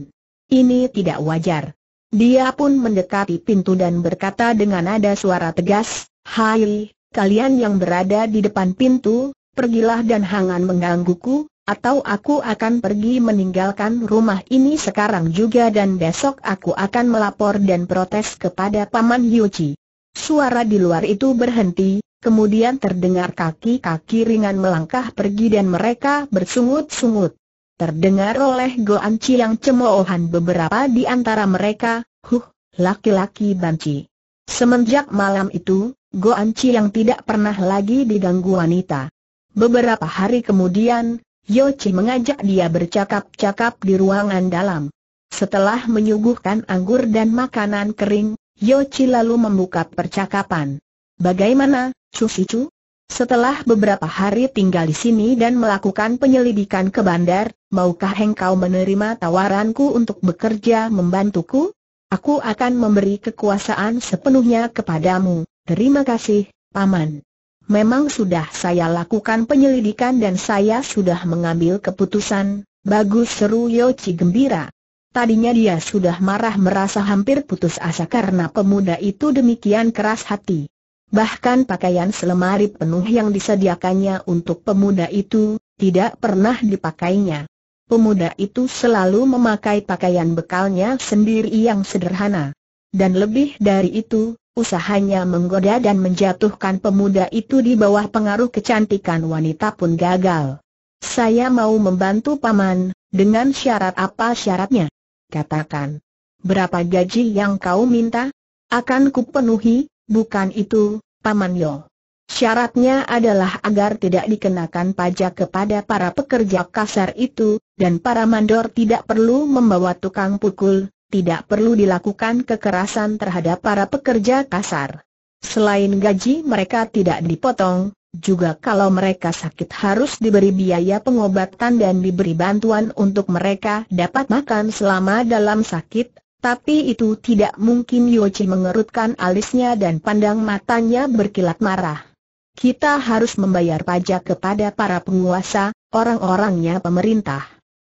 Ini tidak wajar. Dia pun mendekati pintu dan berkata dengan nada suara tegas, Hai, kalian yang berada di depan pintu, pergilah dan hangan menggangguku, atau aku akan pergi meninggalkan rumah ini sekarang juga dan besok aku akan melapor dan protes kepada Paman Yuchi. Suara di luar itu berhenti, kemudian terdengar kaki-kaki ringan melangkah pergi dan mereka bersungut-sungut. Terdengar oleh Goan Chi yang cemoohan beberapa di antara mereka, huh, laki-laki banci. Semenjak malam itu, Goan Chi yang tidak pernah lagi diganggu wanita. Beberapa hari kemudian, Yochi mengajak dia bercakap-cakap di ruangan dalam. Setelah menyuguhkan anggur dan makanan kering, Yochi lalu membuka percakapan. Bagaimana, Chu? Setelah beberapa hari tinggal di sini dan melakukan penyelidikan ke bandar, maukah engkau menerima tawaranku untuk bekerja membantuku? Aku akan memberi kekuasaan sepenuhnya kepadamu. Terima kasih, Paman memang sudah saya lakukan penyelidikan dan saya sudah mengambil keputusan, bagus seru Yochi gembira. Tadinya dia sudah marah merasa hampir putus asa karena pemuda itu demikian keras hati. Bahkan pakaian selemari penuh yang disediakannya untuk pemuda itu, tidak pernah dipakainya. Pemuda itu selalu memakai pakaian bekalnya sendiri yang sederhana. Dan lebih dari itu, Usahanya menggoda dan menjatuhkan pemuda itu di bawah pengaruh kecantikan wanita pun gagal. Saya mau membantu paman, dengan syarat apa syaratnya? Katakan. Berapa gaji yang kau minta? Akan kupenuhi, bukan itu, paman Yo. Syaratnya adalah agar tidak dikenakan pajak kepada para pekerja kasar itu, dan para mandor tidak perlu membawa tukang pukul, tidak perlu dilakukan kekerasan terhadap para pekerja kasar. Selain gaji mereka tidak dipotong, juga kalau mereka sakit harus diberi biaya pengobatan dan diberi bantuan untuk mereka dapat makan selama dalam sakit, tapi itu tidak mungkin Yochi mengerutkan alisnya dan pandang matanya berkilat marah. Kita harus membayar pajak kepada para penguasa, orang-orangnya pemerintah.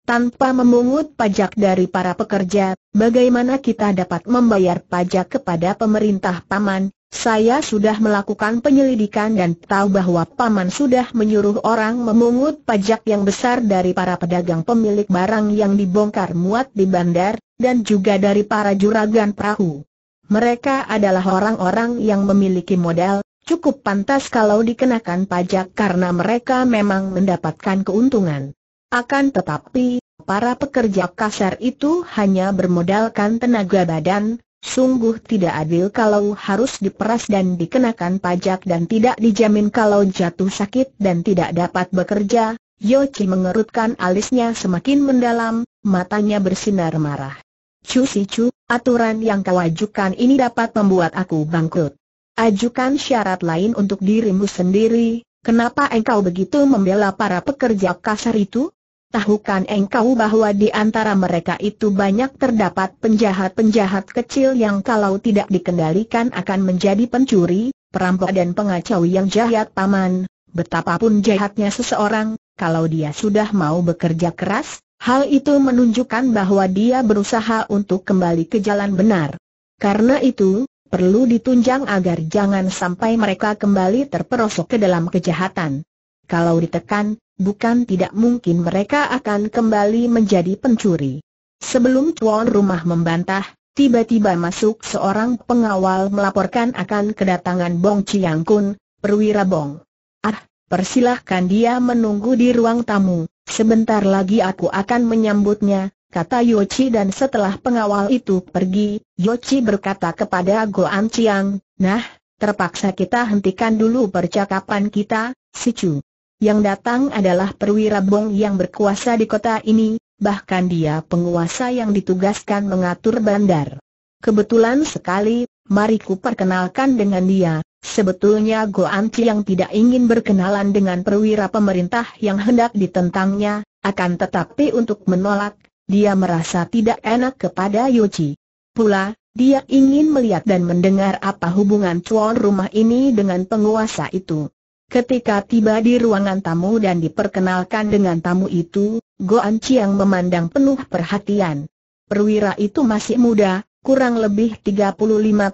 Tanpa memungut pajak dari para pekerja, bagaimana kita dapat membayar pajak kepada pemerintah paman? Saya sudah melakukan penyelidikan dan tahu bahwa paman sudah menyuruh orang memungut pajak yang besar dari para pedagang pemilik barang yang dibongkar muat di bandar, dan juga dari para juragan perahu. Mereka adalah orang-orang yang memiliki modal, cukup pantas kalau dikenakan pajak karena mereka memang mendapatkan keuntungan. Akan tetapi, para pekerja kasar itu hanya bermodalkan tenaga badan, sungguh tidak adil kalau harus diperas dan dikenakan pajak dan tidak dijamin kalau jatuh sakit dan tidak dapat bekerja. Yochi mengerutkan alisnya semakin mendalam, matanya bersinar marah. Chu si Chu, aturan yang kau ajukan ini dapat membuat aku bangkrut. Ajukan syarat lain untuk dirimu sendiri, kenapa engkau begitu membela para pekerja kasar itu? Tahukan engkau bahwa di antara mereka itu banyak terdapat penjahat-penjahat kecil yang kalau tidak dikendalikan akan menjadi pencuri, perampok dan pengacau yang jahat paman. Betapapun jahatnya seseorang, kalau dia sudah mau bekerja keras, hal itu menunjukkan bahwa dia berusaha untuk kembali ke jalan benar. Karena itu, perlu ditunjang agar jangan sampai mereka kembali terperosok ke dalam kejahatan. Kalau ditekan, bukan tidak mungkin mereka akan kembali menjadi pencuri. Sebelum tuan rumah membantah, tiba-tiba masuk seorang pengawal melaporkan akan kedatangan Bong Chiang Kun, perwira Bong. Ah, persilahkan dia menunggu di ruang tamu, sebentar lagi aku akan menyambutnya, kata Yochi dan setelah pengawal itu pergi, Yochi berkata kepada an Chiang, nah, terpaksa kita hentikan dulu percakapan kita, si Chu. Yang datang adalah perwira Bong yang berkuasa di kota ini, bahkan dia penguasa yang ditugaskan mengatur bandar. Kebetulan sekali, mari ku perkenalkan dengan dia, sebetulnya Go Anci yang tidak ingin berkenalan dengan perwira pemerintah yang hendak ditentangnya, akan tetapi untuk menolak, dia merasa tidak enak kepada Yuji. Pula, dia ingin melihat dan mendengar apa hubungan cuan rumah ini dengan penguasa itu. Ketika tiba di ruangan tamu dan diperkenalkan dengan tamu itu, Go Goan Chiang memandang penuh perhatian. Perwira itu masih muda, kurang lebih 35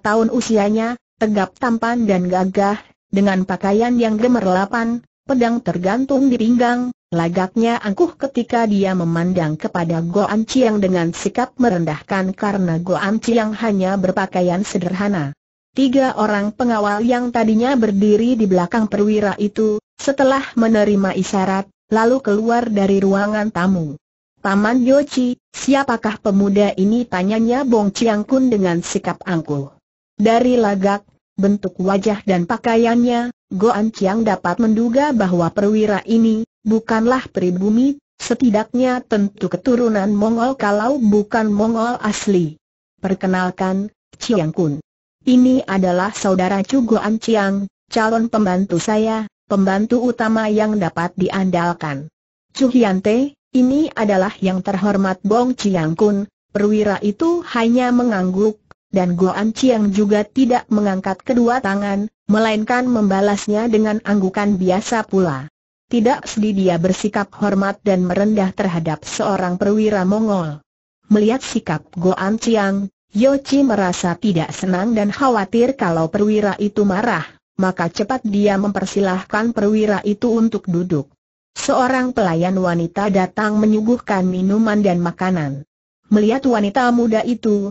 tahun usianya, tegap tampan dan gagah, dengan pakaian yang gemerlapan, pedang tergantung di pinggang, lagaknya angkuh ketika dia memandang kepada Go Goan Chiang dengan sikap merendahkan karena Go Goan Chiang hanya berpakaian sederhana. Tiga orang pengawal yang tadinya berdiri di belakang perwira itu, setelah menerima isyarat, lalu keluar dari ruangan tamu. Paman Yochi, siapakah pemuda ini? Tanyanya Bong Chiang Kun dengan sikap angkuh. Dari lagak, bentuk wajah dan pakaiannya, Goan Chiang dapat menduga bahwa perwira ini, bukanlah pribumi, setidaknya tentu keturunan Mongol kalau bukan Mongol asli. Perkenalkan, Chiang Kun. Ini adalah saudara Cugo Anciang, calon pembantu saya, pembantu utama yang dapat diandalkan. Cuhyante, ini adalah yang terhormat Bong Chiang Kun, perwira itu hanya mengangguk, dan Goan Chiang juga tidak mengangkat kedua tangan, melainkan membalasnya dengan anggukan biasa pula. Tidak sedih dia bersikap hormat dan merendah terhadap seorang perwira Mongol. Melihat sikap Goan Chiang, Yochi merasa tidak senang dan khawatir kalau perwira itu marah, maka cepat dia mempersilahkan perwira itu untuk duduk. Seorang pelayan wanita datang menyuguhkan minuman dan makanan. Melihat wanita muda itu,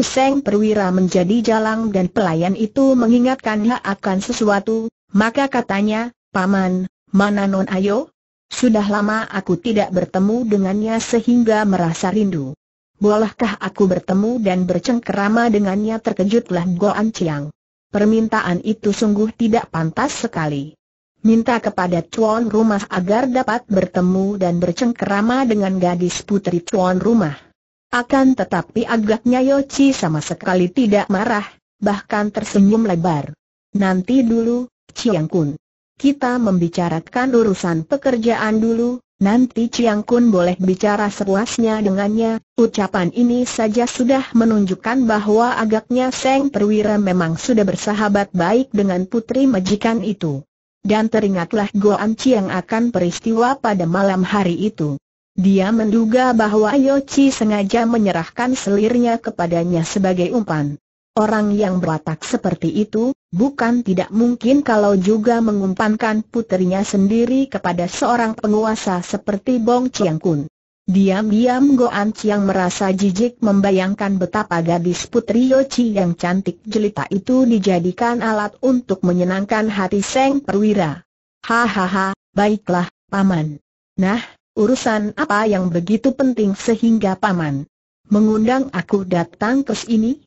Seng perwira menjadi jalang dan pelayan itu mengingatkannya akan sesuatu, maka katanya, Paman, mana non ayo? Sudah lama aku tidak bertemu dengannya sehingga merasa rindu. Bolehkah aku bertemu dan bercengkerama dengannya terkejutlah Goan Chiang. Permintaan itu sungguh tidak pantas sekali. Minta kepada Cuan rumah agar dapat bertemu dan bercengkerama dengan gadis putri Cuan rumah. Akan tetapi agaknya Chi sama sekali tidak marah, bahkan tersenyum lebar. Nanti dulu, Chiang Kun. Kita membicarakan urusan pekerjaan dulu, Nanti Chiang Kun boleh bicara sepuasnya dengannya, ucapan ini saja sudah menunjukkan bahwa agaknya Seng Perwira memang sudah bersahabat baik dengan putri majikan itu. Dan teringatlah Goan Chiang akan peristiwa pada malam hari itu. Dia menduga bahwa Chi sengaja menyerahkan selirnya kepadanya sebagai umpan. Orang yang berwatak seperti itu, Bukan tidak mungkin kalau juga mengumpankan putrinya sendiri kepada seorang penguasa seperti Bong Chiang Kun. Diam-diam Goan Chiang merasa jijik membayangkan betapa gadis putri Yoci yang cantik jelita itu dijadikan alat untuk menyenangkan hati Seng Perwira. Hahaha, baiklah, Paman. Nah, urusan apa yang begitu penting sehingga Paman mengundang aku datang ke sini?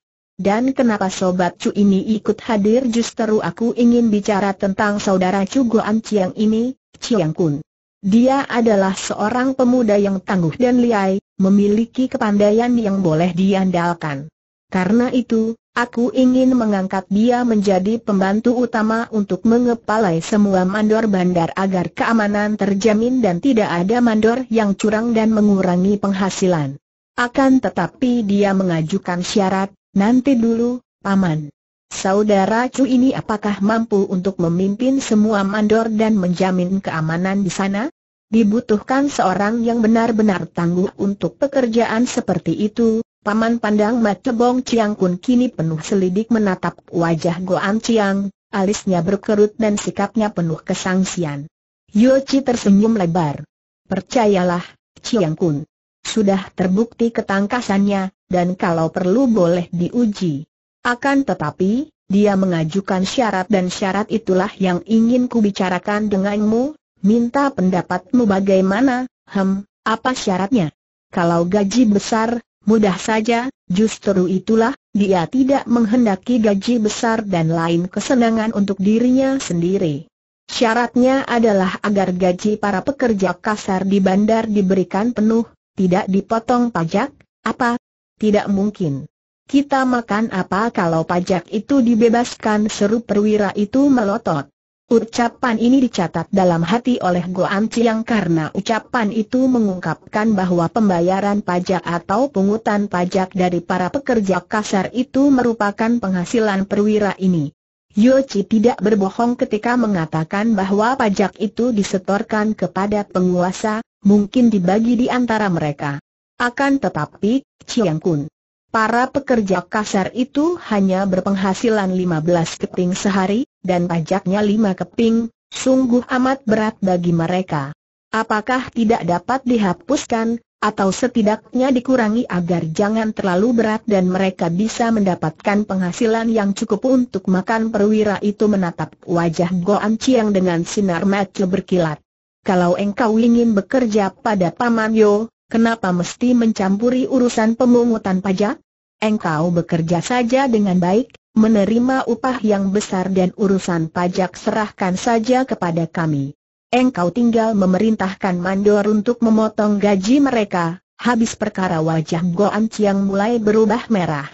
Dan kenapa Sobat Cu ini ikut hadir justru aku ingin bicara tentang saudara Cu Goan Chiang ini, Chiang Kun. Dia adalah seorang pemuda yang tangguh dan liai, memiliki kepandaian yang boleh diandalkan. Karena itu, aku ingin mengangkat dia menjadi pembantu utama untuk mengepalai semua mandor bandar agar keamanan terjamin dan tidak ada mandor yang curang dan mengurangi penghasilan. Akan tetapi dia mengajukan syarat, Nanti dulu, Paman. Saudara Cu ini apakah mampu untuk memimpin semua mandor dan menjamin keamanan di sana? Dibutuhkan seorang yang benar-benar tangguh untuk pekerjaan seperti itu, Paman pandang mata Bong Chiang Kun kini penuh selidik menatap wajah Goan Chiang, alisnya berkerut dan sikapnya penuh kesangsian. Yo Chi tersenyum lebar. Percayalah, Chiang Kun. Sudah terbukti ketangkasannya, dan kalau perlu boleh diuji. Akan tetapi, dia mengajukan syarat dan syarat itulah yang ingin ku bicarakan denganmu, minta pendapatmu bagaimana, hem, apa syaratnya? Kalau gaji besar, mudah saja, justru itulah, dia tidak menghendaki gaji besar dan lain kesenangan untuk dirinya sendiri. Syaratnya adalah agar gaji para pekerja kasar di bandar diberikan penuh, tidak dipotong pajak, apa, tidak mungkin. Kita makan apa kalau pajak itu dibebaskan seru perwira itu melotot. Ucapan ini dicatat dalam hati oleh Goan yang karena ucapan itu mengungkapkan bahwa pembayaran pajak atau pungutan pajak dari para pekerja kasar itu merupakan penghasilan perwira ini. Chi tidak berbohong ketika mengatakan bahwa pajak itu disetorkan kepada penguasa, mungkin dibagi di antara mereka. Akan tetapi, Chiang Kun, para pekerja kasar itu hanya berpenghasilan 15 keping sehari, dan pajaknya 5 keping, sungguh amat berat bagi mereka. Apakah tidak dapat dihapuskan, atau setidaknya dikurangi agar jangan terlalu berat dan mereka bisa mendapatkan penghasilan yang cukup untuk makan perwira itu menatap wajah Goan Chiang dengan sinar mata berkilat. Kalau engkau ingin bekerja pada Paman Yo, kenapa mesti mencampuri urusan pemungutan pajak? Engkau bekerja saja dengan baik, menerima upah yang besar dan urusan pajak serahkan saja kepada kami. Engkau tinggal memerintahkan mandor untuk memotong gaji mereka, habis perkara wajah Goan Chiang mulai berubah merah.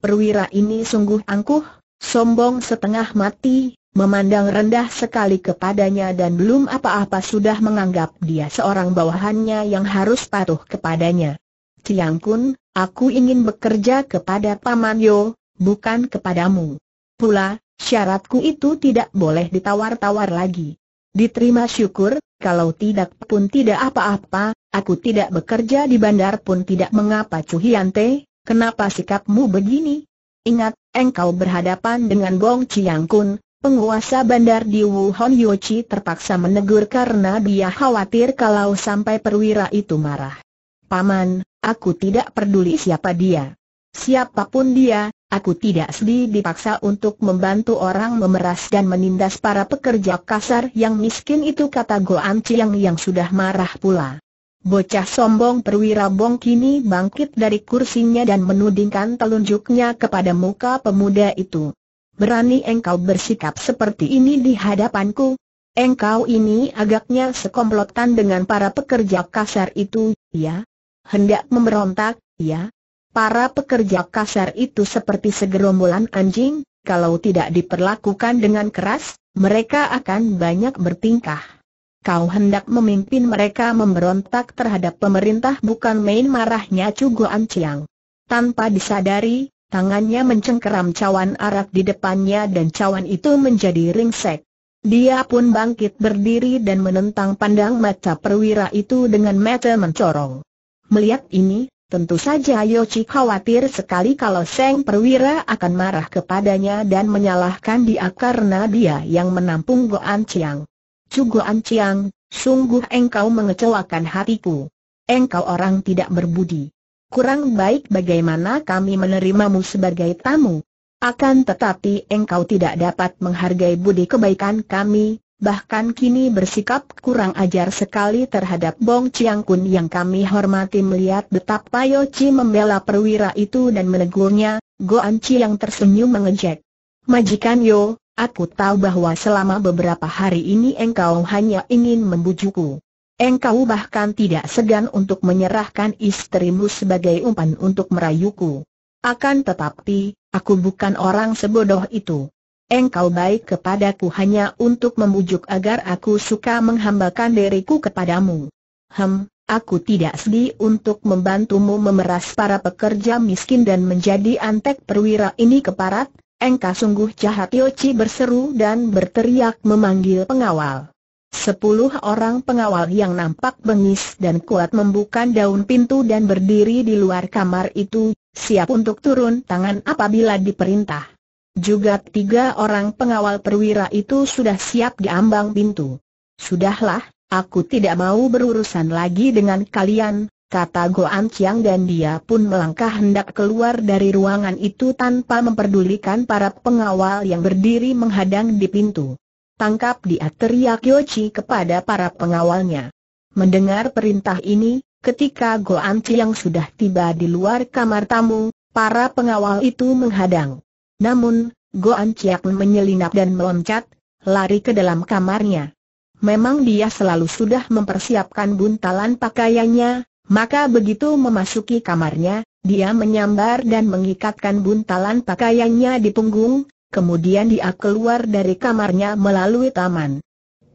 Perwira ini sungguh angkuh, sombong setengah mati, memandang rendah sekali kepadanya dan belum apa-apa sudah menganggap dia seorang bawahannya yang harus patuh kepadanya. Tiang Kun, aku ingin bekerja kepada Paman Yo, bukan kepadamu. Pula, syaratku itu tidak boleh ditawar-tawar lagi. Diterima syukur, kalau tidak pun tidak apa-apa, aku tidak bekerja di bandar pun tidak mengapa Cuhiante, kenapa sikapmu begini? Ingat, engkau berhadapan dengan Bong Chiang Kun, Penguasa bandar di Wuhan Yochi terpaksa menegur karena dia khawatir kalau sampai perwira itu marah. Paman, aku tidak peduli siapa dia. Siapapun dia, aku tidak sedih dipaksa untuk membantu orang memeras dan menindas para pekerja kasar yang miskin itu kata Goan Chiang yang sudah marah pula. Bocah sombong perwira Bong kini bangkit dari kursinya dan menudingkan telunjuknya kepada muka pemuda itu berani engkau bersikap seperti ini di hadapanku? Engkau ini agaknya sekomplotan dengan para pekerja kasar itu, ya? Hendak memberontak, ya? Para pekerja kasar itu seperti segerombolan anjing, kalau tidak diperlakukan dengan keras, mereka akan banyak bertingkah. Kau hendak memimpin mereka memberontak terhadap pemerintah bukan main marahnya Cugo Anciang. Tanpa disadari, Tangannya mencengkeram cawan arak di depannya dan cawan itu menjadi ringsek. Dia pun bangkit berdiri dan menentang pandang mata perwira itu dengan mata mencorong. Melihat ini, tentu saja Yochi khawatir sekali kalau Seng perwira akan marah kepadanya dan menyalahkan dia karena dia yang menampung Goan Chiang. Cu Goan Chiang, sungguh engkau mengecewakan hatiku. Engkau orang tidak berbudi kurang baik bagaimana kami menerimamu sebagai tamu. Akan tetapi engkau tidak dapat menghargai budi kebaikan kami, bahkan kini bersikap kurang ajar sekali terhadap Bong Chiang Kun yang kami hormati melihat betapa Yo Chi membela perwira itu dan menegurnya, Go An Chi yang tersenyum mengejek. Majikan Yo, aku tahu bahwa selama beberapa hari ini engkau hanya ingin membujuku. Engkau bahkan tidak segan untuk menyerahkan istrimu sebagai umpan untuk merayuku. Akan tetapi, aku bukan orang sebodoh itu. Engkau baik kepadaku hanya untuk membujuk agar aku suka menghambakan diriku kepadamu. Hem, aku tidak sedih untuk membantumu memeras para pekerja miskin dan menjadi antek perwira ini keparat, engkau sungguh jahat Yochi berseru dan berteriak memanggil pengawal. Sepuluh orang pengawal yang nampak bengis dan kuat membuka daun pintu dan berdiri di luar kamar itu, siap untuk turun tangan apabila diperintah. Juga tiga orang pengawal perwira itu sudah siap di ambang pintu. Sudahlah, aku tidak mau berurusan lagi dengan kalian, kata Goan Chiang dan dia pun melangkah hendak keluar dari ruangan itu tanpa memperdulikan para pengawal yang berdiri menghadang di pintu. Tangkap dia teriak Yochi kepada para pengawalnya. Mendengar perintah ini, ketika Go An yang sudah tiba di luar kamar tamu, para pengawal itu menghadang. Namun, Go Chiak menyelinap dan meloncat, lari ke dalam kamarnya. Memang dia selalu sudah mempersiapkan buntalan pakaiannya, maka begitu memasuki kamarnya, dia menyambar dan mengikatkan buntalan pakaiannya di punggung, kemudian dia keluar dari kamarnya melalui taman.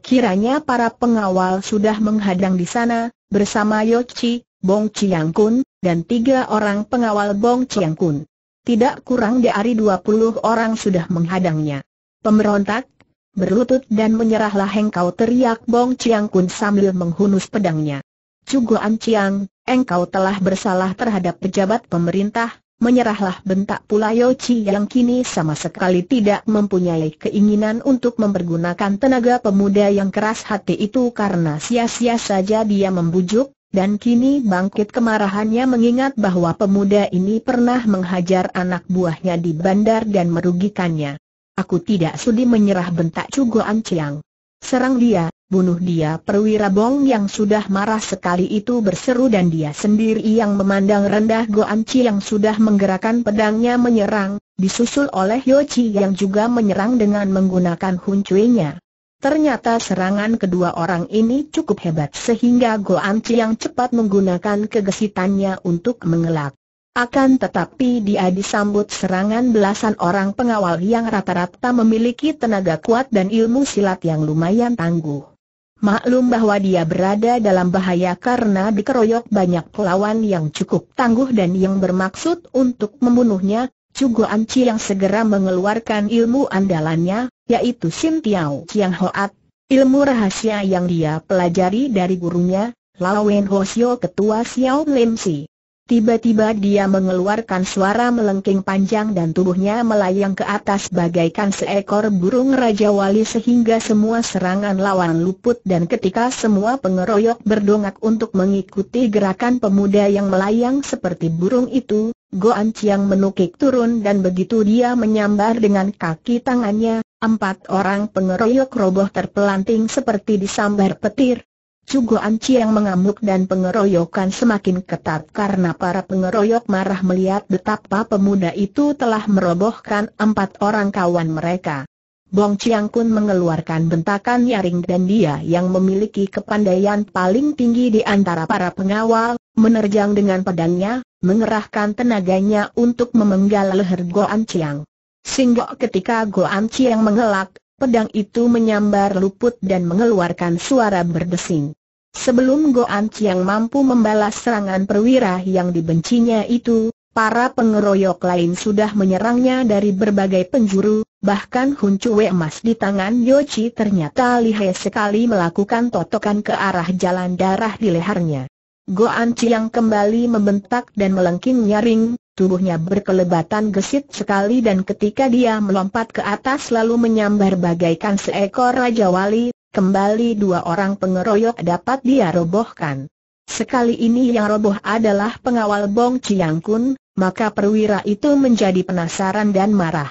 Kiranya para pengawal sudah menghadang di sana, bersama Yochi, Bong Chiang Kun, dan tiga orang pengawal Bong Chiang Kun. Tidak kurang dari dua puluh orang sudah menghadangnya. Pemberontak, berlutut dan menyerahlah engkau teriak Bong Chiang Kun sambil menghunus pedangnya. Cugoan Chiang, engkau telah bersalah terhadap pejabat pemerintah, Menyerahlah bentak pula Chi yang kini sama sekali tidak mempunyai keinginan untuk mempergunakan tenaga pemuda yang keras hati itu karena sia-sia saja dia membujuk, dan kini bangkit kemarahannya mengingat bahwa pemuda ini pernah menghajar anak buahnya di bandar dan merugikannya. Aku tidak sudi menyerah bentak Cugo Anciang. Serang dia, bunuh dia perwira bong yang sudah marah sekali itu berseru dan dia sendiri yang memandang rendah Goan Chi yang sudah menggerakkan pedangnya menyerang, disusul oleh Yo Chi yang juga menyerang dengan menggunakan huncuinya. Ternyata serangan kedua orang ini cukup hebat sehingga Goan Chi yang cepat menggunakan kegesitannya untuk mengelak. Akan tetapi dia disambut serangan belasan orang pengawal yang rata-rata memiliki tenaga kuat dan ilmu silat yang lumayan tangguh. Maklum bahwa dia berada dalam bahaya karena dikeroyok banyak lawan yang cukup tangguh dan yang bermaksud untuk membunuhnya, Cugu Anci yang segera mengeluarkan ilmu andalannya, yaitu Sim Tiao Chiang Hoat, ilmu rahasia yang dia pelajari dari gurunya, Lawen Wen Ho Ketua Xiao Lim Si. Tiba-tiba dia mengeluarkan suara melengking panjang dan tubuhnya melayang ke atas bagaikan seekor burung Raja Wali sehingga semua serangan lawan luput dan ketika semua pengeroyok berdongak untuk mengikuti gerakan pemuda yang melayang seperti burung itu, Goan Chiang menukik turun dan begitu dia menyambar dengan kaki tangannya, empat orang pengeroyok roboh terpelanting seperti disambar petir, Cugo Anci yang mengamuk dan pengeroyokan semakin ketat karena para pengeroyok marah melihat betapa pemuda itu telah merobohkan empat orang kawan mereka. Bong Chiang Kun mengeluarkan bentakan nyaring dan dia yang memiliki kepandaian paling tinggi di antara para pengawal, menerjang dengan pedangnya, mengerahkan tenaganya untuk memenggal leher Goan Chiang. Sehingga ketika Goan Chiang mengelak, pedang itu menyambar luput dan mengeluarkan suara berdesing. Sebelum Goan Chiang mampu membalas serangan perwira yang dibencinya itu, para pengeroyok lain sudah menyerangnya dari berbagai penjuru, bahkan Hun Chue emas di tangan Chi ternyata lihai sekali melakukan totokan ke arah jalan darah di lehernya. Goan Chiang kembali membentak dan melengking nyaring, tubuhnya berkelebatan gesit sekali dan ketika dia melompat ke atas lalu menyambar bagaikan seekor Raja Wali, kembali dua orang pengeroyok dapat dia robohkan. Sekali ini yang roboh adalah pengawal Bong Chiang Kun, maka perwira itu menjadi penasaran dan marah.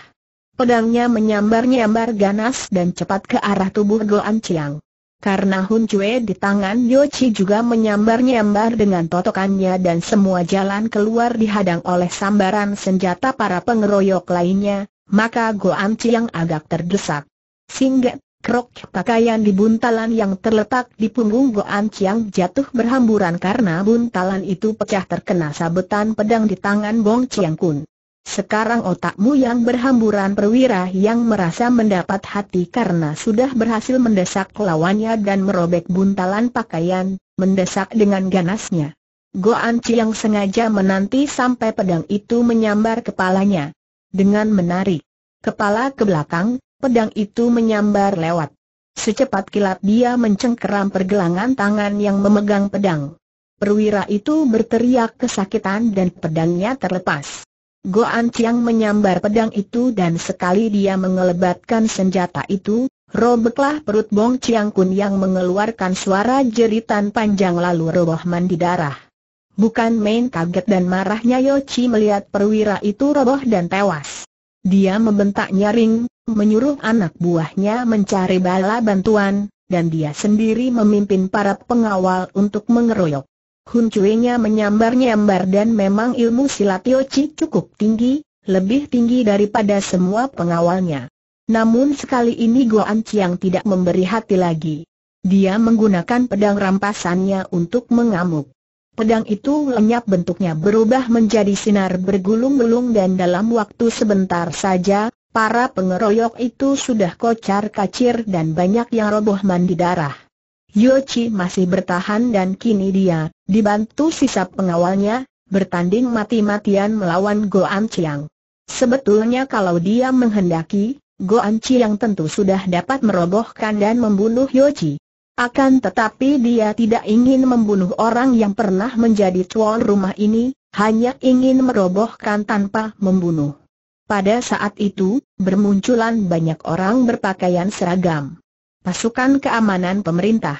Pedangnya menyambar-nyambar ganas dan cepat ke arah tubuh Goan Chiang. Karena Hun Chue di tangan Chi juga menyambar-nyambar dengan totokannya dan semua jalan keluar dihadang oleh sambaran senjata para pengeroyok lainnya, maka Goan Chiang agak terdesak. Singgat, krok pakaian di buntalan yang terletak di punggung Goan Chiang jatuh berhamburan karena buntalan itu pecah terkena sabetan pedang di tangan Bong Chiang Kun. Sekarang otakmu yang berhamburan perwira yang merasa mendapat hati karena sudah berhasil mendesak lawannya dan merobek buntalan pakaian, mendesak dengan ganasnya. Goan Chiang sengaja menanti sampai pedang itu menyambar kepalanya. Dengan menarik kepala ke belakang, pedang itu menyambar lewat. Secepat kilat dia mencengkeram pergelangan tangan yang memegang pedang. Perwira itu berteriak kesakitan dan pedangnya terlepas. Go An Chiang menyambar pedang itu dan sekali dia mengelebatkan senjata itu, robeklah perut Bong Chiang Kun yang mengeluarkan suara jeritan panjang lalu roboh mandi darah. Bukan main kaget dan marahnya Yochi melihat perwira itu roboh dan tewas. Dia membentak nyaring, menyuruh anak buahnya mencari bala bantuan, dan dia sendiri memimpin para pengawal untuk mengeroyok. Hun cui menyambar-nyambar dan memang ilmu silat Tio cukup tinggi, lebih tinggi daripada semua pengawalnya. Namun sekali ini Goan Chiang tidak memberi hati lagi. Dia menggunakan pedang rampasannya untuk mengamuk. Pedang itu lenyap bentuknya berubah menjadi sinar bergulung-gulung dan dalam waktu sebentar saja, para pengeroyok itu sudah kocar kacir dan banyak yang roboh mandi darah. Yochi masih bertahan dan kini dia, dibantu sisa pengawalnya, bertanding mati-matian melawan Go Chiang. Sebetulnya kalau dia menghendaki, Go Chiang tentu sudah dapat merobohkan dan membunuh Yochi. Akan tetapi dia tidak ingin membunuh orang yang pernah menjadi tuan rumah ini, hanya ingin merobohkan tanpa membunuh. Pada saat itu, bermunculan banyak orang berpakaian seragam. Pasukan keamanan pemerintah.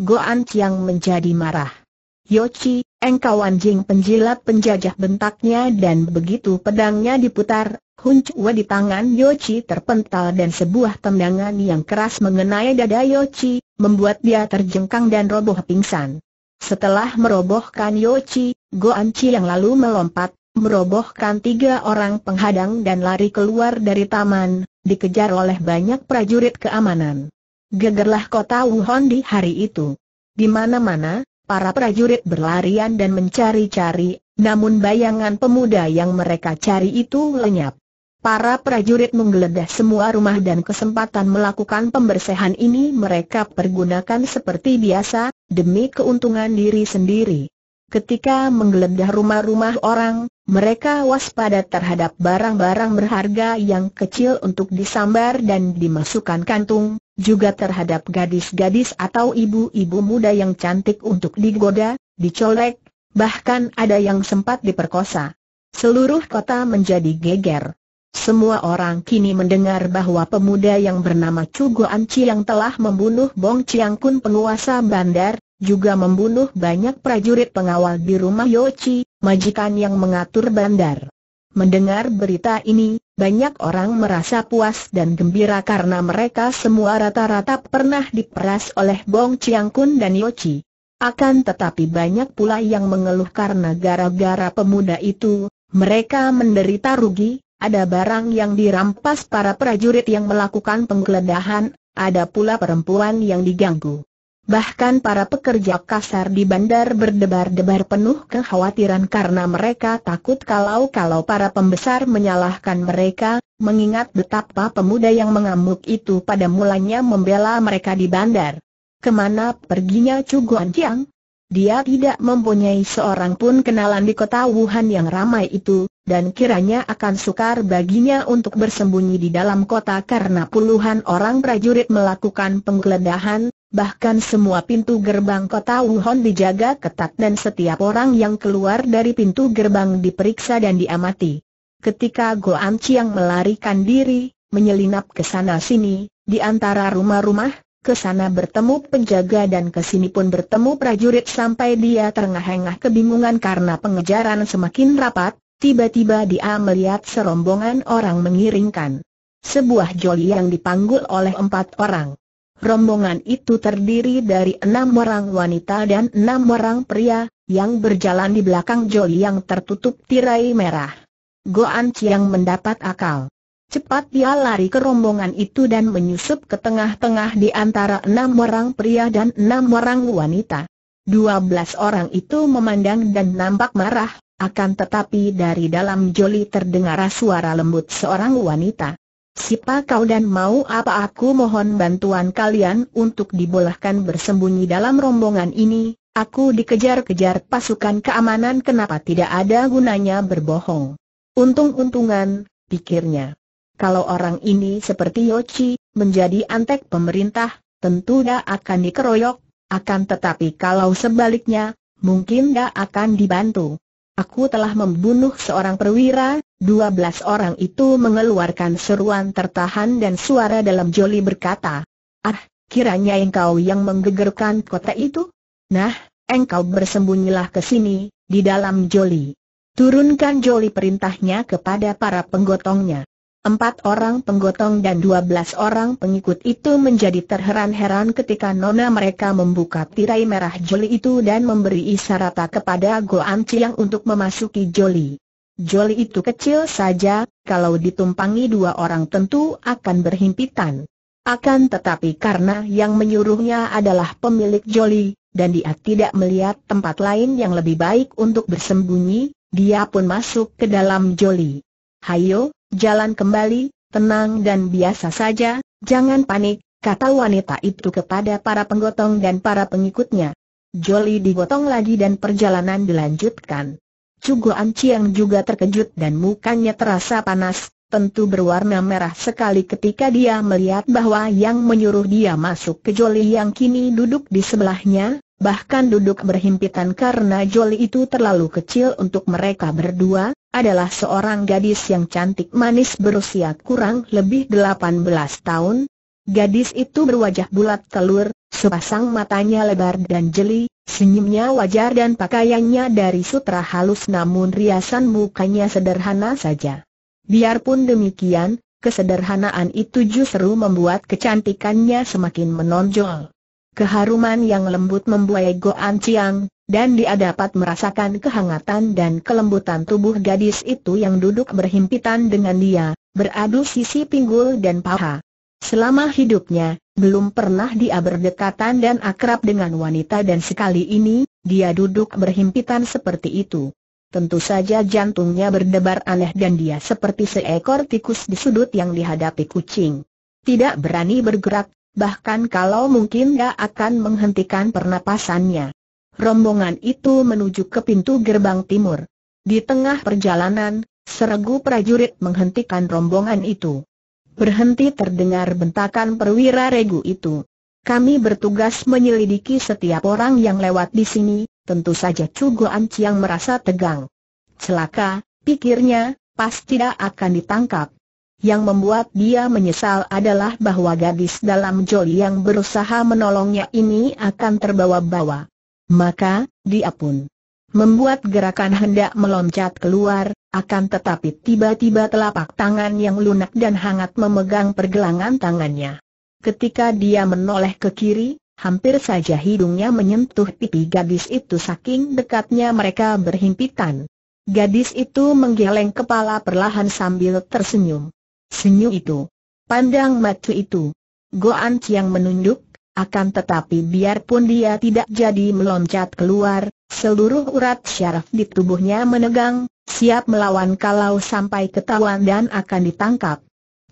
Goan Chiang menjadi marah. Yochi, engkau anjing penjilat penjajah bentaknya dan begitu pedangnya diputar, Huncua di tangan Yochi terpental dan sebuah tendangan yang keras mengenai dada Yochi, membuat dia terjengkang dan roboh pingsan. Setelah merobohkan Yochi, Go Anchi yang lalu melompat, merobohkan tiga orang penghadang dan lari keluar dari taman, dikejar oleh banyak prajurit keamanan. Gegerlah kota Wuhan di hari itu. Di mana-mana, Para prajurit berlarian dan mencari-cari, namun bayangan pemuda yang mereka cari itu lenyap. Para prajurit menggeledah semua rumah dan kesempatan melakukan pembersihan ini mereka pergunakan seperti biasa, demi keuntungan diri sendiri. Ketika menggeledah rumah-rumah orang, mereka waspada terhadap barang-barang berharga yang kecil untuk disambar dan dimasukkan kantung, juga terhadap gadis-gadis atau ibu-ibu muda yang cantik untuk digoda, dicolek, bahkan ada yang sempat diperkosa. Seluruh kota menjadi geger. Semua orang kini mendengar bahwa pemuda yang bernama Chu Anci yang telah membunuh Bong Chiang Kun penguasa bandar, juga membunuh banyak prajurit pengawal di rumah Yochi, majikan yang mengatur bandar. Mendengar berita ini, banyak orang merasa puas dan gembira karena mereka semua rata-rata pernah diperas oleh Bong Chiang Kun dan Yochi. Akan tetapi banyak pula yang mengeluh karena gara-gara pemuda itu, mereka menderita rugi, ada barang yang dirampas para prajurit yang melakukan penggeledahan, ada pula perempuan yang diganggu. Bahkan para pekerja kasar di bandar berdebar-debar penuh kekhawatiran karena mereka takut kalau-kalau para pembesar menyalahkan mereka, mengingat betapa pemuda yang mengamuk itu pada mulanya membela mereka di bandar. Kemana perginya Cuguan Tiang? Dia tidak mempunyai seorang pun kenalan di kota Wuhan yang ramai itu, dan kiranya akan sukar baginya untuk bersembunyi di dalam kota karena puluhan orang prajurit melakukan penggeledahan, Bahkan semua pintu gerbang kota Wuhan dijaga ketat dan setiap orang yang keluar dari pintu gerbang diperiksa dan diamati. Ketika Goan Chiang melarikan diri, menyelinap ke sana-sini, di antara rumah-rumah, ke sana bertemu penjaga dan ke sini pun bertemu prajurit sampai dia terengah-engah kebingungan karena pengejaran semakin rapat, tiba-tiba dia melihat serombongan orang mengiringkan sebuah joli yang dipanggul oleh empat orang. Rombongan itu terdiri dari enam orang wanita dan enam orang pria, yang berjalan di belakang joli yang tertutup tirai merah. Goan Chiang mendapat akal. Cepat dia lari ke rombongan itu dan menyusup ke tengah-tengah di antara enam orang pria dan enam orang wanita. Dua belas orang itu memandang dan nampak marah, akan tetapi dari dalam joli terdengar suara lembut seorang wanita. Siapa kau dan mau apa aku mohon bantuan kalian untuk dibolehkan bersembunyi dalam rombongan ini, aku dikejar-kejar pasukan keamanan kenapa tidak ada gunanya berbohong. Untung-untungan, pikirnya. Kalau orang ini seperti Yochi, menjadi antek pemerintah, tentu dia akan dikeroyok, akan tetapi kalau sebaliknya, mungkin dia akan dibantu. Aku telah membunuh seorang perwira, 12 orang itu mengeluarkan seruan tertahan dan suara dalam joli berkata, Ah, kiranya engkau yang menggegerkan kota itu? Nah, engkau bersembunyilah ke sini, di dalam joli. Turunkan joli perintahnya kepada para penggotongnya. Empat orang penggotong dan dua belas orang pengikut itu menjadi terheran-heran ketika nona mereka membuka tirai merah joli itu dan memberi isyarat kepada Goan Chiang untuk memasuki joli. Joli itu kecil saja, kalau ditumpangi dua orang tentu akan berhimpitan. Akan tetapi karena yang menyuruhnya adalah pemilik Joli, dan dia tidak melihat tempat lain yang lebih baik untuk bersembunyi, dia pun masuk ke dalam Joli. Hayo, jalan kembali, tenang dan biasa saja, jangan panik, kata wanita itu kepada para penggotong dan para pengikutnya. Joli digotong lagi dan perjalanan dilanjutkan. Cugoan yang juga terkejut dan mukanya terasa panas, tentu berwarna merah sekali ketika dia melihat bahwa yang menyuruh dia masuk ke Joli yang kini duduk di sebelahnya, bahkan duduk berhimpitan karena Joli itu terlalu kecil untuk mereka berdua, adalah seorang gadis yang cantik manis berusia kurang lebih 18 tahun. Gadis itu berwajah bulat telur, Sepasang matanya lebar dan jeli, senyumnya wajar dan pakaiannya dari sutra halus namun riasan mukanya sederhana saja. Biarpun demikian, kesederhanaan itu justru membuat kecantikannya semakin menonjol. Keharuman yang lembut membuai Goan Chiang, dan dia dapat merasakan kehangatan dan kelembutan tubuh gadis itu yang duduk berhimpitan dengan dia, beradu sisi pinggul dan paha. Selama hidupnya, belum pernah dia berdekatan dan akrab dengan wanita dan sekali ini, dia duduk berhimpitan seperti itu. Tentu saja jantungnya berdebar aneh dan dia seperti seekor tikus di sudut yang dihadapi kucing. Tidak berani bergerak, bahkan kalau mungkin dia akan menghentikan pernapasannya. Rombongan itu menuju ke pintu gerbang timur. Di tengah perjalanan, seregu prajurit menghentikan rombongan itu. Berhenti terdengar bentakan perwira regu itu. Kami bertugas menyelidiki setiap orang yang lewat di sini, tentu saja Cugo Anciang merasa tegang. Celaka, pikirnya, pasti tidak akan ditangkap. Yang membuat dia menyesal adalah bahwa gadis dalam joli yang berusaha menolongnya ini akan terbawa-bawa. Maka, dia pun membuat gerakan hendak meloncat keluar, akan tetapi tiba-tiba telapak tangan yang lunak dan hangat memegang pergelangan tangannya. Ketika dia menoleh ke kiri, hampir saja hidungnya menyentuh pipi gadis itu saking dekatnya mereka berhimpitan. Gadis itu menggeleng kepala perlahan sambil tersenyum. Senyum itu. Pandang mata itu. Goan yang menunduk, akan tetapi biarpun dia tidak jadi meloncat keluar, seluruh urat syaraf di tubuhnya menegang, siap melawan kalau sampai ketahuan dan akan ditangkap.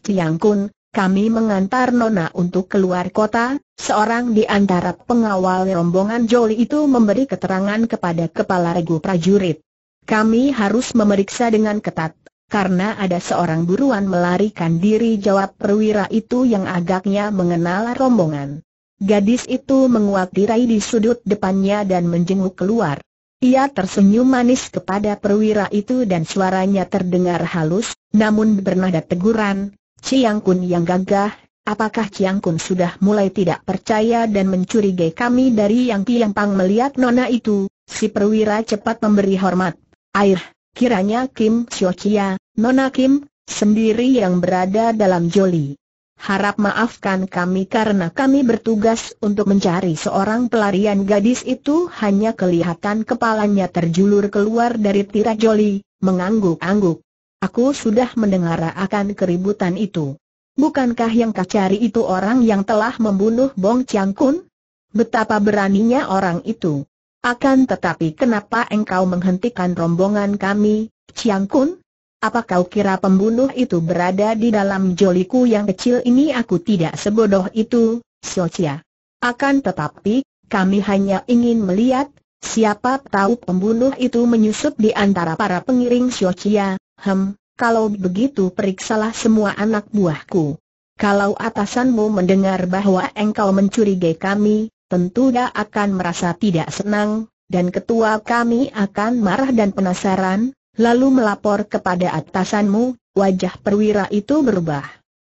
Tiangkun, Kun, kami mengantar Nona untuk keluar kota, seorang di antara pengawal rombongan Joli itu memberi keterangan kepada kepala regu prajurit. Kami harus memeriksa dengan ketat, karena ada seorang buruan melarikan diri jawab perwira itu yang agaknya mengenal rombongan. Gadis itu menguak tirai di sudut depannya dan menjenguk keluar. Ia tersenyum manis kepada perwira itu dan suaranya terdengar halus, namun bernada teguran, Ciang Kun yang gagah, apakah Ciang Kun sudah mulai tidak percaya dan mencurigai kami dari yang piang Pang melihat nona itu, si perwira cepat memberi hormat. Air, kiranya Kim Xiao Chia, nona Kim, sendiri yang berada dalam joli harap maafkan kami karena kami bertugas untuk mencari seorang pelarian gadis itu hanya kelihatan kepalanya terjulur keluar dari tirai joli, mengangguk-angguk. Aku sudah mendengar akan keributan itu. Bukankah yang kau cari itu orang yang telah membunuh Bong Chiang Kun? Betapa beraninya orang itu. Akan tetapi kenapa engkau menghentikan rombongan kami, Chiang Kun? Apa kau kira pembunuh itu berada di dalam joliku yang kecil ini aku tidak sebodoh itu, Socia. Akan tetapi, kami hanya ingin melihat, siapa tahu pembunuh itu menyusup di antara para pengiring Socia, hem, kalau begitu periksalah semua anak buahku. Kalau atasanmu mendengar bahwa engkau mencurigai kami, tentu dia akan merasa tidak senang, dan ketua kami akan marah dan penasaran, lalu melapor kepada atasanmu, wajah perwira itu berubah.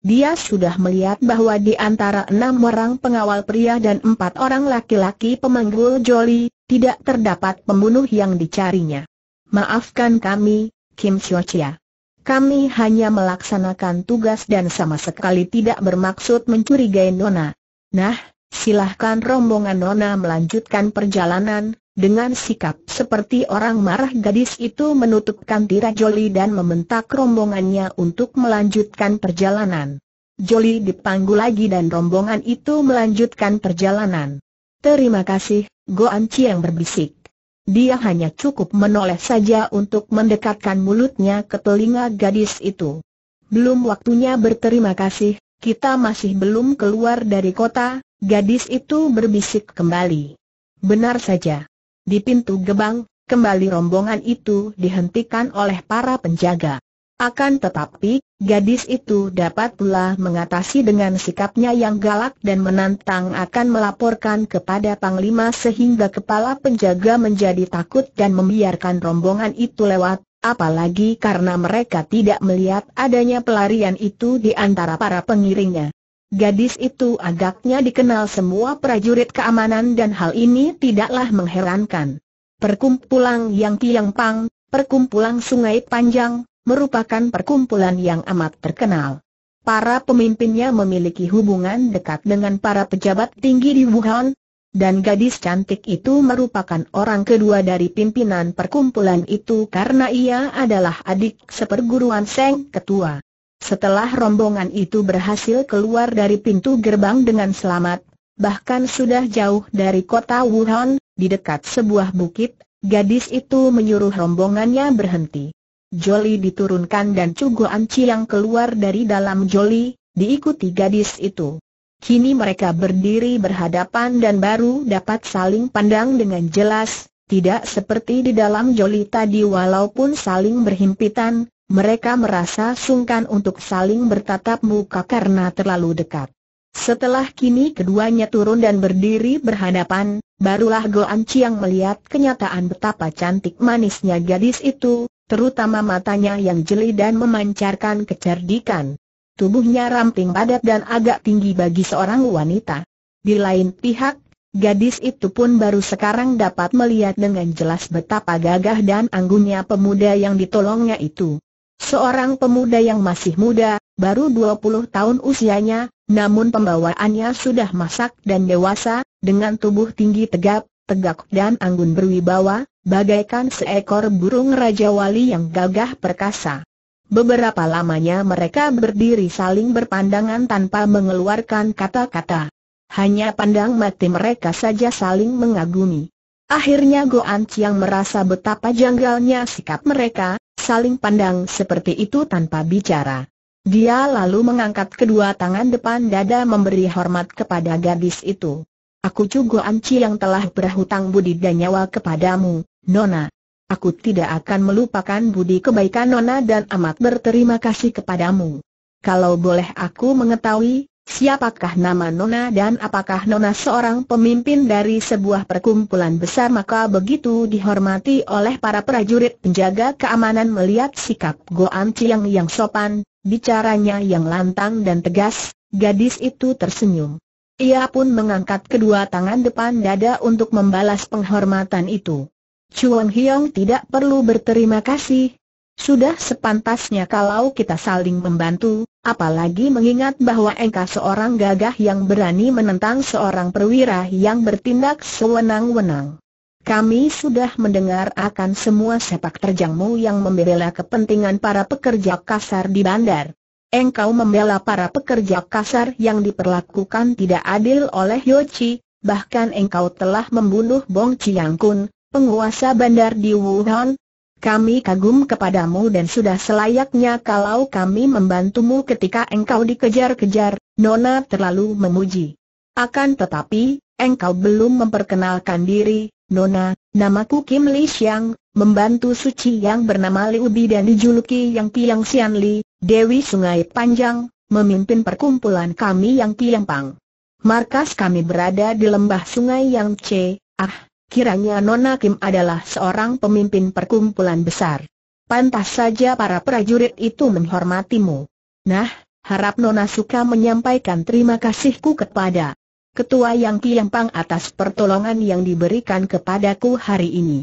Dia sudah melihat bahwa di antara enam orang pengawal pria dan empat orang laki-laki pemanggul Joli, tidak terdapat pembunuh yang dicarinya. Maafkan kami, Kim Chia. Kami hanya melaksanakan tugas dan sama sekali tidak bermaksud mencurigai Nona. Nah, silahkan rombongan Nona melanjutkan perjalanan, dengan sikap seperti orang marah gadis itu menutupkan tirai Jolly dan mementak rombongannya untuk melanjutkan perjalanan. Jolly dipanggul lagi dan rombongan itu melanjutkan perjalanan. Terima kasih, Go Goan yang berbisik. Dia hanya cukup menoleh saja untuk mendekatkan mulutnya ke telinga gadis itu. Belum waktunya berterima kasih, kita masih belum keluar dari kota, gadis itu berbisik kembali. Benar saja. Di pintu gebang, kembali rombongan itu dihentikan oleh para penjaga. Akan tetapi, gadis itu dapat pula mengatasi dengan sikapnya yang galak dan menantang akan melaporkan kepada Panglima sehingga kepala penjaga menjadi takut dan membiarkan rombongan itu lewat, apalagi karena mereka tidak melihat adanya pelarian itu di antara para pengiringnya. Gadis itu agaknya dikenal semua prajurit keamanan dan hal ini tidaklah mengherankan. Perkumpulan Yang Tiang Pang, perkumpulan Sungai Panjang, merupakan perkumpulan yang amat terkenal. Para pemimpinnya memiliki hubungan dekat dengan para pejabat tinggi di Wuhan, dan gadis cantik itu merupakan orang kedua dari pimpinan perkumpulan itu karena ia adalah adik seperguruan Seng Ketua. Setelah rombongan itu berhasil keluar dari pintu gerbang dengan selamat, bahkan sudah jauh dari kota Wuhan, di dekat sebuah bukit, gadis itu menyuruh rombongannya berhenti. Joli diturunkan dan Cugo Anci yang keluar dari dalam Joli, diikuti gadis itu. Kini mereka berdiri berhadapan dan baru dapat saling pandang dengan jelas, tidak seperti di dalam Joli tadi walaupun saling berhimpitan, mereka merasa sungkan untuk saling bertatap muka karena terlalu dekat. Setelah kini keduanya turun dan berdiri berhadapan, barulah Goan Chiang melihat kenyataan betapa cantik manisnya gadis itu, terutama matanya yang jeli dan memancarkan kecerdikan. Tubuhnya ramping padat dan agak tinggi bagi seorang wanita. Di lain pihak, gadis itu pun baru sekarang dapat melihat dengan jelas betapa gagah dan anggunnya pemuda yang ditolongnya itu. Seorang pemuda yang masih muda, baru 20 tahun usianya, namun pembawaannya sudah masak dan dewasa, dengan tubuh tinggi tegap, tegak dan anggun berwibawa, bagaikan seekor burung Raja Wali yang gagah perkasa. Beberapa lamanya mereka berdiri saling berpandangan tanpa mengeluarkan kata-kata. Hanya pandang mati mereka saja saling mengagumi. Akhirnya Goan Chiang merasa betapa janggalnya sikap mereka, saling pandang seperti itu tanpa bicara. Dia lalu mengangkat kedua tangan depan dada memberi hormat kepada gadis itu. Aku juga Anci yang telah berhutang budi dan nyawa kepadamu, Nona. Aku tidak akan melupakan budi kebaikan Nona dan amat berterima kasih kepadamu. Kalau boleh aku mengetahui, Siapakah nama Nona dan apakah Nona seorang pemimpin dari sebuah perkumpulan besar maka begitu dihormati oleh para prajurit penjaga keamanan melihat sikap Goan Chiang yang sopan, bicaranya yang lantang dan tegas, gadis itu tersenyum. Ia pun mengangkat kedua tangan depan dada untuk membalas penghormatan itu. Chuang Hiong tidak perlu berterima kasih, sudah sepantasnya kalau kita saling membantu, apalagi mengingat bahwa engkau seorang gagah yang berani menentang seorang perwira yang bertindak sewenang-wenang. Kami sudah mendengar akan semua sepak terjangmu yang membela kepentingan para pekerja kasar di bandar. Engkau membela para pekerja kasar yang diperlakukan tidak adil oleh Yochi, bahkan engkau telah membunuh Bong Chiang Kun, penguasa bandar di Wuhan, kami kagum kepadamu dan sudah selayaknya kalau kami membantumu ketika engkau dikejar-kejar, Nona terlalu memuji. Akan tetapi, engkau belum memperkenalkan diri, Nona, namaku Kim Li Xiang, membantu suci yang bernama Li Ubi dan dijuluki yang Piang Xian Li, Dewi Sungai Panjang, memimpin perkumpulan kami yang Piang Pang. Markas kami berada di lembah sungai yang C, ah, Kiranya Nona Kim adalah seorang pemimpin perkumpulan besar. Pantas saja para prajurit itu menghormatimu. Nah, harap Nona suka menyampaikan terima kasihku kepada Ketua Yang Pang atas pertolongan yang diberikan kepadaku hari ini.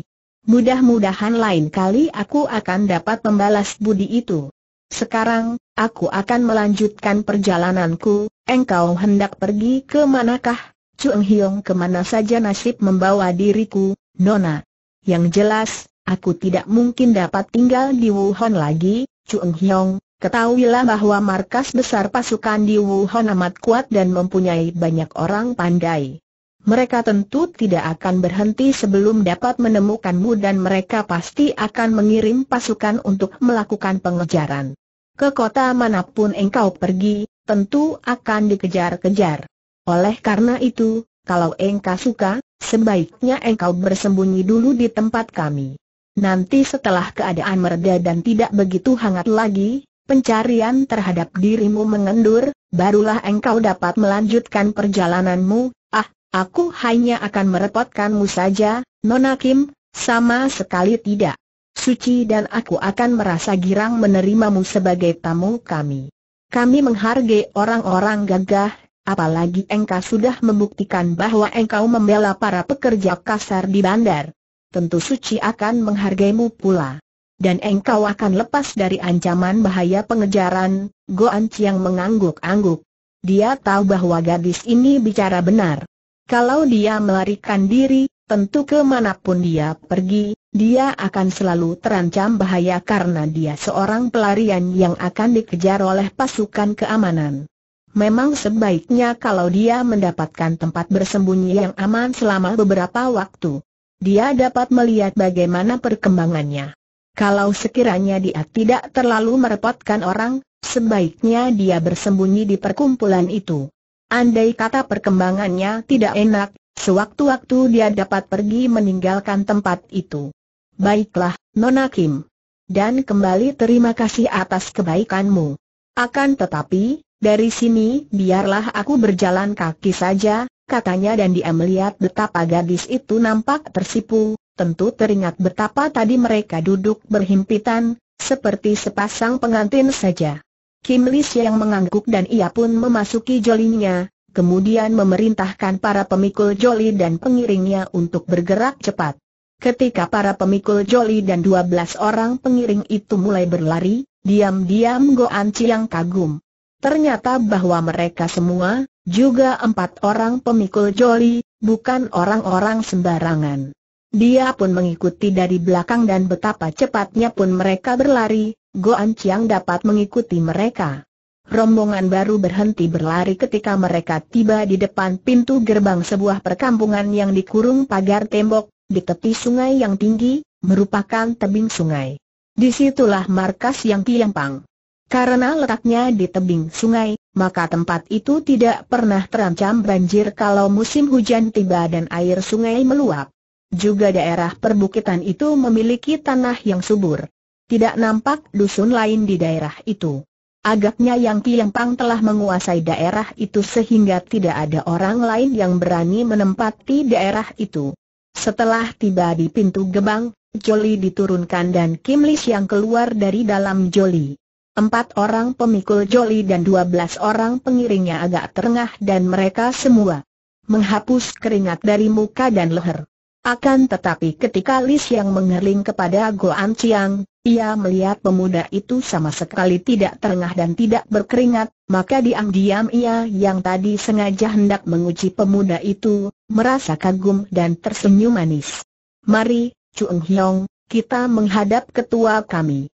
Mudah-mudahan lain kali aku akan dapat membalas budi itu. Sekarang, aku akan melanjutkan perjalananku, engkau hendak pergi ke manakah? Chuang Hiong kemana saja nasib membawa diriku, Nona. Yang jelas, aku tidak mungkin dapat tinggal di Wuhan lagi, Chuang Hiong. Ketahuilah bahwa markas besar pasukan di Wuhan amat kuat dan mempunyai banyak orang pandai. Mereka tentu tidak akan berhenti sebelum dapat menemukanmu dan mereka pasti akan mengirim pasukan untuk melakukan pengejaran. Ke kota manapun engkau pergi, tentu akan dikejar-kejar. Oleh karena itu, kalau engkau suka, sebaiknya engkau bersembunyi dulu di tempat kami. Nanti setelah keadaan mereda dan tidak begitu hangat lagi, pencarian terhadap dirimu mengendur, barulah engkau dapat melanjutkan perjalananmu. Ah, aku hanya akan merepotkanmu saja, Nona Kim, sama sekali tidak. Suci dan aku akan merasa girang menerimamu sebagai tamu kami. Kami menghargai orang-orang gagah, apalagi engkau sudah membuktikan bahwa engkau membela para pekerja kasar di bandar. Tentu suci akan menghargaimu pula. Dan engkau akan lepas dari ancaman bahaya pengejaran, Go Goan Chiang mengangguk-angguk. Dia tahu bahwa gadis ini bicara benar. Kalau dia melarikan diri, tentu kemanapun dia pergi, dia akan selalu terancam bahaya karena dia seorang pelarian yang akan dikejar oleh pasukan keamanan. Memang sebaiknya kalau dia mendapatkan tempat bersembunyi yang aman selama beberapa waktu. Dia dapat melihat bagaimana perkembangannya. Kalau sekiranya dia tidak terlalu merepotkan orang, sebaiknya dia bersembunyi di perkumpulan itu. Andai kata perkembangannya tidak enak, sewaktu-waktu dia dapat pergi meninggalkan tempat itu. Baiklah, Nona Kim. Dan kembali terima kasih atas kebaikanmu. Akan tetapi, dari sini, biarlah aku berjalan kaki saja, katanya dan dia melihat betapa gadis itu nampak tersipu, tentu teringat betapa tadi mereka duduk berhimpitan, seperti sepasang pengantin saja. Kim Lis yang mengangguk dan ia pun memasuki jolinya, kemudian memerintahkan para pemikul joli dan pengiringnya untuk bergerak cepat. Ketika para pemikul joli dan 12 orang pengiring itu mulai berlari, diam-diam Goan Chiang kagum. Ternyata bahwa mereka semua, juga empat orang pemikul joli, bukan orang-orang sembarangan. Dia pun mengikuti dari belakang dan betapa cepatnya pun mereka berlari, Goan Chiang dapat mengikuti mereka. Rombongan baru berhenti berlari ketika mereka tiba di depan pintu gerbang sebuah perkampungan yang dikurung pagar tembok, di tepi sungai yang tinggi, merupakan tebing sungai. Disitulah markas yang Tiampang. Karena letaknya di tebing sungai, maka tempat itu tidak pernah terancam banjir kalau musim hujan tiba dan air sungai meluap. Juga daerah perbukitan itu memiliki tanah yang subur. Tidak nampak dusun lain di daerah itu. Agaknya yang Pang telah menguasai daerah itu sehingga tidak ada orang lain yang berani menempati daerah itu. Setelah tiba di pintu gebang, Joli diturunkan dan Kim Lee yang keluar dari dalam Joli. Empat orang pemikul joli dan dua belas orang pengiringnya agak terengah dan mereka semua menghapus keringat dari muka dan leher. Akan tetapi ketika Lis yang mengerling kepada Goan Chiang, ia melihat pemuda itu sama sekali tidak terengah dan tidak berkeringat, maka diam-diam ia yang tadi sengaja hendak menguji pemuda itu, merasa kagum dan tersenyum manis. Mari, Chu Eng Hiong, kita menghadap ketua kami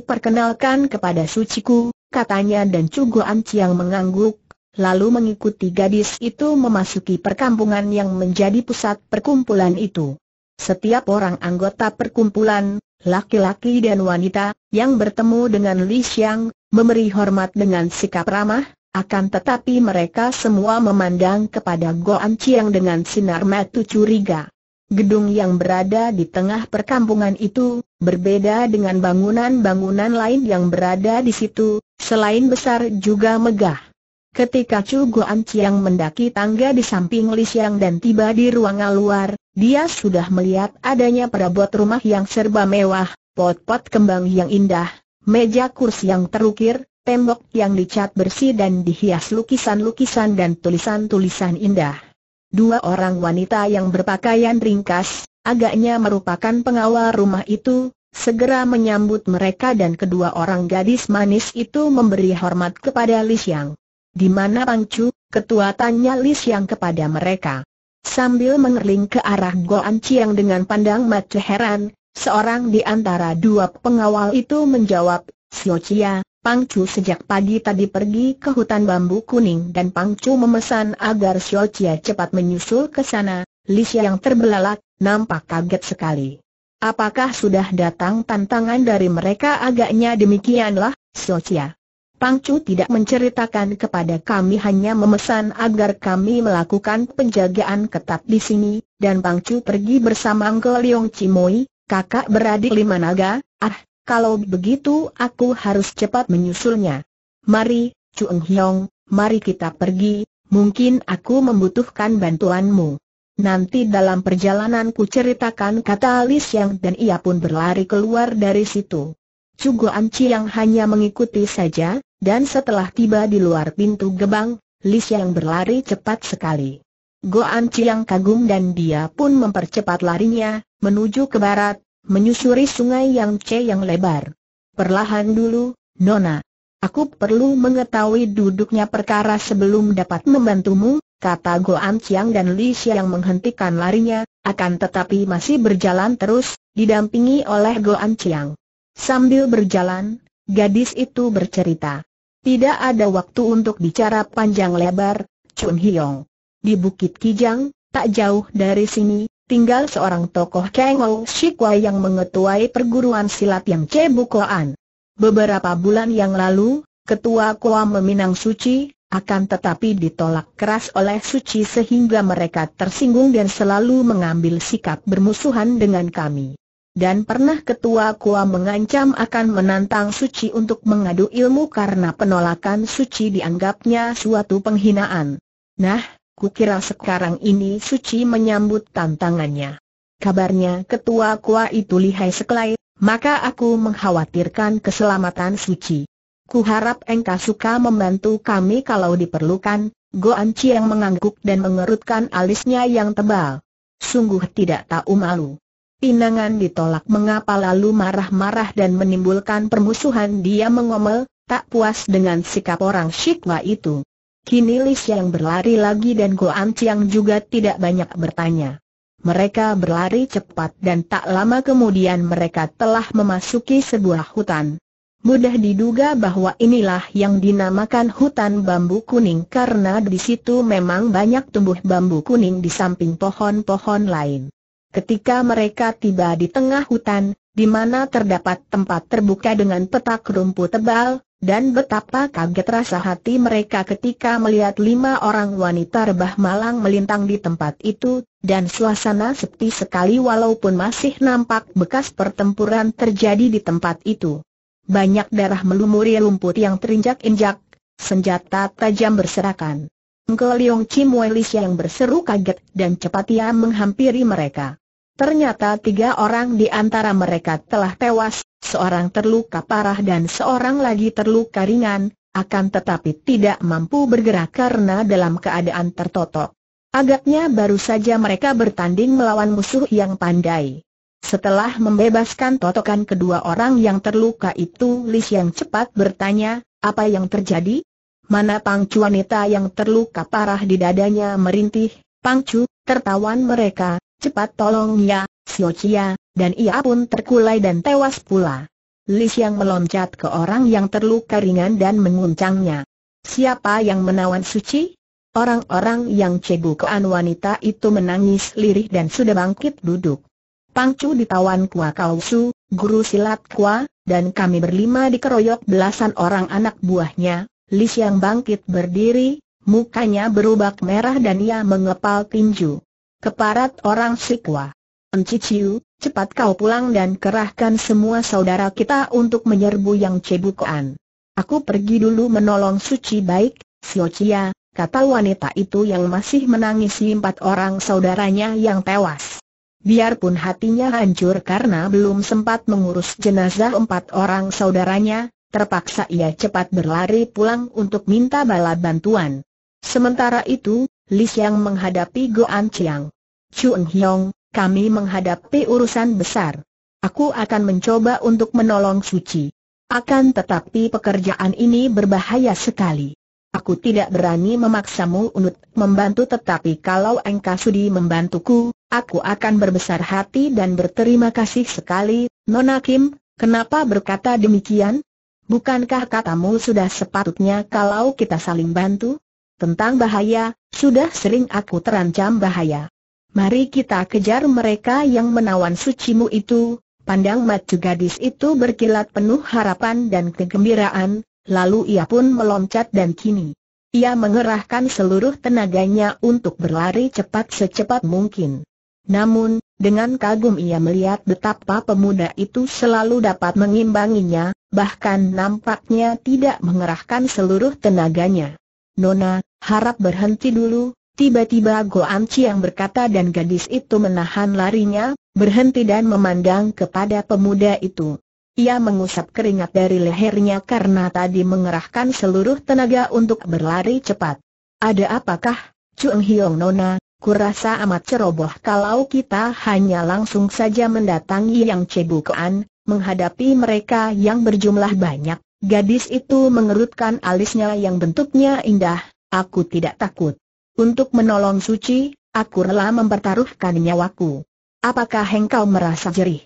perkenalkan kepada suciku, katanya dan Cugo Anciang mengangguk, lalu mengikuti gadis itu memasuki perkampungan yang menjadi pusat perkumpulan itu. Setiap orang anggota perkumpulan, laki-laki dan wanita, yang bertemu dengan Li Xiang, memberi hormat dengan sikap ramah, akan tetapi mereka semua memandang kepada Goan Chiang dengan sinar mata curiga. Gedung yang berada di tengah perkampungan itu, Berbeda dengan bangunan-bangunan lain yang berada di situ, selain besar juga megah. Ketika Chu Guan Chiang mendaki tangga di samping Li Xiang dan tiba di ruangan luar, dia sudah melihat adanya perabot rumah yang serba mewah, pot-pot kembang yang indah, meja kursi yang terukir, tembok yang dicat bersih dan dihias lukisan-lukisan dan tulisan-tulisan indah. Dua orang wanita yang berpakaian ringkas, agaknya merupakan pengawal rumah itu, segera menyambut mereka dan kedua orang gadis manis itu memberi hormat kepada Li Xiang. Di mana Pang Chu, ketua tanya Li Xiang kepada mereka. Sambil mengerling ke arah An Chiang dengan pandang mata heran, seorang di antara dua pengawal itu menjawab, Xiao Chia, Pang Chu sejak pagi tadi pergi ke hutan bambu kuning dan Pang Chu memesan agar Xiao Chia cepat menyusul ke sana, Li yang terbelalak, nampak kaget sekali. Apakah sudah datang tantangan dari mereka agaknya demikianlah, Socia. Pangcu tidak menceritakan kepada kami hanya memesan agar kami melakukan penjagaan ketat di sini, dan Pangcu pergi bersama Angkel Leong Cimoy, kakak beradik lima naga, ah, kalau begitu aku harus cepat menyusulnya. Mari, Chu Eng Hyong, mari kita pergi, mungkin aku membutuhkan bantuanmu. Nanti dalam perjalananku ceritakan kata Alice yang dan ia pun berlari keluar dari situ. Cugo Anci yang hanya mengikuti saja, dan setelah tiba di luar pintu gebang, Lis yang berlari cepat sekali. Go Goan yang kagum dan dia pun mempercepat larinya, menuju ke barat, menyusuri sungai yang C yang lebar. Perlahan dulu, Nona. Aku perlu mengetahui duduknya perkara sebelum dapat membantumu, kata Goan Chiang dan Li yang menghentikan larinya, akan tetapi masih berjalan terus, didampingi oleh Goan Chiang. Sambil berjalan, gadis itu bercerita. Tidak ada waktu untuk bicara panjang lebar, Chun Hiong. Di Bukit Kijang, tak jauh dari sini, tinggal seorang tokoh Kengou Shikwa yang mengetuai perguruan silat yang Cebu Beberapa bulan yang lalu, Ketua Kuam meminang suci, akan tetapi ditolak keras oleh Suci sehingga mereka tersinggung dan selalu mengambil sikap bermusuhan dengan kami. Dan pernah ketua Kua mengancam akan menantang Suci untuk mengadu ilmu karena penolakan Suci dianggapnya suatu penghinaan. Nah, kukira sekarang ini Suci menyambut tantangannya. Kabarnya ketua Kua itu lihai sekelai, maka aku mengkhawatirkan keselamatan Suci. Ku harap engkau suka membantu kami kalau diperlukan. Go Anci yang mengangguk dan mengerutkan alisnya yang tebal. Sungguh tidak tahu malu. Pinangan ditolak mengapa lalu marah-marah dan menimbulkan permusuhan dia mengomel, tak puas dengan sikap orang Shikwa itu. Kini Lis yang berlari lagi dan Go Anci yang juga tidak banyak bertanya. Mereka berlari cepat dan tak lama kemudian mereka telah memasuki sebuah hutan. Mudah diduga bahwa inilah yang dinamakan hutan bambu kuning karena di situ memang banyak tumbuh bambu kuning di samping pohon-pohon lain. Ketika mereka tiba di tengah hutan, di mana terdapat tempat terbuka dengan petak rumput tebal, dan betapa kaget rasa hati mereka ketika melihat lima orang wanita rebah malang melintang di tempat itu, dan suasana sepi sekali walaupun masih nampak bekas pertempuran terjadi di tempat itu. Banyak darah melumuri lumpur yang terinjak-injak, senjata tajam berserakan. Ngeliong Leong Chim Welisya yang berseru kaget dan cepat ia menghampiri mereka. Ternyata tiga orang di antara mereka telah tewas, seorang terluka parah dan seorang lagi terluka ringan, akan tetapi tidak mampu bergerak karena dalam keadaan tertotok. Agaknya baru saja mereka bertanding melawan musuh yang pandai. Setelah membebaskan totokan kedua orang yang terluka itu Lis yang cepat bertanya, apa yang terjadi? Mana pangcu wanita yang terluka parah di dadanya merintih, pangcu, tertawan mereka, cepat tolong ya, Siocia, dan ia pun terkulai dan tewas pula. Lis yang meloncat ke orang yang terluka ringan dan menguncangnya. Siapa yang menawan suci? Orang-orang yang cegukan wanita itu menangis lirih dan sudah bangkit duduk. Pangcu ditawan Kua Kausu, guru silat Kua, dan kami berlima dikeroyok belasan orang anak buahnya, Li Xiang bangkit berdiri, mukanya berubah merah dan ia mengepal tinju. Keparat orang si Sikwa. Enciciu, cepat kau pulang dan kerahkan semua saudara kita untuk menyerbu yang cebukan. Aku pergi dulu menolong suci baik, Siocia, kata wanita itu yang masih menangisi empat orang saudaranya yang tewas. Biarpun hatinya hancur karena belum sempat mengurus jenazah empat orang saudaranya, terpaksa ia cepat berlari pulang untuk minta bala bantuan. Sementara itu, Li Xiang menghadapi Goan Chiang. Chuan Hyong, kami menghadapi urusan besar. Aku akan mencoba untuk menolong Suci. Akan tetapi pekerjaan ini berbahaya sekali. Aku tidak berani memaksamu untuk membantu tetapi kalau engkau sudi membantuku, Aku akan berbesar hati dan berterima kasih sekali, Nona Kim, kenapa berkata demikian? Bukankah katamu sudah sepatutnya kalau kita saling bantu? Tentang bahaya, sudah sering aku terancam bahaya. Mari kita kejar mereka yang menawan sucimu itu, pandang mata gadis itu berkilat penuh harapan dan kegembiraan, lalu ia pun meloncat dan kini. Ia mengerahkan seluruh tenaganya untuk berlari cepat secepat mungkin. Namun, dengan kagum ia melihat betapa pemuda itu selalu dapat mengimbanginya, bahkan nampaknya tidak mengerahkan seluruh tenaganya. Nona, harap berhenti dulu, tiba-tiba Goan Chiang berkata dan gadis itu menahan larinya, berhenti dan memandang kepada pemuda itu. Ia mengusap keringat dari lehernya karena tadi mengerahkan seluruh tenaga untuk berlari cepat. Ada apakah, Chung Hiong Nona, Kurasa amat ceroboh kalau kita hanya langsung saja mendatangi yang cebukan, menghadapi mereka yang berjumlah banyak. Gadis itu mengerutkan alisnya yang bentuknya indah, aku tidak takut. Untuk menolong Suci, aku rela mempertaruhkan nyawaku. Apakah engkau merasa jerih?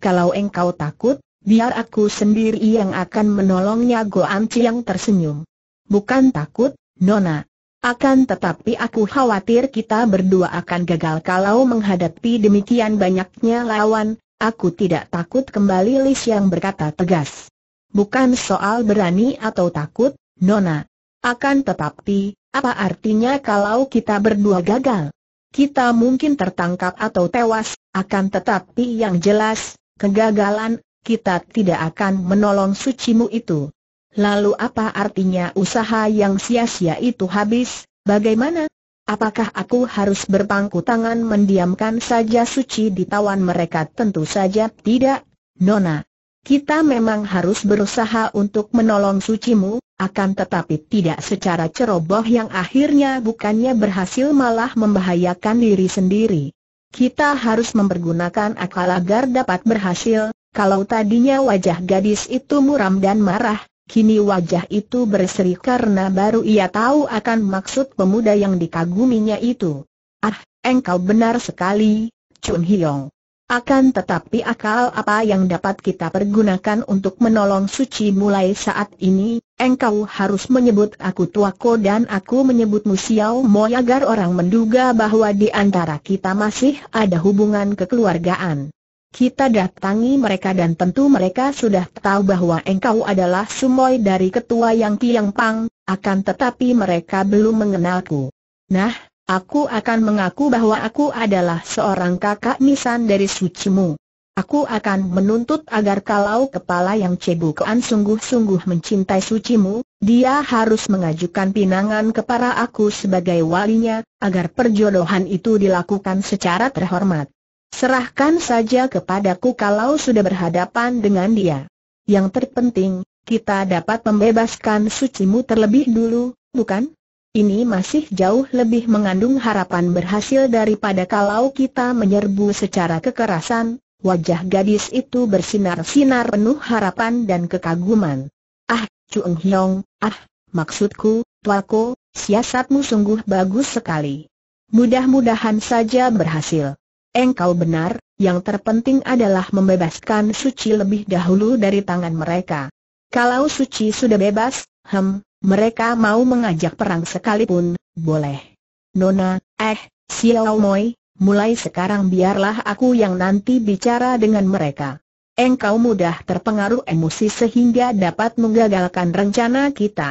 Kalau engkau takut, biar aku sendiri yang akan menolongnya Goan yang tersenyum. Bukan takut, Nona, akan tetapi aku khawatir kita berdua akan gagal kalau menghadapi demikian banyaknya lawan, aku tidak takut kembali Lis yang berkata tegas. Bukan soal berani atau takut, Nona. Akan tetapi, apa artinya kalau kita berdua gagal? Kita mungkin tertangkap atau tewas, akan tetapi yang jelas, kegagalan, kita tidak akan menolong sucimu itu. Lalu apa artinya usaha yang sia-sia itu habis, bagaimana? Apakah aku harus berpangku tangan mendiamkan saja suci ditawan mereka? Tentu saja tidak, Nona. Kita memang harus berusaha untuk menolong sucimu, akan tetapi tidak secara ceroboh yang akhirnya bukannya berhasil malah membahayakan diri sendiri. Kita harus mempergunakan akal agar dapat berhasil, kalau tadinya wajah gadis itu muram dan marah, Kini wajah itu berseri karena baru ia tahu akan maksud pemuda yang dikaguminya itu. Ah, engkau benar sekali, Chun Hiong. Akan tetapi akal apa yang dapat kita pergunakan untuk menolong suci mulai saat ini, engkau harus menyebut aku tuako dan aku menyebutmu Xiao Mo agar orang menduga bahwa di antara kita masih ada hubungan kekeluargaan. Kita datangi mereka dan tentu mereka sudah tahu bahwa engkau adalah sumoy dari ketua Yang Tiang Pang, akan tetapi mereka belum mengenalku. Nah, aku akan mengaku bahwa aku adalah seorang kakak nisan dari sucimu. Aku akan menuntut agar kalau kepala yang cebu kean sungguh-sungguh mencintai sucimu, dia harus mengajukan pinangan kepada aku sebagai walinya, agar perjodohan itu dilakukan secara terhormat. Serahkan saja kepadaku kalau sudah berhadapan dengan dia. Yang terpenting, kita dapat membebaskan sucimu terlebih dulu, bukan? Ini masih jauh lebih mengandung harapan berhasil daripada kalau kita menyerbu secara kekerasan. Wajah gadis itu bersinar-sinar penuh harapan dan kekaguman. Ah, Chu Eng Hyong, ah, maksudku, Tuako, siasatmu sungguh bagus sekali. Mudah-mudahan saja berhasil. Engkau benar, yang terpenting adalah membebaskan Suci lebih dahulu dari tangan mereka. Kalau Suci sudah bebas, hem, mereka mau mengajak perang sekalipun, boleh. Nona, eh, Xiao Moi, mulai sekarang biarlah aku yang nanti bicara dengan mereka. Engkau mudah terpengaruh emosi sehingga dapat menggagalkan rencana kita.